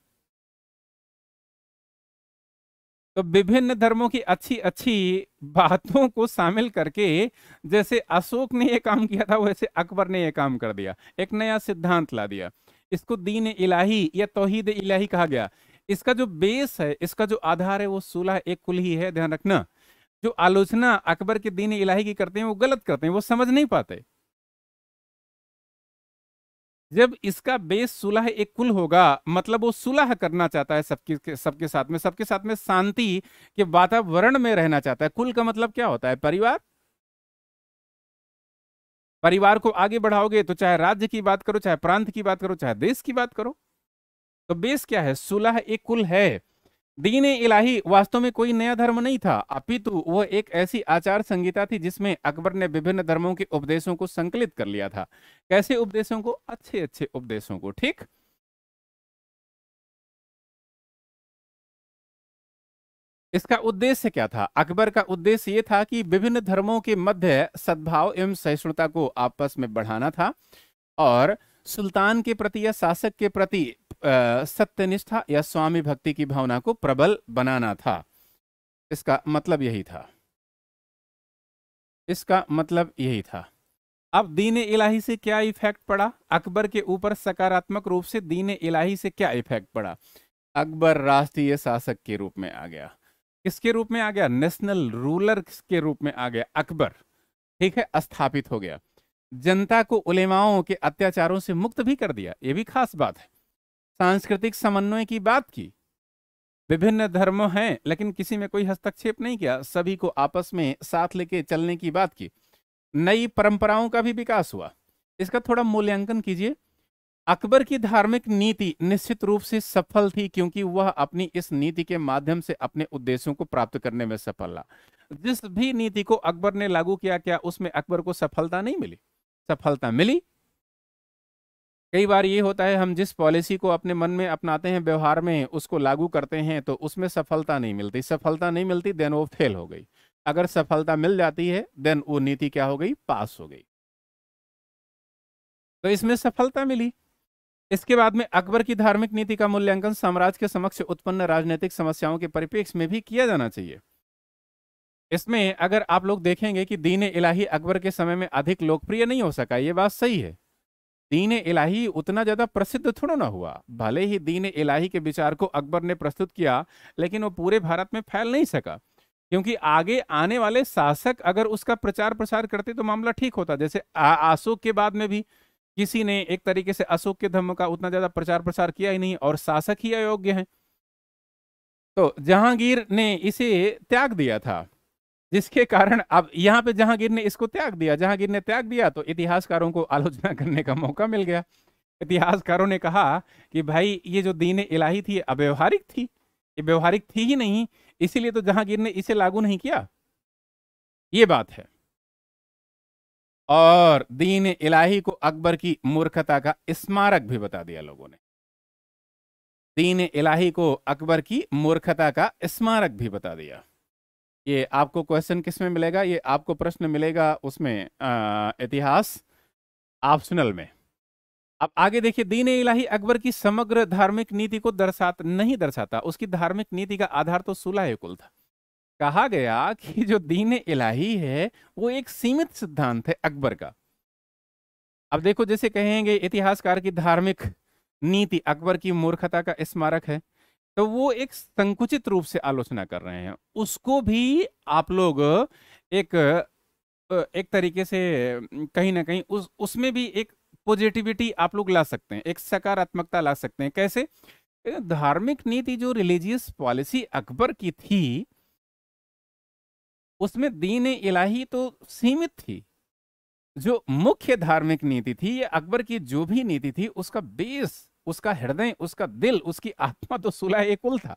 तो विभिन्न धर्मों की अच्छी अच्छी बातों को शामिल करके जैसे अशोक ने यह काम किया था वैसे अकबर ने यह काम कर दिया एक नया सिद्धांत ला दिया इसको दीन इलाही या तोहीद इलाही कहा गया इसका जो बेस है इसका जो आधार है वो सोलह एक कुल ही है ध्यान रखना जो आलोचना अकबर के दीन इलाही की करते हैं वो गलत करते हैं वो समझ नहीं पाते जब इसका बेस सुलह एक कुल होगा मतलब वो सुलह करना चाहता है सबके सबके साथ में सबके साथ में शांति के वातावरण में रहना चाहता है कुल का मतलब क्या होता है परिवार परिवार को आगे बढ़ाओगे तो चाहे राज्य की बात करो चाहे प्रांत की बात करो चाहे देश की बात करो तो बेस क्या है सुलह एक कुल है दीन इलाही वास्तव में कोई नया धर्म नहीं था अपितु वह एक ऐसी आचार संगीता थी जिसमें अकबर ने विभिन्न धर्मों के उपदेशों को संकलित कर लिया था कैसे उपदेशों को अच्छे अच्छे उपदेशों को ठीक इसका उद्देश्य क्या था अकबर का उद्देश्य यह था कि विभिन्न धर्मों के मध्य सद्भाव एवं सहिष्णुता को आपस में बढ़ाना था और सुल्तान के प्रति या शासक के प्रति सत्यनिष्ठा या स्वामी भक्ति की भावना को प्रबल बनाना था इसका मतलब यही था इसका मतलब यही था अब दीन इलाही से क्या इफेक्ट पड़ा अकबर के ऊपर सकारात्मक रूप से दीन इलाही से क्या इफेक्ट पड़ा अकबर राष्ट्रीय शासक के रूप में आ गया किसके रूप में आ गया नेशनल रूलर के रूप में आ गया अकबर ठीक है स्थापित हो गया जनता को उलेमाओं के अत्याचारों से मुक्त भी कर दिया ये भी खास बात है सांस्कृतिक समन्वय की बात की विभिन्न धर्म हैं लेकिन किसी में कोई हस्तक्षेप नहीं किया सभी को आपस में साथ लेके चलने की बात की नई परंपराओं का भी विकास हुआ इसका थोड़ा मूल्यांकन कीजिए अकबर की धार्मिक नीति निश्चित रूप से सफल थी क्योंकि वह अपनी इस नीति के माध्यम से अपने उद्देश्यों को प्राप्त करने में सफल रहा जिस भी नीति को अकबर ने लागू किया क्या उसमें अकबर को सफलता नहीं मिली सफलता मिली कई बार ये होता है हम जिस पॉलिसी को अपने मन में अपनाते हैं व्यवहार में उसको लागू करते हैं तो उसमें सफलता नहीं मिलती सफलता नहीं मिलती देन वो फेल हो गई अगर सफलता मिल जाती है देन वो नीति क्या हो गई पास हो गई तो इसमें सफलता मिली इसके बाद में अकबर की धार्मिक नीति का मूल्यांकन साम्राज्य के समक्ष उत्पन्न राजनीतिक समस्याओं के परिप्रेक्ष्य में भी किया जाना चाहिए इसमें अगर आप लोग देखेंगे कि दीन इलाही अकबर के समय में अधिक लोकप्रिय नहीं हो सका ये बात सही है दीन इलाही उतना ज़्यादा प्रसिद्ध थोड़ा ना हुआ भले ही दीन इलाही के विचार को अकबर ने प्रस्तुत किया लेकिन वो पूरे भारत में फैल नहीं सका क्योंकि आगे आने वाले शासक अगर उसका प्रचार प्रसार करते तो मामला ठीक होता जैसे अशोक के बाद में भी किसी ने एक तरीके से अशोक के धर्म का उतना ज्यादा प्रचार प्रसार किया ही नहीं और शासक ही अयोग्य हैं तो जहांगीर ने इसे त्याग दिया था जिसके कारण अब यहाँ पे जहांगीर ने इसको त्याग दिया जहांगीर ने त्याग दिया तो इतिहासकारों को आलोचना करने का मौका मिल गया इतिहासकारों ने कहा कि भाई ये जो दीन इलाही थी अव्यवहारिक थी ये व्यवहारिक थी ही नहीं इसीलिए तो जहांगीर ने इसे लागू नहीं किया ये बात है और दीन इलाही को अकबर की मूर्खता का स्मारक भी बता दिया लोगों ने दीन इलाही को अकबर की मूर्खता का स्मारक भी बता दिया ये आपको क्वेश्चन किस में मिलेगा ये आपको प्रश्न मिलेगा उसमें आ, इतिहास ऑप्शनल में अब आगे देखिए दीन इलाही अकबर की समग्र धार्मिक नीति को दर्शात नहीं दर्शाता उसकी धार्मिक नीति का आधार तो सुलह कुल था कहा गया कि जो दीन इलाही है वो एक सीमित सिद्धांत है अकबर का अब देखो जैसे कहेंगे इतिहासकार की धार्मिक नीति अकबर की मूर्खता का स्मारक है तो वो एक संकुचित रूप से आलोचना कर रहे हैं उसको भी आप लोग एक एक तरीके से कहीं ना कहीं उस उसमें भी एक पॉजिटिविटी आप लोग ला सकते हैं एक सकारात्मकता ला सकते हैं कैसे धार्मिक नीति जो रिलीजियस पॉलिसी अकबर की थी उसमें दीन इलाही तो सीमित थी जो मुख्य धार्मिक नीति थी या अकबर की जो भी नीति थी उसका बेस उसका हृदय उसका दिल उसकी आत्मा तो सुलह कुल था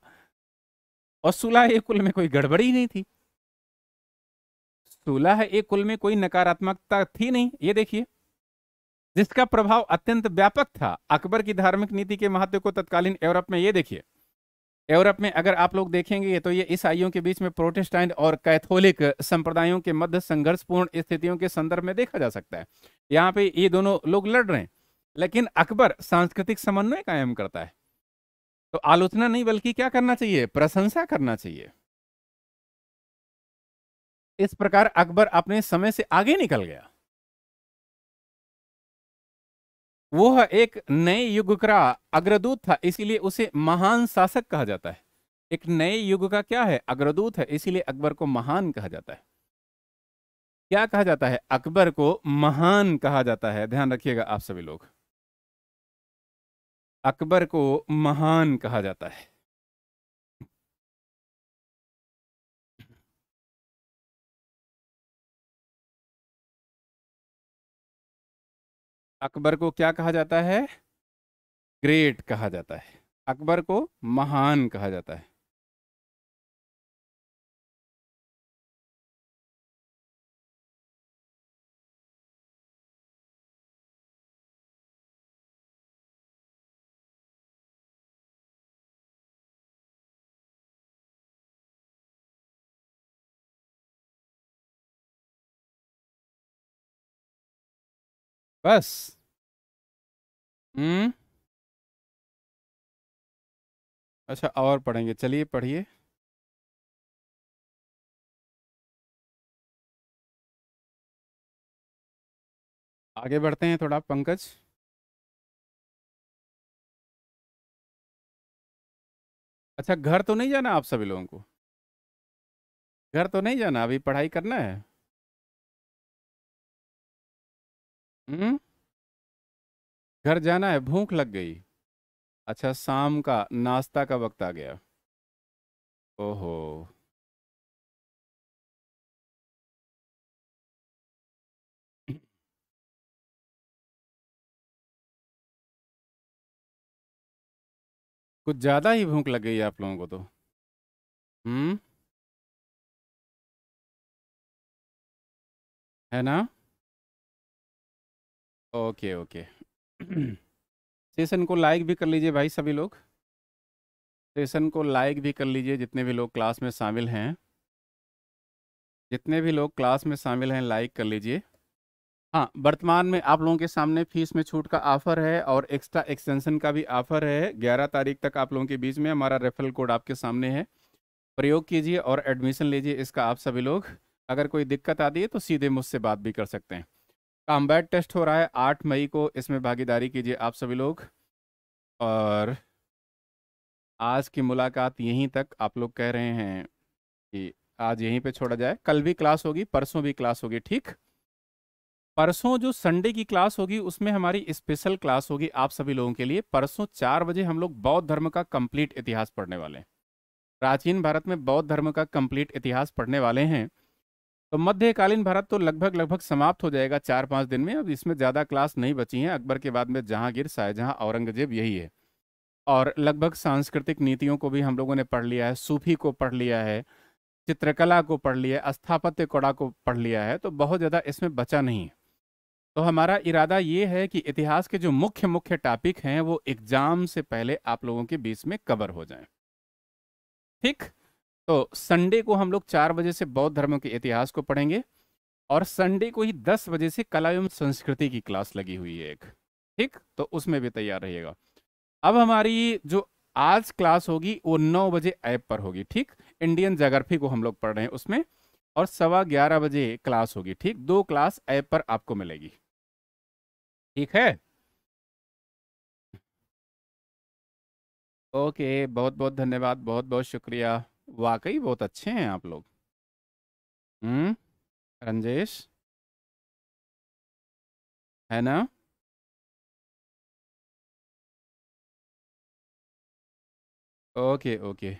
और सुलह कुल में कोई गड़बड़ी नहीं थी सुलह कुल में कोई नकारात्मकता थी नहीं ये देखिए जिसका प्रभाव अत्यंत व्यापक था अकबर की धार्मिक नीति के महत्व को तत्कालीन यूरोप में ये देखिए यूरोप में अगर आप लोग देखेंगे तो ये ईसाइयों के बीच में प्रोटेस्टाइन और कैथोलिक संप्रदायों के मध्य संघर्षपूर्ण स्थितियों के संदर्भ में देखा जा सकता है यहाँ पे ये दोनों लोग लड़ रहे हैं लेकिन अकबर सांस्कृतिक समन्वय कायम करता है तो आलोचना नहीं बल्कि क्या करना चाहिए प्रशंसा करना चाहिए इस प्रकार अकबर अपने समय से आगे निकल गया वह एक नए युग का अग्रदूत था इसीलिए उसे महान शासक कहा जाता है एक नए युग का क्या है अग्रदूत है इसीलिए अकबर को महान कहा जाता है क्या कहा जाता है अकबर को महान कहा जाता है ध्यान रखिएगा आप सभी लोग अकबर को महान कहा जाता है अकबर को क्या कहा जाता है ग्रेट कहा जाता है अकबर को महान कहा जाता है बस हम्म अच्छा और पढ़ेंगे चलिए पढ़िए आगे बढ़ते हैं थोड़ा पंकज अच्छा घर तो नहीं जाना आप सभी लोगों को घर तो नहीं जाना अभी पढ़ाई करना है हम्म घर जाना है भूख लग गई अच्छा शाम का नाश्ता का वक्त आ गया ओहो कुछ ज़्यादा ही भूख लग गई है आप लोगों को तो हम्म है ना ओके ओके सेशन को लाइक भी कर लीजिए भाई सभी लोग सेशन को लाइक भी कर लीजिए जितने भी लोग क्लास में शामिल हैं जितने भी लोग क्लास में शामिल हैं लाइक कर लीजिए हाँ वर्तमान में आप लोगों के सामने फीस में छूट का ऑफर है और एक्स्ट्रा एक्सटेंशन का भी ऑफर है 11 तारीख तक आप लोगों के बीच में हमारा रेफरल कोड आपके सामने है प्रयोग कीजिए और एडमिशन लीजिए इसका आप सभी लोग अगर कोई दिक्कत आती है तो सीधे मुझसे बात भी कर सकते हैं कॉम्बैट टेस्ट हो रहा है आठ मई को इसमें भागीदारी कीजिए आप सभी लोग और आज की मुलाकात यहीं तक आप लोग कह रहे हैं कि आज यहीं पे छोड़ा जाए कल भी क्लास होगी परसों भी क्लास होगी ठीक परसों जो संडे की क्लास होगी उसमें हमारी स्पेशल क्लास होगी आप सभी लोगों के लिए परसों चार बजे हम लोग बौद्ध धर्म का कंप्लीट इतिहास पढ़ने वाले हैं प्राचीन भारत में बौद्ध धर्म का कंप्लीट इतिहास पढ़ने वाले हैं तो मध्यकालीन भारत तो लगभग लगभग समाप्त हो जाएगा चार पाँच दिन में अब इसमें ज़्यादा क्लास नहीं बची हैं अकबर के बाद में जहांगीर शाहजहां औरंगजेब यही है और लगभग सांस्कृतिक नीतियों को भी हम लोगों ने पढ़ लिया है सूफी को पढ़ लिया है चित्रकला को पढ़ लिया है स्थापत्य कला को पढ़ लिया है तो बहुत ज़्यादा इसमें बचा नहीं है तो हमारा इरादा ये है कि इतिहास के जो मुख्य मुख्य टॉपिक हैं वो एग्ज़ाम से पहले आप लोगों के बीच में कवर हो जाएं ठीक तो संडे को हम लोग चार बजे से बौद्ध धर्मों के इतिहास को पढ़ेंगे और संडे को ही दस बजे से कला एवं संस्कृति की क्लास लगी हुई है एक ठीक तो उसमें भी तैयार रहिएगा अब हमारी जो आज क्लास होगी वो नौ बजे ऐप पर होगी ठीक इंडियन जोग्राफी को हम लोग पढ़ रहे हैं उसमें और सवा ग्यारह बजे क्लास होगी ठीक दो क्लास ऐप पर आपको मिलेगी ठीक है ओके बहुत बहुत धन्यवाद बहुत बहुत शुक्रिया वाकई बहुत अच्छे हैं आप लोग हम्म रंजेश है ना ओके ओके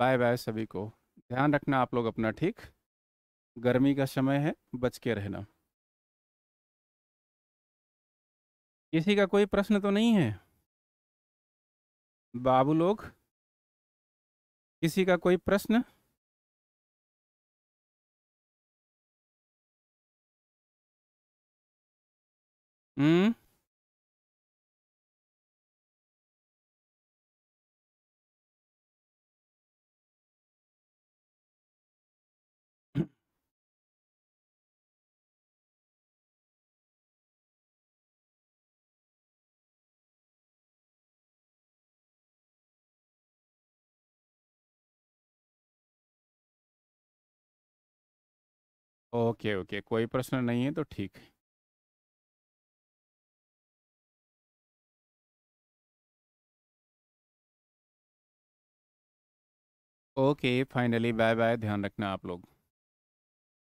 बाय बाय सभी को ध्यान रखना आप लोग अपना ठीक गर्मी का समय है बच के रहना किसी का कोई प्रश्न तो नहीं है बाबू लोग किसी का कोई प्रश्न हम्म ओके ओके कोई प्रश्न नहीं है तो ठीक है ओके फाइनली बाय बाय ध्यान रखना आप लोग